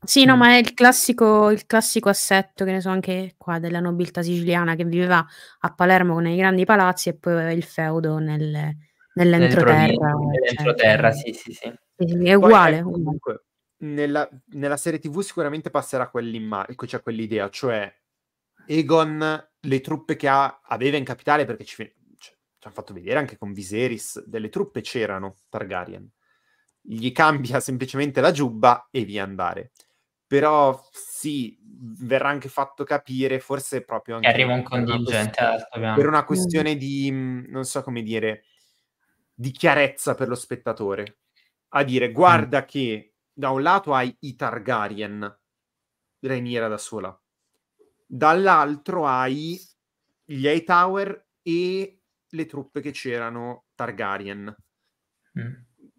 Sì, no, mm. ma è il classico, il classico, assetto, che ne so, anche qua della nobiltà siciliana che viveva a Palermo nei grandi palazzi e poi aveva il feudo nel, nell'entroterra. Nell'entroterra, cioè, sì, sì, sì. È uguale. Poi, eh, comunque, nella, nella, serie TV sicuramente passerà cioè quell'idea, cioè Egon le truppe che ha, aveva in capitale, perché ci, ci hanno fatto vedere anche con Viserys, delle truppe c'erano Targaryen. Gli cambia semplicemente la giubba e via andare. Però sì, verrà anche fatto capire, forse proprio anche... Arriva un contingente eh, alto. Per una questione mm. di, non so come dire, di chiarezza per lo spettatore. A dire, guarda mm. che da un lato hai i Targaryen, Rhaenyra da sola, dall'altro hai gli Hightower e le truppe che c'erano Targaryen. Mm.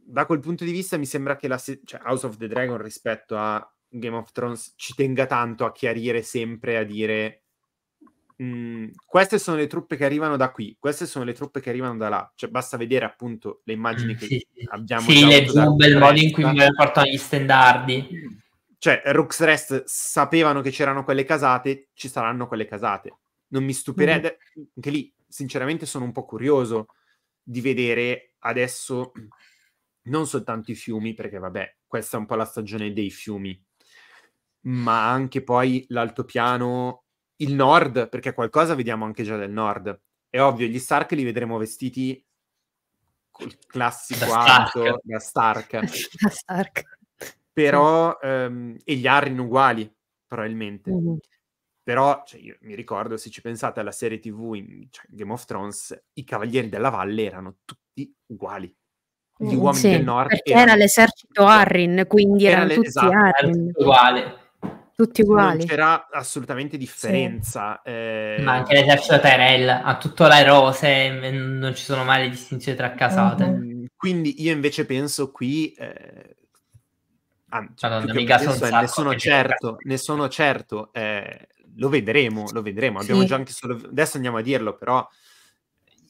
Da quel punto di vista mi sembra che la se- cioè House of the Dragon rispetto a Game of Thrones ci tenga tanto a chiarire sempre, a dire mh, mm, queste sono le truppe che arrivano da qui, queste sono le truppe che arrivano da là. Cioè basta vedere appunto le immagini mm, che sì. abbiamo. Sì, le bombe, il modo in cui mi portano gli standardi. Cioè, Rooks Rest sapevano che c'erano quelle casate, ci saranno quelle casate. Non mi stupirebbe mm. anche lì sinceramente sono un po' curioso di vedere adesso non soltanto i fiumi, perché vabbè, questa è un po' la stagione dei fiumi, ma anche poi l'altopiano, il nord, perché qualcosa vediamo anche già del nord. È ovvio, gli Stark li vedremo vestiti col classico da Stark. Alto, da Stark. da Stark. Però, ehm, e gli Arryn uguali, probabilmente. Mm-hmm. Però cioè, io mi ricordo, se ci pensate alla serie TV in cioè, Game of Thrones, i Cavalieri della Valle erano tutti uguali. Gli mm, uomini sì, del nord. Perché erano... era l'esercito Arrin, quindi era erano, tutti esatto, Arrin. Uguale. Tutti uguali. Non c'era assolutamente differenza. Sì. Eh... Ma anche l'esercito Tyrell ha tutto le rose, non ci sono mai le distinzioni tra casate. Mm-hmm. Quindi io invece penso qui... Eh... Anzi, cioè, Madonna, mica penso, sono eh, ne, sono certo, ne sono certo, eh, lo vedremo, lo vedremo. Abbiamo sì. già anche solo... Adesso andiamo a dirlo, però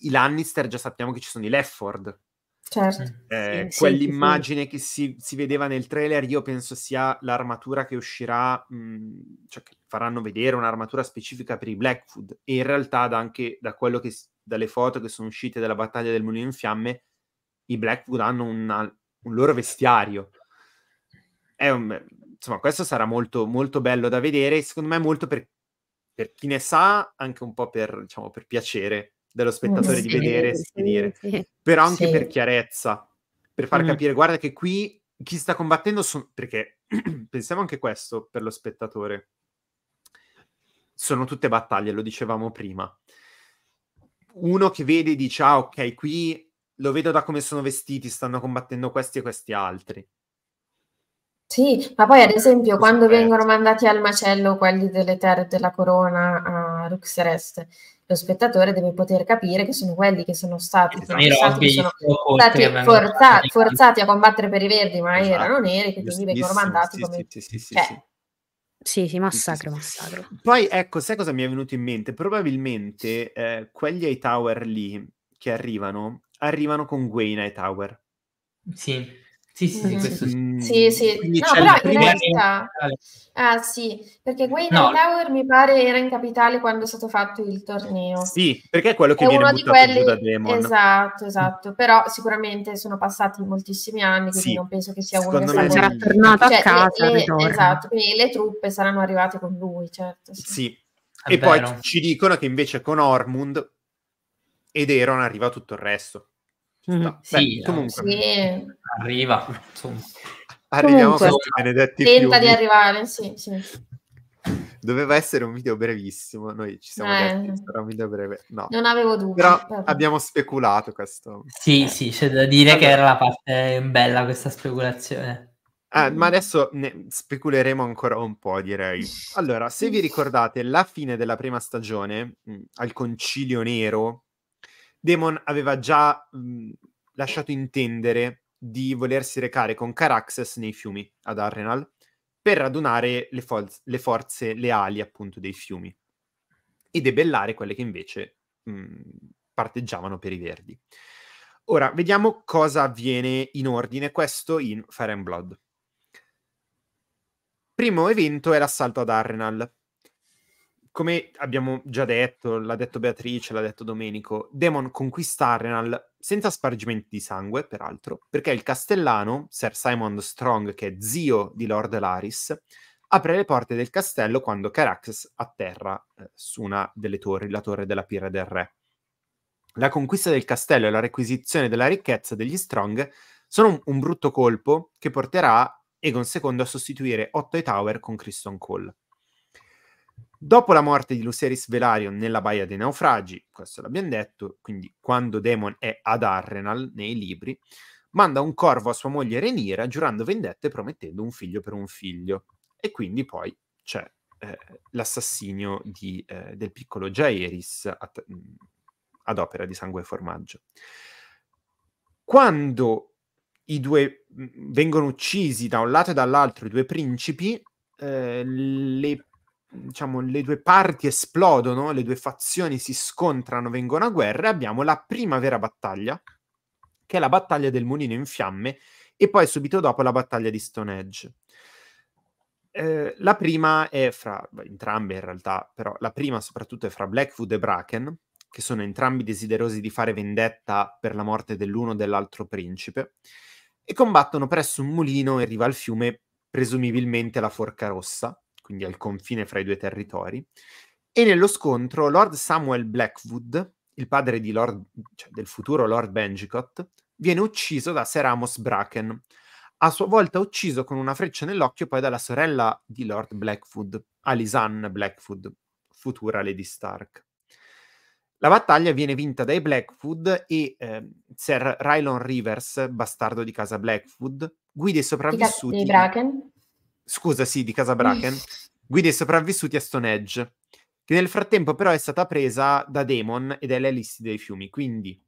i Lannister già sappiamo che ci sono i Lefford. Certo. Eh, sì, quell'immagine sì, che si, si, vedeva nel trailer, io penso sia l'armatura che uscirà, mh, cioè che faranno vedere un'armatura specifica per i Blackwood. E in realtà, da anche da quello che, dalle foto che sono uscite dalla battaglia del mulino in fiamme, i Blackwood hanno una, un loro vestiario. Un, insomma, questo sarà molto, molto bello da vedere. Secondo me, molto per per chi ne sa, anche un po' per, diciamo, per piacere dello mm, spettatore sì, di vedere e sì, sì, però anche per chiarezza, per far mm. capire, guarda che qui chi sta combattendo sono... perché pensiamo anche questo per lo spettatore. Sono tutte battaglie, lo dicevamo prima. Uno che vede e dice, ah ok, qui lo vedo da come sono vestiti, stanno combattendo questi e questi altri. Sì, ma poi ad esempio quando vengono mandati al macello quelli delle terre della corona a Ruxerest, lo spettatore deve poter capire che sono quelli che sono stati, forzati, che sono stati forza, forzati a combattere per i verdi, ma esatto. erano neri, che quindi vengono mandati come... Sì, sì, sì, cioè, sì, sì, massacro, massacro. Poi ecco, sai cosa mi è venuto in mente? Probabilmente eh, quegli ai Tower lì che arrivano, arrivano con Gwen ai Tower. Sì. Sì, sì, mm-hmm. questo sì. Sì, sì. Mm. Mm. no, però in realtà... Ah, sì, perché Wayne no. Tower mi pare era in capitale quando è stato fatto il torneo. Sì, perché è quello che è viene uno di quelli... da Demon. Esatto, esatto. Però sicuramente sono passati moltissimi anni, quindi sì. non penso che sia Secondo uno che sarà stato... tornato cioè, a casa. Le, le, esatto, quindi le truppe saranno arrivate con lui, certo. Sì. sì. E poi ci dicono che invece con Ormund ed Eron arriva tutto il resto. Mm, no, sì, comunque. Sì. Arriva. Insomma. Arriviamo comunque, questi benedetti Tenta fiumi. di arrivare, sì, sì. Doveva essere un video brevissimo, noi ci siamo eh. detti, sarà un video breve. No. Non avevo dubbi. Però vabbè. abbiamo speculato questo. Sì, eh. sì, c'è da dire allora. che era la parte bella questa speculazione. Ah, ma adesso ne speculeremo ancora un po', direi. Allora, se vi ricordate, la fine della prima stagione, mh, al Concilio Nero, Demon aveva già mh, mhmm, lasciato intendere di volersi recare con Caraxes nei fiumi ad Arrenal per radunare le, fo- le forze leali appunto dei fiumi e debellare quelle che invece mh, mhmm, parteggiavano per i verdi. Ora, vediamo cosa avviene in ordine, questo in Fire and Blood. Primo evento è l'assalto ad Arrenal, come abbiamo già detto, l'ha detto Beatrice, l'ha detto Domenico, Demon conquista Arenal senza spargimenti di sangue, peraltro, perché il castellano, Sir Simon Strong, che è zio di Lord Laris, apre le porte del castello quando Caraxes atterra eh, su una delle torri, la torre della pira del re. La conquista del castello e la requisizione della ricchezza degli Strong sono un, un brutto colpo che porterà Egon II a sostituire Otto e Tower con Criston Cole. Dopo la morte di Luceris Velarion nella Baia dei Naufragi, questo l'abbiamo detto, quindi quando Daemon è ad Arrenal nei libri, manda un corvo a sua moglie Renira giurando vendette e promettendo un figlio per un figlio. E quindi poi c'è eh, l'assassinio di, eh, del piccolo Jaeris at, mm, ad opera di sangue e formaggio. Quando i due mm, vengono uccisi da un lato e dall'altro i due principi, eh, le diciamo, le due parti esplodono, le due fazioni si scontrano, vengono a guerra, abbiamo la prima vera battaglia, che è la battaglia del mulino in fiamme, e poi subito dopo la battaglia di Stonehenge. Eh, la prima è fra entrambe in realtà, però la prima soprattutto è fra Blackwood e Bracken, che sono entrambi desiderosi di fare vendetta per la morte dell'uno o dell'altro principe, e combattono presso un mulino in riva al fiume, presumibilmente la Forca Rossa, quindi al confine fra i due territori, e nello scontro Lord Samuel Blackwood, il padre Lord, cioè del futuro Lord Benjicott, viene ucciso da Ser Amos Bracken, a sua volta ucciso con una freccia nell'occhio poi dalla sorella di Lord Blackwood, Alisanne Blackwood, futura Lady Stark. La battaglia viene vinta dai Blackwood e eh, Sir Rylon Rivers, bastardo di casa Blackwood, guida i sopravvissuti. Dei Bracken? scusa, sì, di Casa mm. Bracken, guida i sopravvissuti a Stone Edge, che nel frattempo però è stata presa da Demon ed è l'elisti dei fiumi. Quindi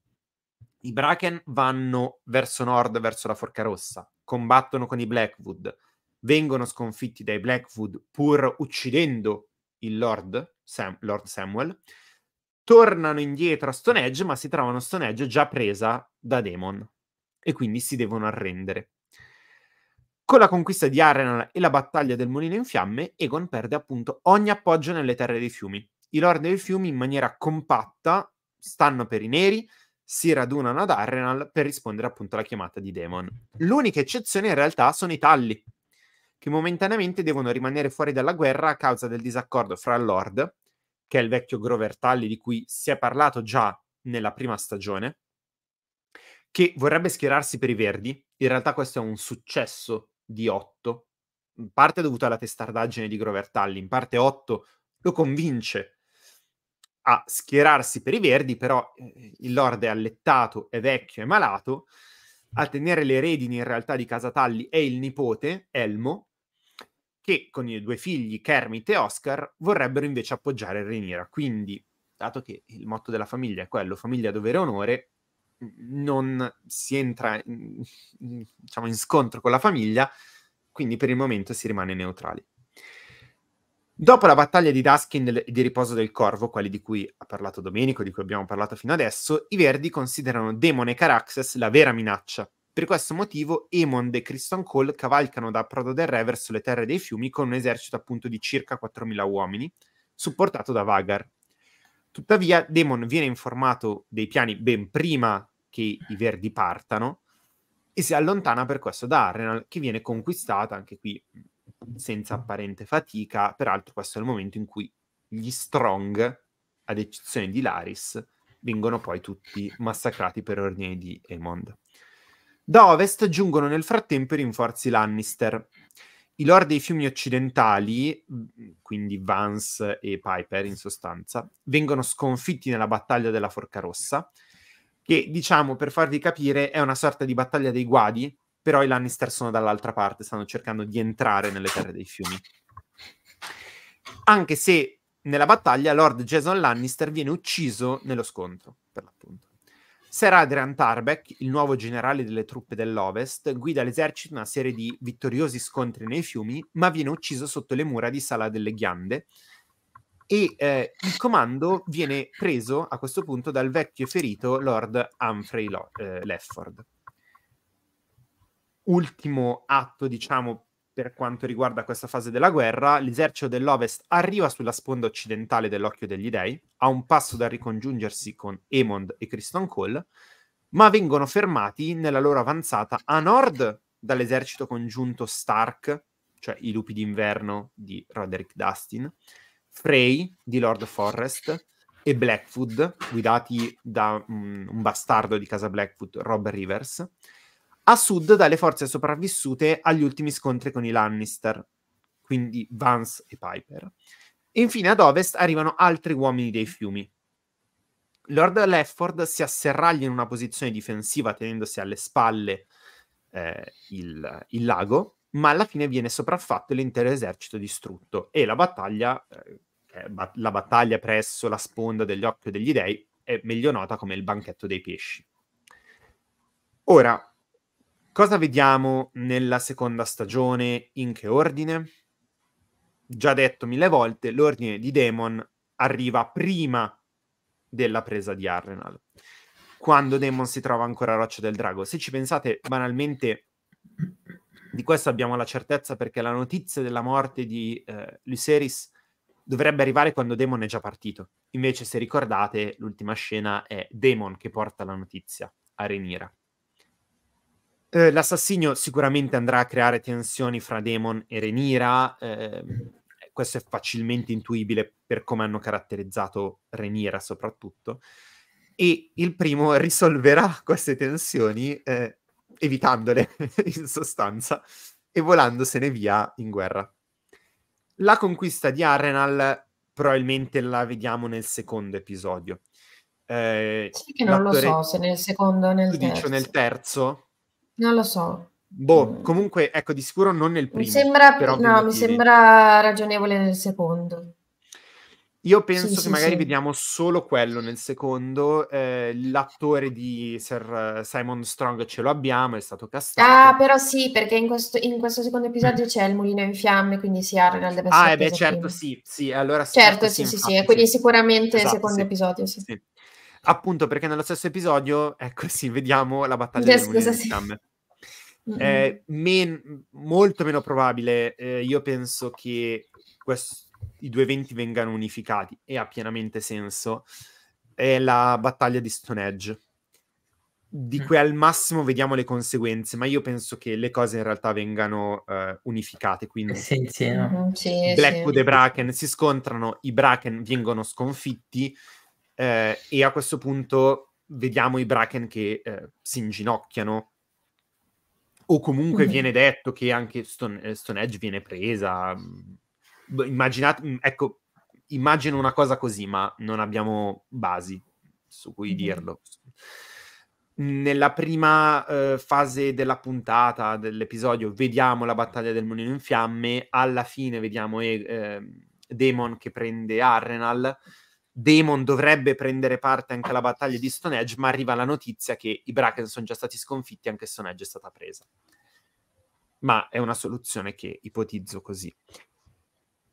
i Bracken vanno verso nord, verso la Forca Rossa, combattono con i Blackwood, vengono sconfitti dai Blackwood pur uccidendo il Lord, Sam, Lord Samuel, tornano indietro a Stone Edge, ma si trovano Stone Edge già presa da Demon e quindi si devono arrendere. Con la conquista di Arenal e la battaglia del Mulino in Fiamme, Egon perde appunto ogni appoggio nelle terre dei fiumi. I Lord dei fiumi in maniera compatta stanno per i neri, si radunano ad Arenal per rispondere appunto alla chiamata di Demon. L'unica eccezione in realtà sono i Talli, che momentaneamente devono rimanere fuori dalla guerra a causa del disaccordo fra il Lord, che è il vecchio Grover Talli di cui si è parlato già nella prima stagione, che vorrebbe schierarsi per i Verdi. In realtà questo è un successo di 8, in parte dovuta alla testardaggine di Grover Talli, in parte 8 lo convince a schierarsi per i verdi, però eh, il Lord è allettato, è vecchio, è malato, a tenere le redini in realtà di casa Talli è il nipote, Elmo, che con i due figli, Kermit e Oscar, vorrebbero invece appoggiare Rhaenyra. Quindi, dato che il motto della famiglia è quello, famiglia dovere onore, non si entra in, diciamo, in scontro con la famiglia, quindi per il momento si rimane neutrali. Dopo la battaglia di Duskin e di riposo del corvo, quelli di cui ha parlato Domenico, di cui abbiamo parlato fino adesso, i Verdi considerano Demone e Caraxes la vera minaccia. Per questo motivo Emond e Criston Cole cavalcano da Prodo del Re verso le terre dei fiumi con un esercito appunto di circa 4.000 uomini, supportato da Vagar, Tuttavia, Demon viene informato dei piani ben prima che i Verdi partano e si allontana per questo da Arenal, che viene conquistata anche qui senza apparente fatica. Peraltro, questo è il momento in cui gli Strong, ad eccezione di Laris, vengono poi tutti massacrati per ordine di Emond. Da ovest giungono nel frattempo i rinforzi Lannister, i lord dei fiumi occidentali, mhmm, quindi Vance e Piper in sostanza, vengono sconfitti nella battaglia della Forca Rossa, che diciamo per farvi capire è una sorta di battaglia dei guadi, però i Lannister sono dall'altra parte, stanno cercando di entrare nelle terre dei fiumi. Anche se nella battaglia Lord Jason Lannister viene ucciso nello scontro, per l'appunto. Sir Adrian Tarbeck, il nuovo generale delle truppe dell'Ovest, guida l'esercito in una serie di vittoriosi scontri nei fiumi, ma viene ucciso sotto le mura di Sala delle Ghiande. E eh, il comando viene preso a questo punto dal vecchio ferito Lord Humphrey Lo- eh, Lefford. Ultimo atto, diciamo, per quanto riguarda questa fase della guerra, l'esercito dell'Ovest arriva sulla sponda occidentale dell'Occhio degli Dei, a un passo da ricongiungersi con Emond e Criston Cole, ma vengono fermati nella loro avanzata a nord dall'esercito congiunto Stark, cioè i lupi d'inverno di Roderick Dustin, Frey di Lord Forrest e Blackfoot, guidati da un bastardo di casa Blackfoot, Rob Rivers, a sud dalle forze sopravvissute agli ultimi scontri con i Lannister, quindi Vance e Piper. E infine ad ovest arrivano altri uomini dei fiumi. Lord Lefford si asserraglia in una posizione difensiva tenendosi alle spalle eh, il, il, lago, ma alla fine viene sopraffatto e l'intero esercito distrutto e la battaglia, eh, la battaglia presso la sponda degli dell'occhio degli dei è meglio nota come il banchetto dei pesci. Ora, Cosa vediamo nella seconda stagione? In che ordine? Già detto mille volte, l'ordine di Demon arriva prima della presa di Arrenal. Quando Demon si trova ancora a Roccia del Drago. Se ci pensate, banalmente, di questo abbiamo la certezza perché la notizia della morte di eh, Luceris dovrebbe arrivare quando Demon è già partito. Invece, se ricordate, l'ultima scena è Demon che porta la notizia a Renira. Eh, l'assassinio sicuramente andrà a creare tensioni fra Demon e Renira. Ehm, mm. Eh, questo è facilmente intuibile per come hanno caratterizzato Renira, soprattutto. E il primo risolverà queste tensioni eh, evitandole, in sostanza, e volandosene via in guerra. La conquista di Arenal probabilmente la vediamo nel secondo episodio. Eh, sì, che non lo so se nel secondo o nel terzo. Dice nel terzo, non lo so. Boh, mm. comunque, ecco, di sicuro non nel primo. Mi sembra, però, no, mi sembra ragionevole nel secondo. Io penso sì, che sì, magari sì. vediamo solo quello nel secondo. Eh, l'attore di Sir eh, Simon Strong ce lo abbiamo, è stato castato. Ah, però sì, perché in questo, in questo secondo episodio mm. c'è il mulino in fiamme, quindi si sì, Arnold deve essere. Ah, eh beh, certo, prima. sì, sì, allora Certo, sì, sì, infatti, sì, quindi sicuramente esatto, il secondo episodio, sì. Appunto, perché nello stesso episodio, ecco sì, vediamo la battaglia del mulino in fiamme. Mm-hmm. Men- molto meno probabile, eh, io penso che questo i due eventi vengano unificati e ha pienamente senso è la battaglia di Stone Edge di cui mm. al massimo vediamo le conseguenze ma io penso che le cose in realtà vengano uh, unificate quindi sì, sì, no? Mm-hmm. sì, Blackwood e Bracken si scontrano i Bracken vengono sconfitti eh, e a questo punto vediamo i Bracken che eh, si inginocchiano o comunque mm viene detto che anche Stone, eh, Stone Edge viene presa. Mhmm, Immaginate, mhmm, ecco, immagino una cosa così, ma non abbiamo basi su cui mm dirlo. Nella prima eh, fase della puntata dell'episodio vediamo la battaglia del mulino in fiamme, alla fine vediamo eh, ehm, Demon che prende Arrenal, Damon dovrebbe prendere parte anche alla battaglia di Stone Edge, ma arriva la notizia che i Bracken sono già stati sconfitti e anche Stone Edge è stata presa. Ma è una soluzione che ipotizzo così.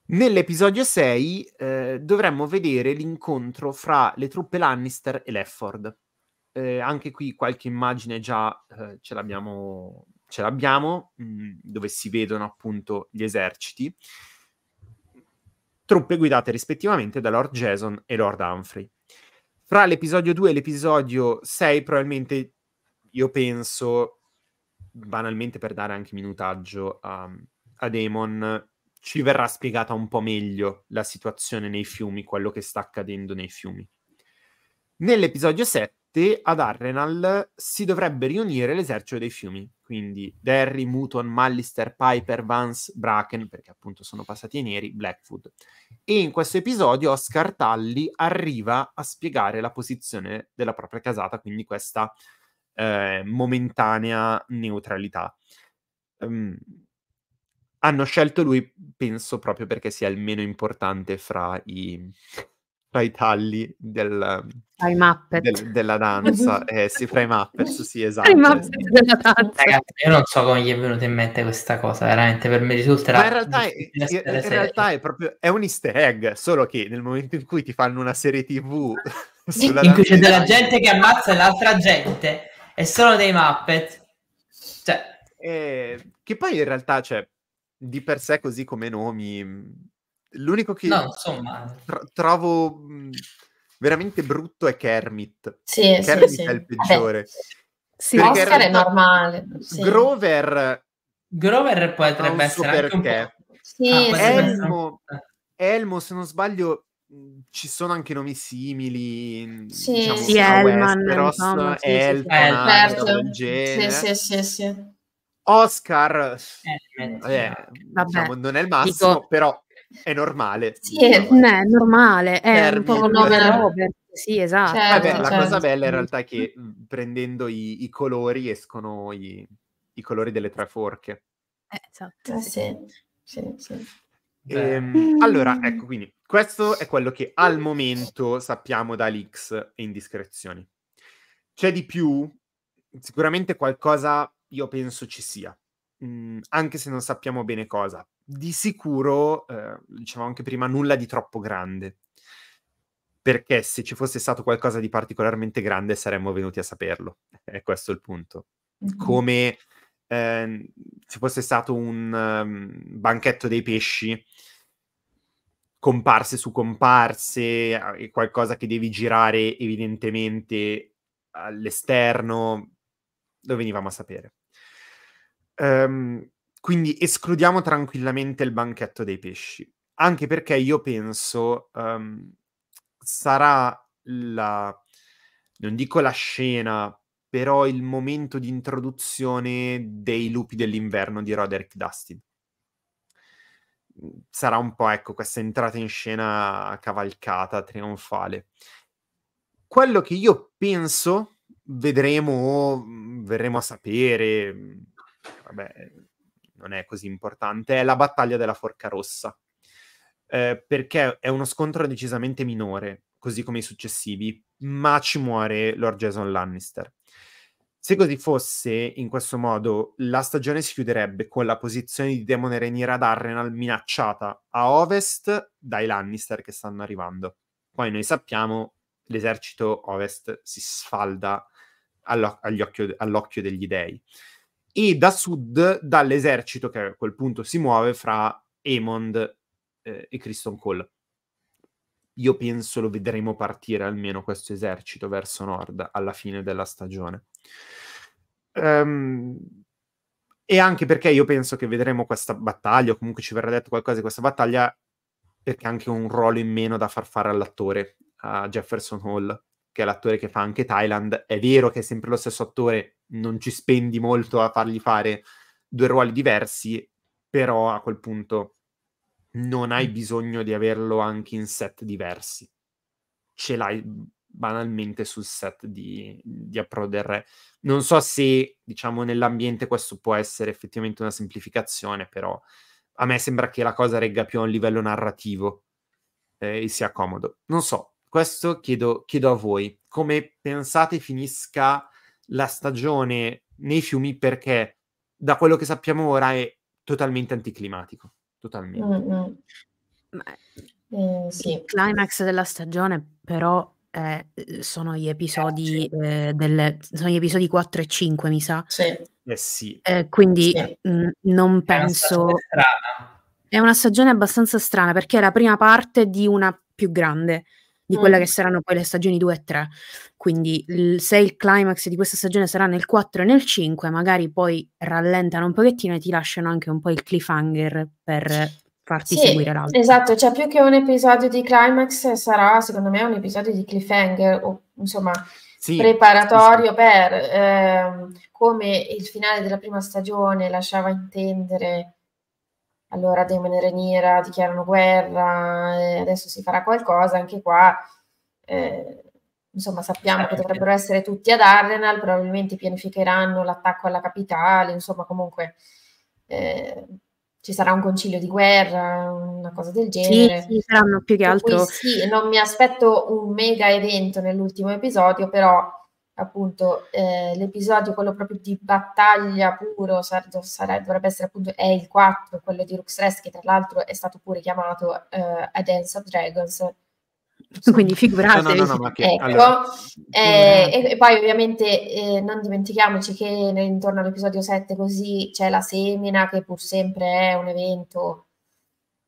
Nell'episodio 6 eh, dovremmo vedere l'incontro fra le truppe Lannister e Lefford. Eh, anche qui qualche immagine già eh, ce l'abbiamo, ce l'abbiamo mh, mm, dove si vedono appunto gli eserciti truppe guidate rispettivamente da Lord Jason e Lord Humphrey. Fra l'episodio 2 e l'episodio 6 probabilmente io penso, banalmente per dare anche minutaggio a, a Damon, ci verrà spiegata un po' meglio la situazione nei fiumi, quello che sta accadendo nei fiumi. Nell'episodio 7 parte ad Arrenal si dovrebbe riunire l'esercito dei fiumi, quindi Derry, Muton, Mallister, Piper, Vance, Bracken, perché appunto sono passati i neri, Blackwood. E in questo episodio Oscar Tully arriva a spiegare la posizione della propria casata, quindi questa eh, momentanea neutralità. Um, hanno scelto lui, penso, proprio perché sia il meno importante fra i ai tagli del, del, della danza, eh, sì, fra i Muppets, sì, esatto. Muppets Ragazzi, io non so come gli è venuta in mente questa cosa, veramente, per me risulterà... Ma in realtà, è, in realtà è, proprio, è un easter egg, solo che nel momento in cui ti fanno una serie tv... in danza, cui c'è della gente che ammazza l'altra gente, e solo dei Muppet, cioè... Eh, che poi in realtà, cioè, di per sé così come nomi L'unico che no, eh. tro- trovo mhmm, veramente brutto è Kermit. Sì, Kermit sì, è il peggiore. Sì, Perché Oscar è normale. Sì. Grover... Grover potrebbe essere perché. anche un po'... Sì, ah, Elmo, eh. Elmo, se non sbaglio, mhmm, ci sono anche nomi simili. Sì, diciamo, sì, Elman, Westeros, Elton, sì, certo. sì, sì, sì. Oscar, eh, diciamo, non è il massimo, Dico, però è normale. Sì, è, no, è normale, è Termine. un po' come la certo. Robert. Sì, esatto. Certo, Vabbè, la cosa certo. bella in realtà è che mm, prendendo i, i colori escono i, i, colori delle tre forche. Eh, esatto. Eh, sì. Sì, sì. Ehm, allora, ecco, quindi questo è quello che al momento sappiamo da leaks e indiscrezioni. C'è di più? Sicuramente qualcosa io penso ci sia. Mhmm, anche se non sappiamo bene cosa. Di sicuro, eh, dicevamo anche prima, nulla di troppo grande. Perché se ci fosse stato qualcosa di particolarmente grande saremmo venuti a saperlo. È questo il punto. Come eh, se fosse stato un um, banchetto dei pesci, comparse su comparse, è qualcosa che devi girare evidentemente all'esterno, lo venivamo a sapere. Um, quindi escludiamo tranquillamente il banchetto dei pesci, anche perché io penso um, sarà la, non dico la scena, però il momento di introduzione dei lupi dell'inverno di Roderick Dustin. Mhmm, sarà un po', ecco, questa entrata in scena cavalcata, trionfale. Quello che io penso vedremo, mhmm, verremo a sapere, mhmm, vabbè, non è così importante, è la battaglia della Forca Rossa, eh, perché è uno scontro decisamente minore, così come i successivi, ma ci muore Lord Jason Lannister. Se così fosse, in questo modo, la stagione si chiuderebbe con la posizione di Demone Rhaenyra Darrenal minacciata a ovest dai Lannister che stanno arrivando. Poi noi sappiamo che l'esercito ovest si sfalda all'occhio, all'occhio degli dei e da sud dall'esercito che a quel punto si muove fra Amond eh, e Criston Cole. Io penso lo vedremo partire almeno questo esercito verso nord alla fine della stagione. Um, e anche perché io penso che vedremo questa battaglia, o comunque ci verrà detto qualcosa di questa battaglia, perché anche un ruolo in meno da far fare all'attore, a Jefferson Hall, che è l'attore che fa anche Thailand. È vero che è sempre lo stesso attore, non ci spendi molto a fargli fare due ruoli diversi, però a quel punto non hai mm. bisogno di averlo anche in set diversi. Ce l'hai banalmente sul set di, di Appro del Re. Non so se, diciamo, nell'ambiente questo può essere effettivamente una semplificazione, però a me sembra che la cosa regga più a un livello narrativo eh, e sia comodo. Non so, questo chiedo, chiedo a voi. Come pensate finisca la stagione nei fiumi perché da quello che sappiamo ora è totalmente anticlimatico. Totalmente. Mm-hmm. Ma, eh, sì. Il climax della stagione però eh, sono, gli episodi, eh, eh, delle, sono gli episodi 4 e 5 mi sa. Sì. Eh, sì. Eh, quindi sì. Mh, mm, non è penso... Una è una stagione abbastanza strana perché è la prima parte di una più grande di quelle mm. che saranno poi le stagioni 2 e 3. Quindi il, se il climax di questa stagione sarà nel 4 e nel 5, magari poi rallentano un pochettino e ti lasciano anche un po' il cliffhanger per farti sì, seguire l'altro. Esatto, cioè più che un episodio di climax sarà secondo me un episodio di cliffhanger o insomma sì, preparatorio sì, per eh, come il finale della prima stagione lasciava intendere allora Demon e Reniera dichiarano guerra, adesso si farà qualcosa, anche qua eh, insomma sappiamo che eh, dovrebbero essere tutti ad Ardenal, probabilmente pianificheranno l'attacco alla capitale, insomma comunque eh, ci sarà un concilio di guerra, una cosa del genere. Sì, sì saranno più che altro. Cui, sì, non mi aspetto un mega evento nell'ultimo episodio, però appunto eh, l'episodio, quello proprio di battaglia puro, sar- sar- dovrebbe essere appunto è il 4, quello di Rux Rest, che tra l'altro è stato pure chiamato eh, A Dance of Dragons. Quindi figuratevi. No, no, no, che, ecco. allora. eh, e, e, poi ovviamente eh, non dimentichiamoci che intorno all'episodio 7 così c'è la semina che pur sempre è un evento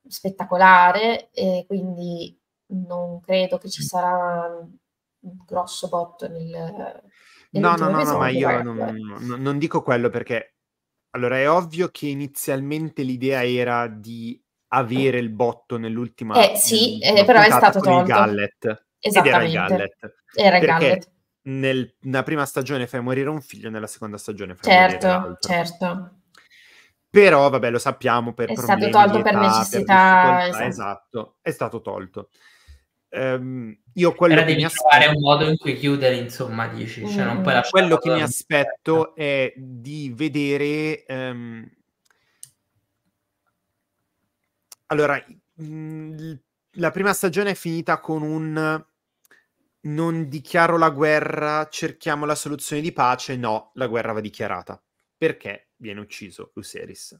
spettacolare e quindi non credo che ci mm. sarà grosso botto nel... nel no, no, no, no, ma io non, non dico quello perché... Allora, è ovvio che inizialmente l'idea era di avere il botto nell'ultima eh, sì, eh, però è stato tolto. il Gallet. Esattamente. era il Gallet. Era il Gallet. Nel, nella prima stagione fai morire un figlio, nella seconda stagione fai certo, morire un Certo, Però, vabbè, lo sappiamo per è problemi È stato tolto età, per necessità. Per esatto. esatto. è stato tolto. Ehm, io quello che mi trovare aspetto... un modo in cui chiudere, insomma, dici. Cioè, mm, quello che mi aspetto è di vedere... Um... Allora, mm, la prima stagione è finita con un non dichiaro la guerra, cerchiamo la soluzione di pace. No, la guerra va dichiarata. Perché viene ucciso Luceris.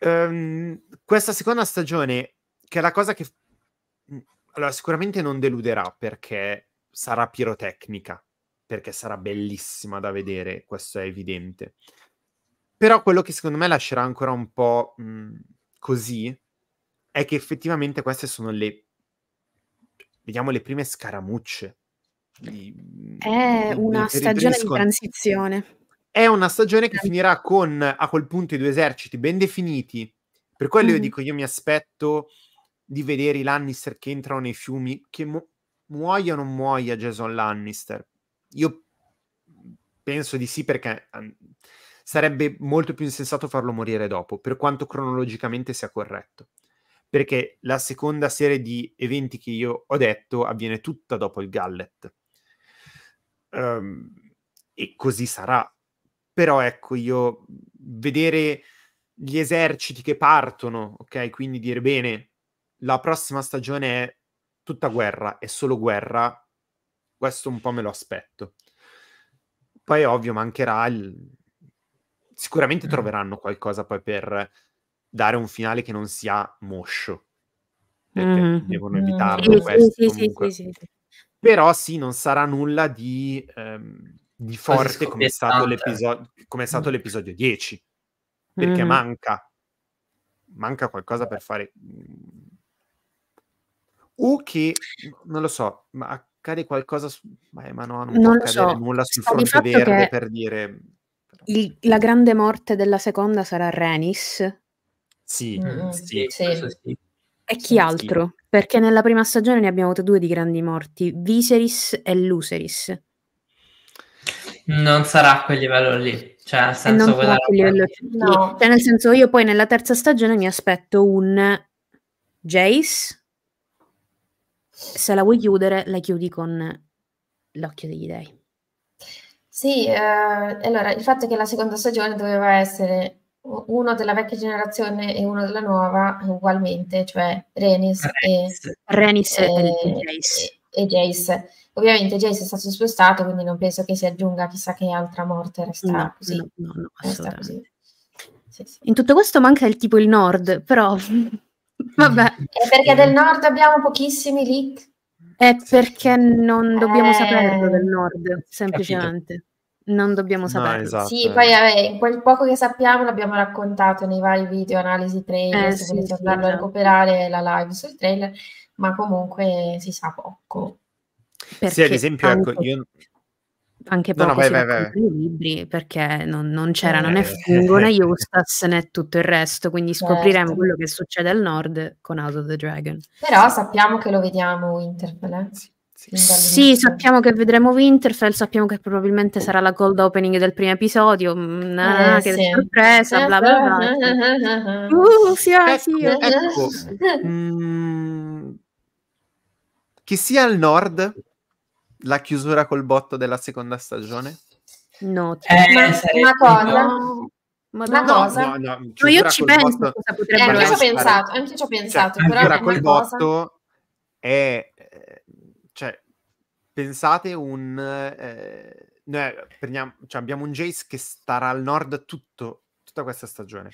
Um, questa seconda stagione, che è la cosa che allora, sicuramente non deluderà perché sarà pirotecnica, perché sarà bellissima da vedere, questo è evidente. Però quello che secondo me lascerà ancora un po' mh, mhmm, così è che effettivamente queste sono le, vediamo, le prime scaramucce. Di, è di, mhmm, una di, stagione di transizione. È una stagione che finirà con, a quel punto, i due eserciti ben definiti. Per quello mm io dico, io mi aspetto di vedere i Lannister che entrano nei fiumi, che mu- muoia o non muoia Jason Lannister? Io penso di sì perché ehm, sarebbe molto più insensato farlo morire dopo, per quanto cronologicamente sia corretto. Perché la seconda serie di eventi che io ho detto avviene tutta dopo il Gallet. Um, e così sarà. Però ecco, io vedere gli eserciti che partono, ok? Quindi dire bene, la prossima stagione è tutta guerra e solo guerra, questo un po' me lo aspetto. Poi ovvio mancherà il... sicuramente mm. troveranno qualcosa poi per dare un finale che non sia moscio. Perché mm-hmm. devono mm-hmm. evitarlo mm-hmm. questo sì, sì, sì, Però sì, non sarà nulla di, ehm, di forte come è, stato come è, stato mm. l'episodio 10. Perché mm-hmm. manca manca qualcosa per fare o che, mhmm, non lo so, ma accade qualcosa, su... Beh, ma no, non, non può so. nulla sul Sto fronte verde per dire... Il, la grande morte della seconda sarà Renis. Sì, mm, mm sì, sì. sì. E chi altro? Sì. Perché nella prima stagione ne abbiamo avuto due di grandi morti, Viserys e Luceris. Non sarà a quel livello lì. Cioè, nel senso, quella... livello... no. cioè, nel senso io poi nella terza stagione mi aspetto un Jace se la vuoi chiudere, la chiudi con l'occhio degli dei. Sì, eh, allora il fatto è che la seconda stagione doveva essere uno della vecchia generazione e uno della nuova ugualmente, cioè Renis, Renis. E, Renis e, e, Jace. e, Jace. Ovviamente Jace è stato spostato, quindi non penso che si aggiunga chissà che altra morte resta no, così. No, no, no resta così. Sì, sì. In tutto questo manca il tipo il nord, però Vabbè. È eh, perché del nord abbiamo pochissimi lit. È perché non dobbiamo eh... saperlo del nord, semplicemente. Capito. Non dobbiamo saperlo. No, esatto. Sì, eh. poi vabbè, quel poco che sappiamo l'abbiamo raccontato nei vari video, analisi, trailer, eh, se sì, volete sì, andarlo sì. a esatto. recuperare la live sul trailer, ma comunque si sa poco. Perché sì, ad esempio, ecco, io anche poco no, no, vai, vai, vai. libri perché non, non c'erano né eh. Fungo né Eustace né tutto il resto, quindi scopriremo certo. quello che succede al nord con House of the Dragon. Però sappiamo che lo vediamo Winterfell, eh? Sì. Sì, sappiamo che vedremo Winterfell, sappiamo che probabilmente sarà la cold opening del primo episodio. Mm, nah, eh, che sì. sorpresa, bla bla bla. Uh, sì, ah, ecco, sì. Oh. Ecco. Mm, che sia al nord la chiusura col botto della seconda stagione? No, eh, ma, sarebbe... una cosa. No. Una no, cosa? No, no, no io ci penso botto... cosa potrebbe eh, essere. Pensato, anche ci ho pensato, cioè, cioè però col cosa... botto è eh, cioè pensate un eh, noi prendiamo, cioè abbiamo un Jace che starà al nord tutto, tutta questa stagione.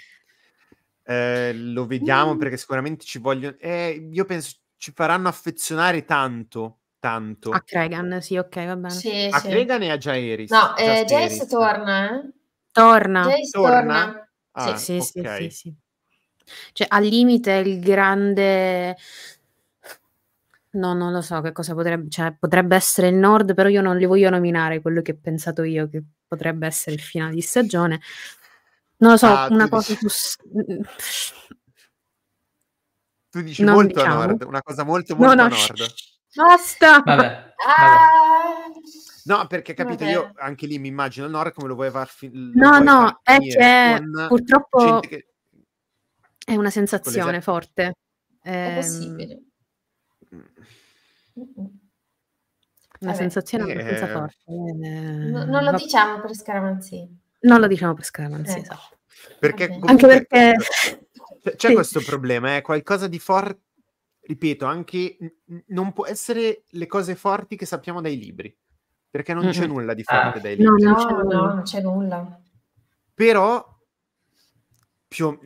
Eh, lo vediamo mm. perché sicuramente ci vogliono eh, io penso ci faranno affezionare tanto tanto. A Cregan, sì, ok, va bene. Sì, a sì. Cregan e a Jaeris. No, eh, Jace torna, eh? Torna. Jace torna. torna. Ah, sì, sì, okay. sì, sì, Cioè, al limite il grande... No, non lo so che cosa potrebbe... Cioè, potrebbe essere il Nord, però io non li voglio nominare, quello che ho pensato io, che potrebbe essere il finale di stagione. Non lo so, ah, una cosa più... Tu dici non molto diciamo. a nord, una cosa molto molto no, no, a nord. Basta. Vabbè. vabbè. Ah. No, perché capito, vabbè. io anche lì mi immagino il Nord come lo vuoi far finire. No, no, è che purtroppo che... è una sensazione forte. È ehm, possibile. mm una sensazione eh... abbastanza forte. Eh, no, non lo diciamo per scaramanzia. Non lo diciamo per scaramanzia, eh. esatto. Perché okay. Anche perché... C'è sì. questo problema, è eh, qualcosa di forte ripeto, anche non può essere le cose forti che sappiamo dai libri, perché non c'è nulla di ah. forte ah. dai libri. No, no, no, non c'è nulla. Però più,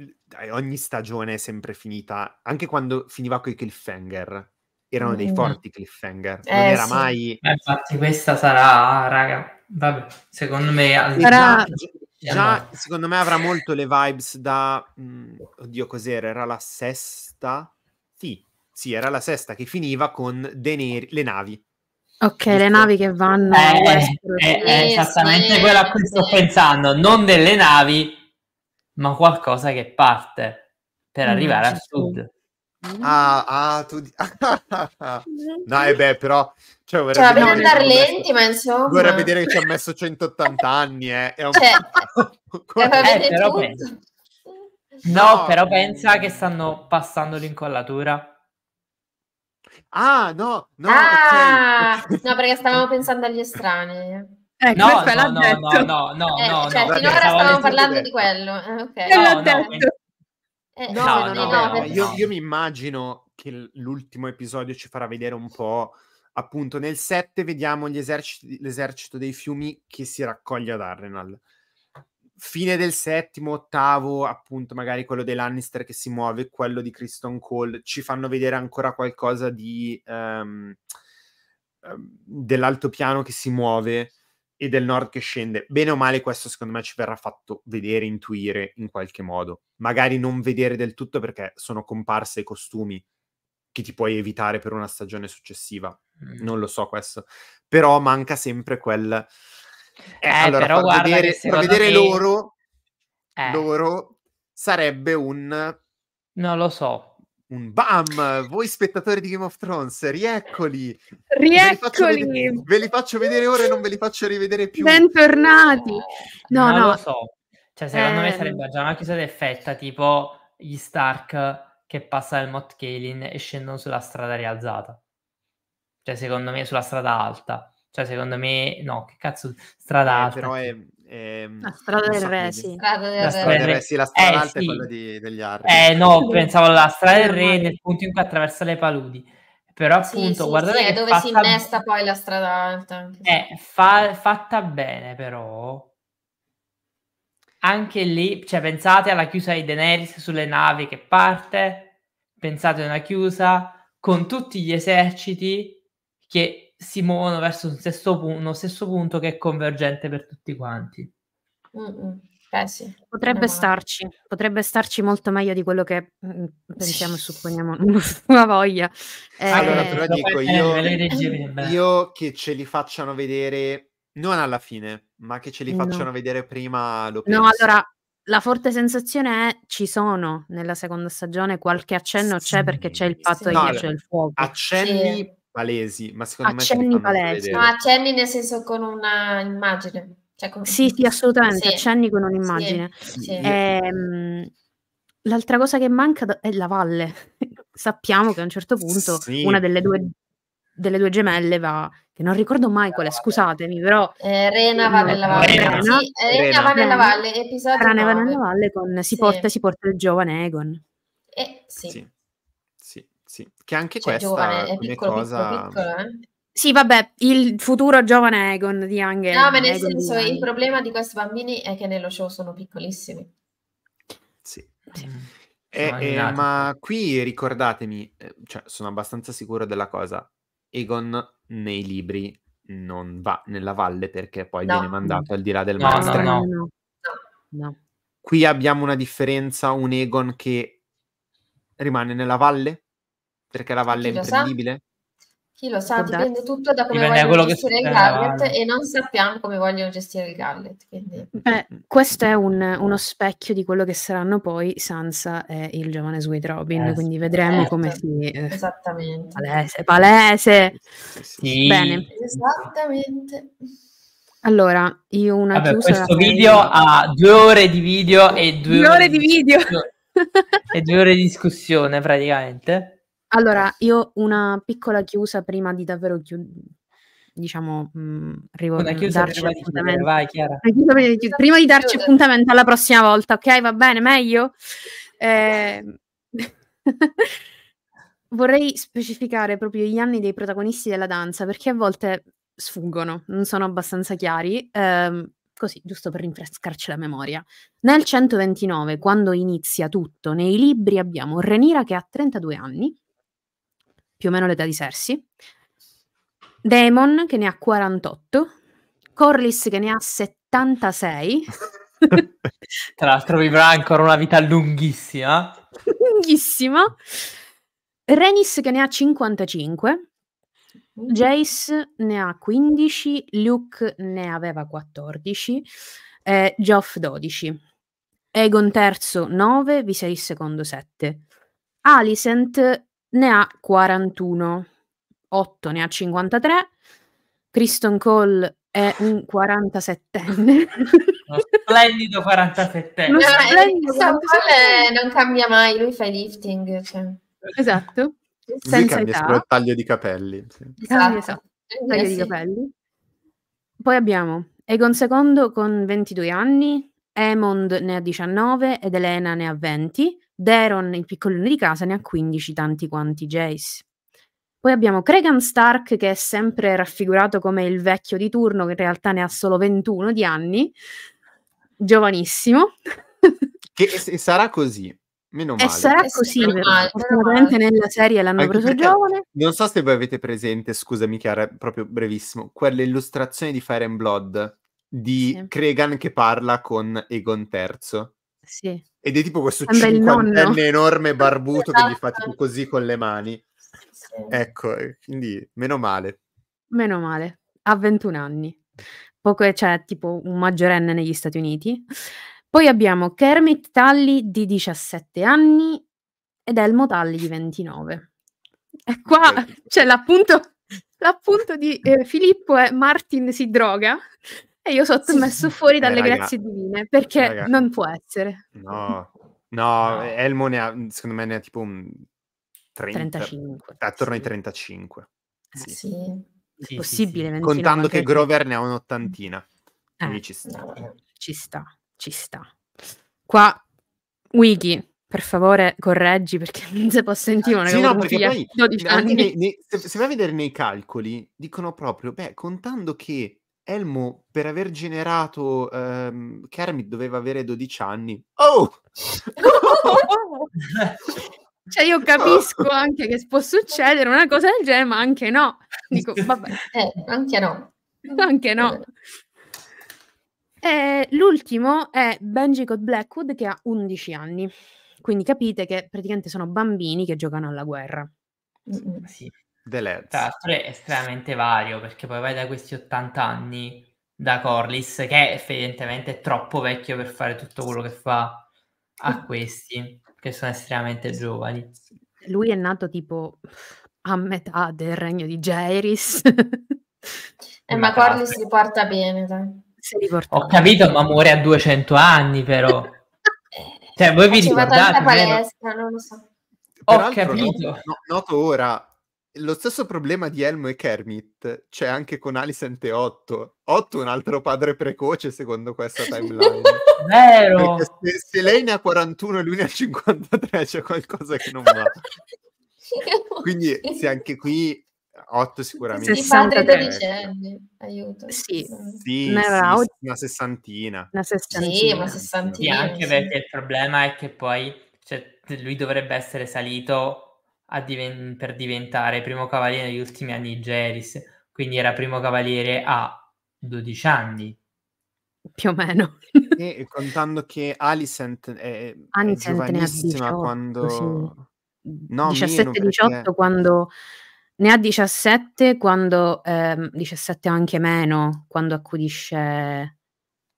ogni stagione è sempre finita, anche quando finiva con i cliffhanger, erano mm. dei forti cliffhanger, eh, non era sì. mai... Eh, infatti questa sarà, raga, vabbè, secondo me... Sarà... Già, secondo me avrà molto le vibes da... Mh, mm, oddio, cos'era? Era la sesta? Sì, sì, era la sesta che finiva con Deneri, le navi. Ok, Giusto? le navi che vanno eh, eh, eh, eh, esattamente sì, quella a cui sto pensando, non delle navi, ma qualcosa che parte per mm, arrivare al sud. Mm. Ah, ah, tu... no, e eh beh, però... Cioè, vorrei cioè, vedere andare lenti, ma insomma... Vorrei vedere che ci ha messo 180 anni, eh. È un... cioè, eh, eh, però pensa... No, no, però pensa che stanno passando l'incollatura Ah, no, no, ah, okay. no, perché stavamo pensando agli estranei. Eh, no, no, no, no, no, no, eh, no, cioè, no, finora stavamo parlando detto. di quello. Eh, okay. no, no, detto. Eh, eh, no, no, no, no, io, io mi immagino che l'ultimo episodio ci farà vedere un po'. Appunto, nel 7 vediamo eserciti, l'esercito dei fiumi che si raccoglie ad Arenal fine del settimo, ottavo, appunto, magari quello dei Lannister che si muove, quello di Kristen Cole, ci fanno vedere ancora qualcosa di um, dell'altopiano che si muove e del nord che scende. Bene o male, questo secondo me ci verrà fatto vedere, intuire in qualche modo. Magari non vedere del tutto perché sono comparse i costumi che ti puoi evitare per una stagione successiva. Mm. Non lo so questo. Però manca sempre quel eh, eh, allora, però guarda vedere, far vedere me... loro, eh. loro sarebbe un... Non lo so. Un bam! Voi spettatori di Game of Thrones, rieccoli! Rieccoli! Ve li, vedere, li faccio vedere, ora e non ve li faccio rivedere più. Bentornati! No, no. no. lo so. Cioè, secondo eh... me sarebbe già una chiusa d'effetta, tipo gli Stark che passa il Mot Kalin e scendono sulla strada rialzata. Cioè, secondo me sulla strada alta cioè, secondo me, no, che cazzo, strada eh, alta. però è, è... Ehm, la strada del so re, sì. la strada del re, sì, la eh, strada eh, alta sì. è quella di, degli arri. Eh, no, pensavo alla strada del re nel punto in cui attraversa le paludi. Però appunto, sì, sì, guardate... Sì, è dove fatta... si innesta poi la strada alta. Eh, fa... fatta bene, però... Anche lì, cioè, pensate alla chiusa di Daenerys sulle navi che parte, pensate a una chiusa con tutti gli eserciti che si muovono verso un stesso uno stesso punto che è convergente per tutti quanti. Eh sì, potrebbe starci, potrebbe starci molto meglio di quello che mm, pensiamo e supponiamo una voglia. Eh, allora, eh, però dico io, io che ce li facciano vedere non alla fine, ma che ce li facciano no. vedere prima. Lo penso. no, allora la forte sensazione è ci sono nella seconda stagione qualche accenno sì. c'è perché c'è il patto sì. che no, c'è il fuoco. Accenni palesi, ma secondo accenni me... No, accenni nel senso con una immagine. Cioè con... Sì, sì, assolutamente, sì. accenni con un'immagine. Sì, sì. Ehm, l'altra cosa che manca è la valle. Sappiamo che a un certo punto una delle due, delle due gemelle va, che non ricordo mai quale, scusatemi, però... Eh, Rena va nella valle. Eh, Rena, Rena va nella valle, episodio Rena va nella valle con si, porta, si porta il giovane Egon. Eh, sì. Sì, che anche cioè, questa giovane, è piccolo, cosa... Piccolo, piccolo, eh? Sì, vabbè, il futuro giovane Egon di Angel. No, ma nel senso, il problema di questi bambini è che nello show sono piccolissimi. Sì. sì. Mm. E, e, ma qui ricordatemi, eh, cioè, sono abbastanza sicuro della cosa, Egon nei libri non va nella valle perché poi no. viene mandato al di là del no, mare. No, no, no. Qui abbiamo una differenza, un Egon che rimane nella valle perché la valle è imprendibile? Chi lo sa, dipende tutto da come dipende vogliono gestire il Gallet eh, e non sappiamo come vogliono gestire il Gallet. Quindi... Beh, questo è un, uno specchio di quello che saranno poi Sansa e il giovane Sweet Robin, eh, quindi vedremo certo. come si... Eh, Esattamente. Palese, palese! Sì. Bene. Esattamente. Allora, io una Vabbè, chiusa... Questo video fai... ha due ore di video e due, due ore, ore di video! e due ore di discussione praticamente. Allora, io una piccola chiusa prima di davvero chiudere diciamo mh, mm, rivo- una chiusa darci prima di vai Chiara. Prima di, chiud- prima di darci appuntamento alla prossima volta, ok? Va bene, meglio? Eh... vorrei specificare proprio gli anni dei protagonisti della danza, perché a volte sfuggono, non sono abbastanza chiari, ehm, così, giusto per rinfrescarci la memoria. Nel 129, quando inizia tutto, nei libri abbiamo Renira che ha 32 anni, più o meno l'età di Cersei, Damon che ne ha 48, Corliss che ne ha 76. Tra l'altro vivrà ancora una vita lunghissima. lunghissima. Renis che ne ha 55, Jace ne ha 15, Luke ne aveva 14, eh, Geoff 12, Egon terzo 9, Viserys secondo 7. Alicent ne ha 41, 8 ne ha 53. Kristen Cole è un 47enne. Uno splendido 47enne. Uno eh, splendido Cole non cambia mai, lui fa lifting. Cioè. Esatto. Senza lui cambia il taglio di capelli. Esatto. esatto. Taglio eh, di sì. capelli. Poi abbiamo Egon II con 22 anni, Hammond ne ha 19 ed Elena ne ha 20, Daron, il piccolino di casa, ne ha 15, tanti quanti Jace. Poi abbiamo Cregan Stark che è sempre raffigurato come il vecchio di turno, che in realtà ne ha solo 21 di anni, giovanissimo. che sarà così. Meno male. E sarà eh così, sicuramente nella serie l'hanno Anche preso giovane. Non so se voi avete presente, scusami Chiara, proprio brevissimo, quell'illustrazione di Fire and Blood di sì. Cregan che parla con Egon III. Sì. Ed è tipo questo cinquantenne enorme barbuto che gli fa tipo esatto. così con le mani. Sì. Ecco, quindi meno male. Meno male. Ha 21 anni. Poco c'è cioè, tipo un maggiorenne negli Stati Uniti. Poi abbiamo Kermit Tully di 17 anni ed Elmo Tully di 29. E qua ecco. c'è l'appunto, l'appunto di eh, Filippo è Martin si droga e io sottomesso sì, fuori eh, dalle eh, grazie divine, perché raga, non può essere. No, no, Elmo ne ha, mm, secondo me ne ha tipo un 30, 35. Attorno sì. ai 35. Ah, sì. sì. È possibile. Contando che Grover ne ha un'ottantina. Eh, ci sta. Ci sta, ci sta. Qua, Wiki, per favore correggi perché non si può sentire una sì, no, perché poi, anni. Anni, ne, se, se vai a vedere nei calcoli, dicono proprio, beh, contando che Elmo, per aver generato ehm, Kermit, doveva avere 12 anni. Oh! cioè, io capisco anche che può succedere una cosa del genere, ma anche no. Dico, vabbè. Eh, anche no. Anche no. E eh, l'ultimo è Benji Cod Blackwood che ha 11 anni. Quindi capite che praticamente sono bambini che giocano alla guerra. Sì. Tra l'altro è estremamente vario perché poi vai da questi 80 anni da Corliss, che è evidentemente troppo vecchio per fare tutto quello che fa, a questi che sono estremamente giovani. Lui è nato tipo a metà del regno di Jairis. eh, ma Corliss si porta bene, dai. Ho capito, ma muore a 200 anni però. cioè, voi vi eh, ricordate? Palestra, non lo so. Ho capito. No, noto ora lo stesso problema di Elmo e Kermit c'è anche con Alicent e Otto. Otto è un altro padre precoce secondo questa timeline. Vero! Se, se, lei ne ha 41 e lui ne ha 53 c'è qualcosa che non va. Quindi se anche qui 8 sicuramente. I padri dodicenni, aiuto. Sì, sì, sì out... una sessantina. Una sessantina. Sì, una sessantina. Sì, anche perché il problema è che poi cioè, lui dovrebbe essere salito diven- per diventare primo cavaliere negli ultimi anni di Geris, quindi era primo cavaliere a 12 anni. Più o meno. e contando che Alicent è, Alicent è giovanissima 18, quando... Sì. No, 17-18 perché... quando ne ha 17 quando eh, 17 anche meno quando accudisce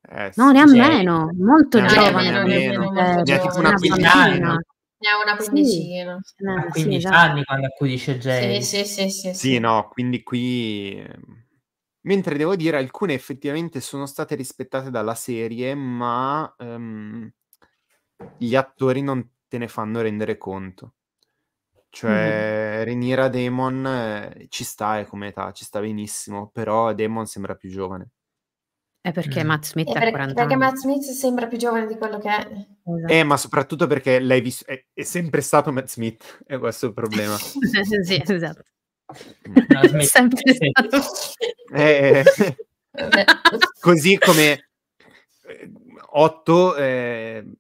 eh, no ne ha meno molto giovane ne eh, meno, ne ha tipo una quindicina ne ha una quindicina. Sì. No, 15 eh, sì, esatto. anni no. quando accudisce Jay. Sì, sì, sì, sì, no, quindi qui... Mentre devo dire, alcune effettivamente sono state rispettate dalla serie, ma um, gli attori non te ne fanno rendere conto. Cioè, mm-hmm. Renira Demon eh, ci sta, è come età, ci sta benissimo, però Demon sembra più giovane. È perché mm. Matt Smith è ha 40 anni. Perché Matt Smith sembra più giovane di quello che è. Esatto. Eh, ma soprattutto perché lei vis- è, è, sempre stato Matt Smith, è questo il problema. sì, esatto. Smith. sempre stato. Eh, eh, eh. così come 8 eh, eh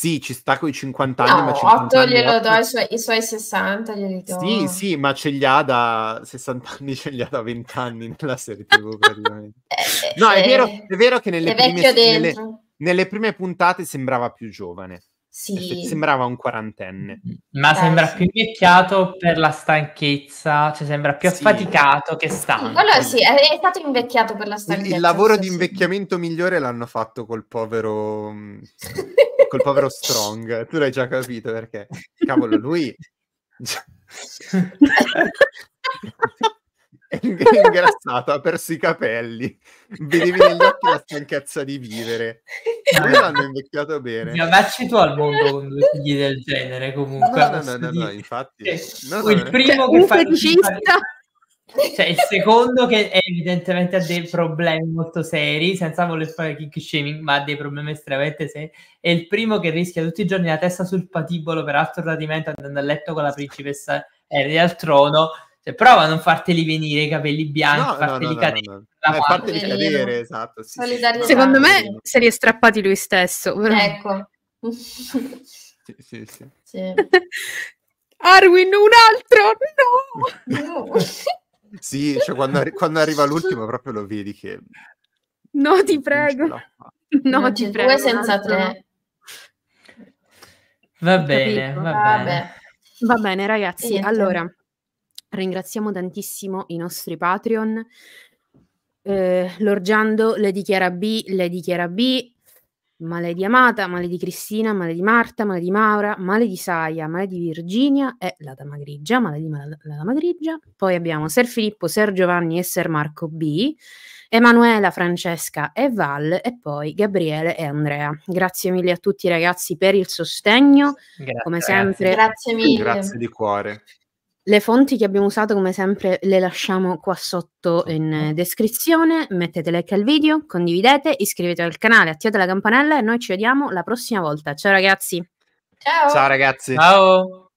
sì, ci sta con i 50 anni, no, ma 50 8 glielo do, i suoi, i suoi 60 glieli do. Sì, sì, ma ce li ha da 60 anni, ce li ha da 20 anni nella serie TV praticamente. Eh, eh, no, è, è, vero, eh, è vero che nelle prime, nelle, nelle prime puntate sembrava più giovane. Sì. Sembrava un quarantenne. Mm-hmm. Ma eh, sembra sì. più invecchiato per la stanchezza, cioè sembra più sì. affaticato che stanco. Allora sì, è, è, stato invecchiato per la stanchezza. Il, il lavoro di invecchiamento migliore l'hanno fatto col povero... Mm, col povero Strong. Tu l'hai già capito perché, cavolo, lui... è ha perso i capelli vedevi negli occhi la stanchezza di vivere non l'hanno invecchiato bene ma vacci tu al mondo con due figli del genere comunque no no no, no, no infatti cioè, no, il eh. primo cioè, che un fa cioè, il secondo che evidentemente ha dei problemi molto seri, senza voler fare kick shaming, ma ha dei problemi estremamente seri, e il primo che rischia tutti i giorni la testa sul patibolo per altro tradimento andando a letto con la principessa Harry al trono, cioè, prova a non farteli venire i capelli bianchi, no, farteli no, cadere. No, no, eh, farteli cadere, esatto. Sì, sì. Secondo me se li è strappati lui stesso. Però. Ecco. sì, sì, sì. sì. Arwin, un altro! No! sì, cioè, quando, arri- quando, arriva l'ultimo proprio lo vedi che... No, ti prego. No, ti prego. Due senza tre. Va bene, va bene. Va bene, ragazzi. Allora, Ringraziamo tantissimo i nostri Patreon. Eh, Lorgiando, le dichiara B, le dichiara B, Male di Amata, Male di Cristina, Male di Marta, Male di Maura, Male di Saia, Male di Virginia e la Dama Grigia, Male di Mal- la Dama Grigia. Poi abbiamo Ser Filippo, Ser Giovanni e Ser Marco B, Emanuela, Francesca e Val e poi Gabriele e Andrea. Grazie mille a tutti ragazzi per il sostegno, grazie, come sempre. Grazie. grazie mille. Grazie di cuore. Le fonti che abbiamo usato, come sempre, le lasciamo qua sotto in eh, descrizione. Mettete like al video, condividete, iscrivetevi al canale, attivate la campanella e noi ci vediamo la prossima volta. Ciao ragazzi! Ciao, Ciao ragazzi! Ciao!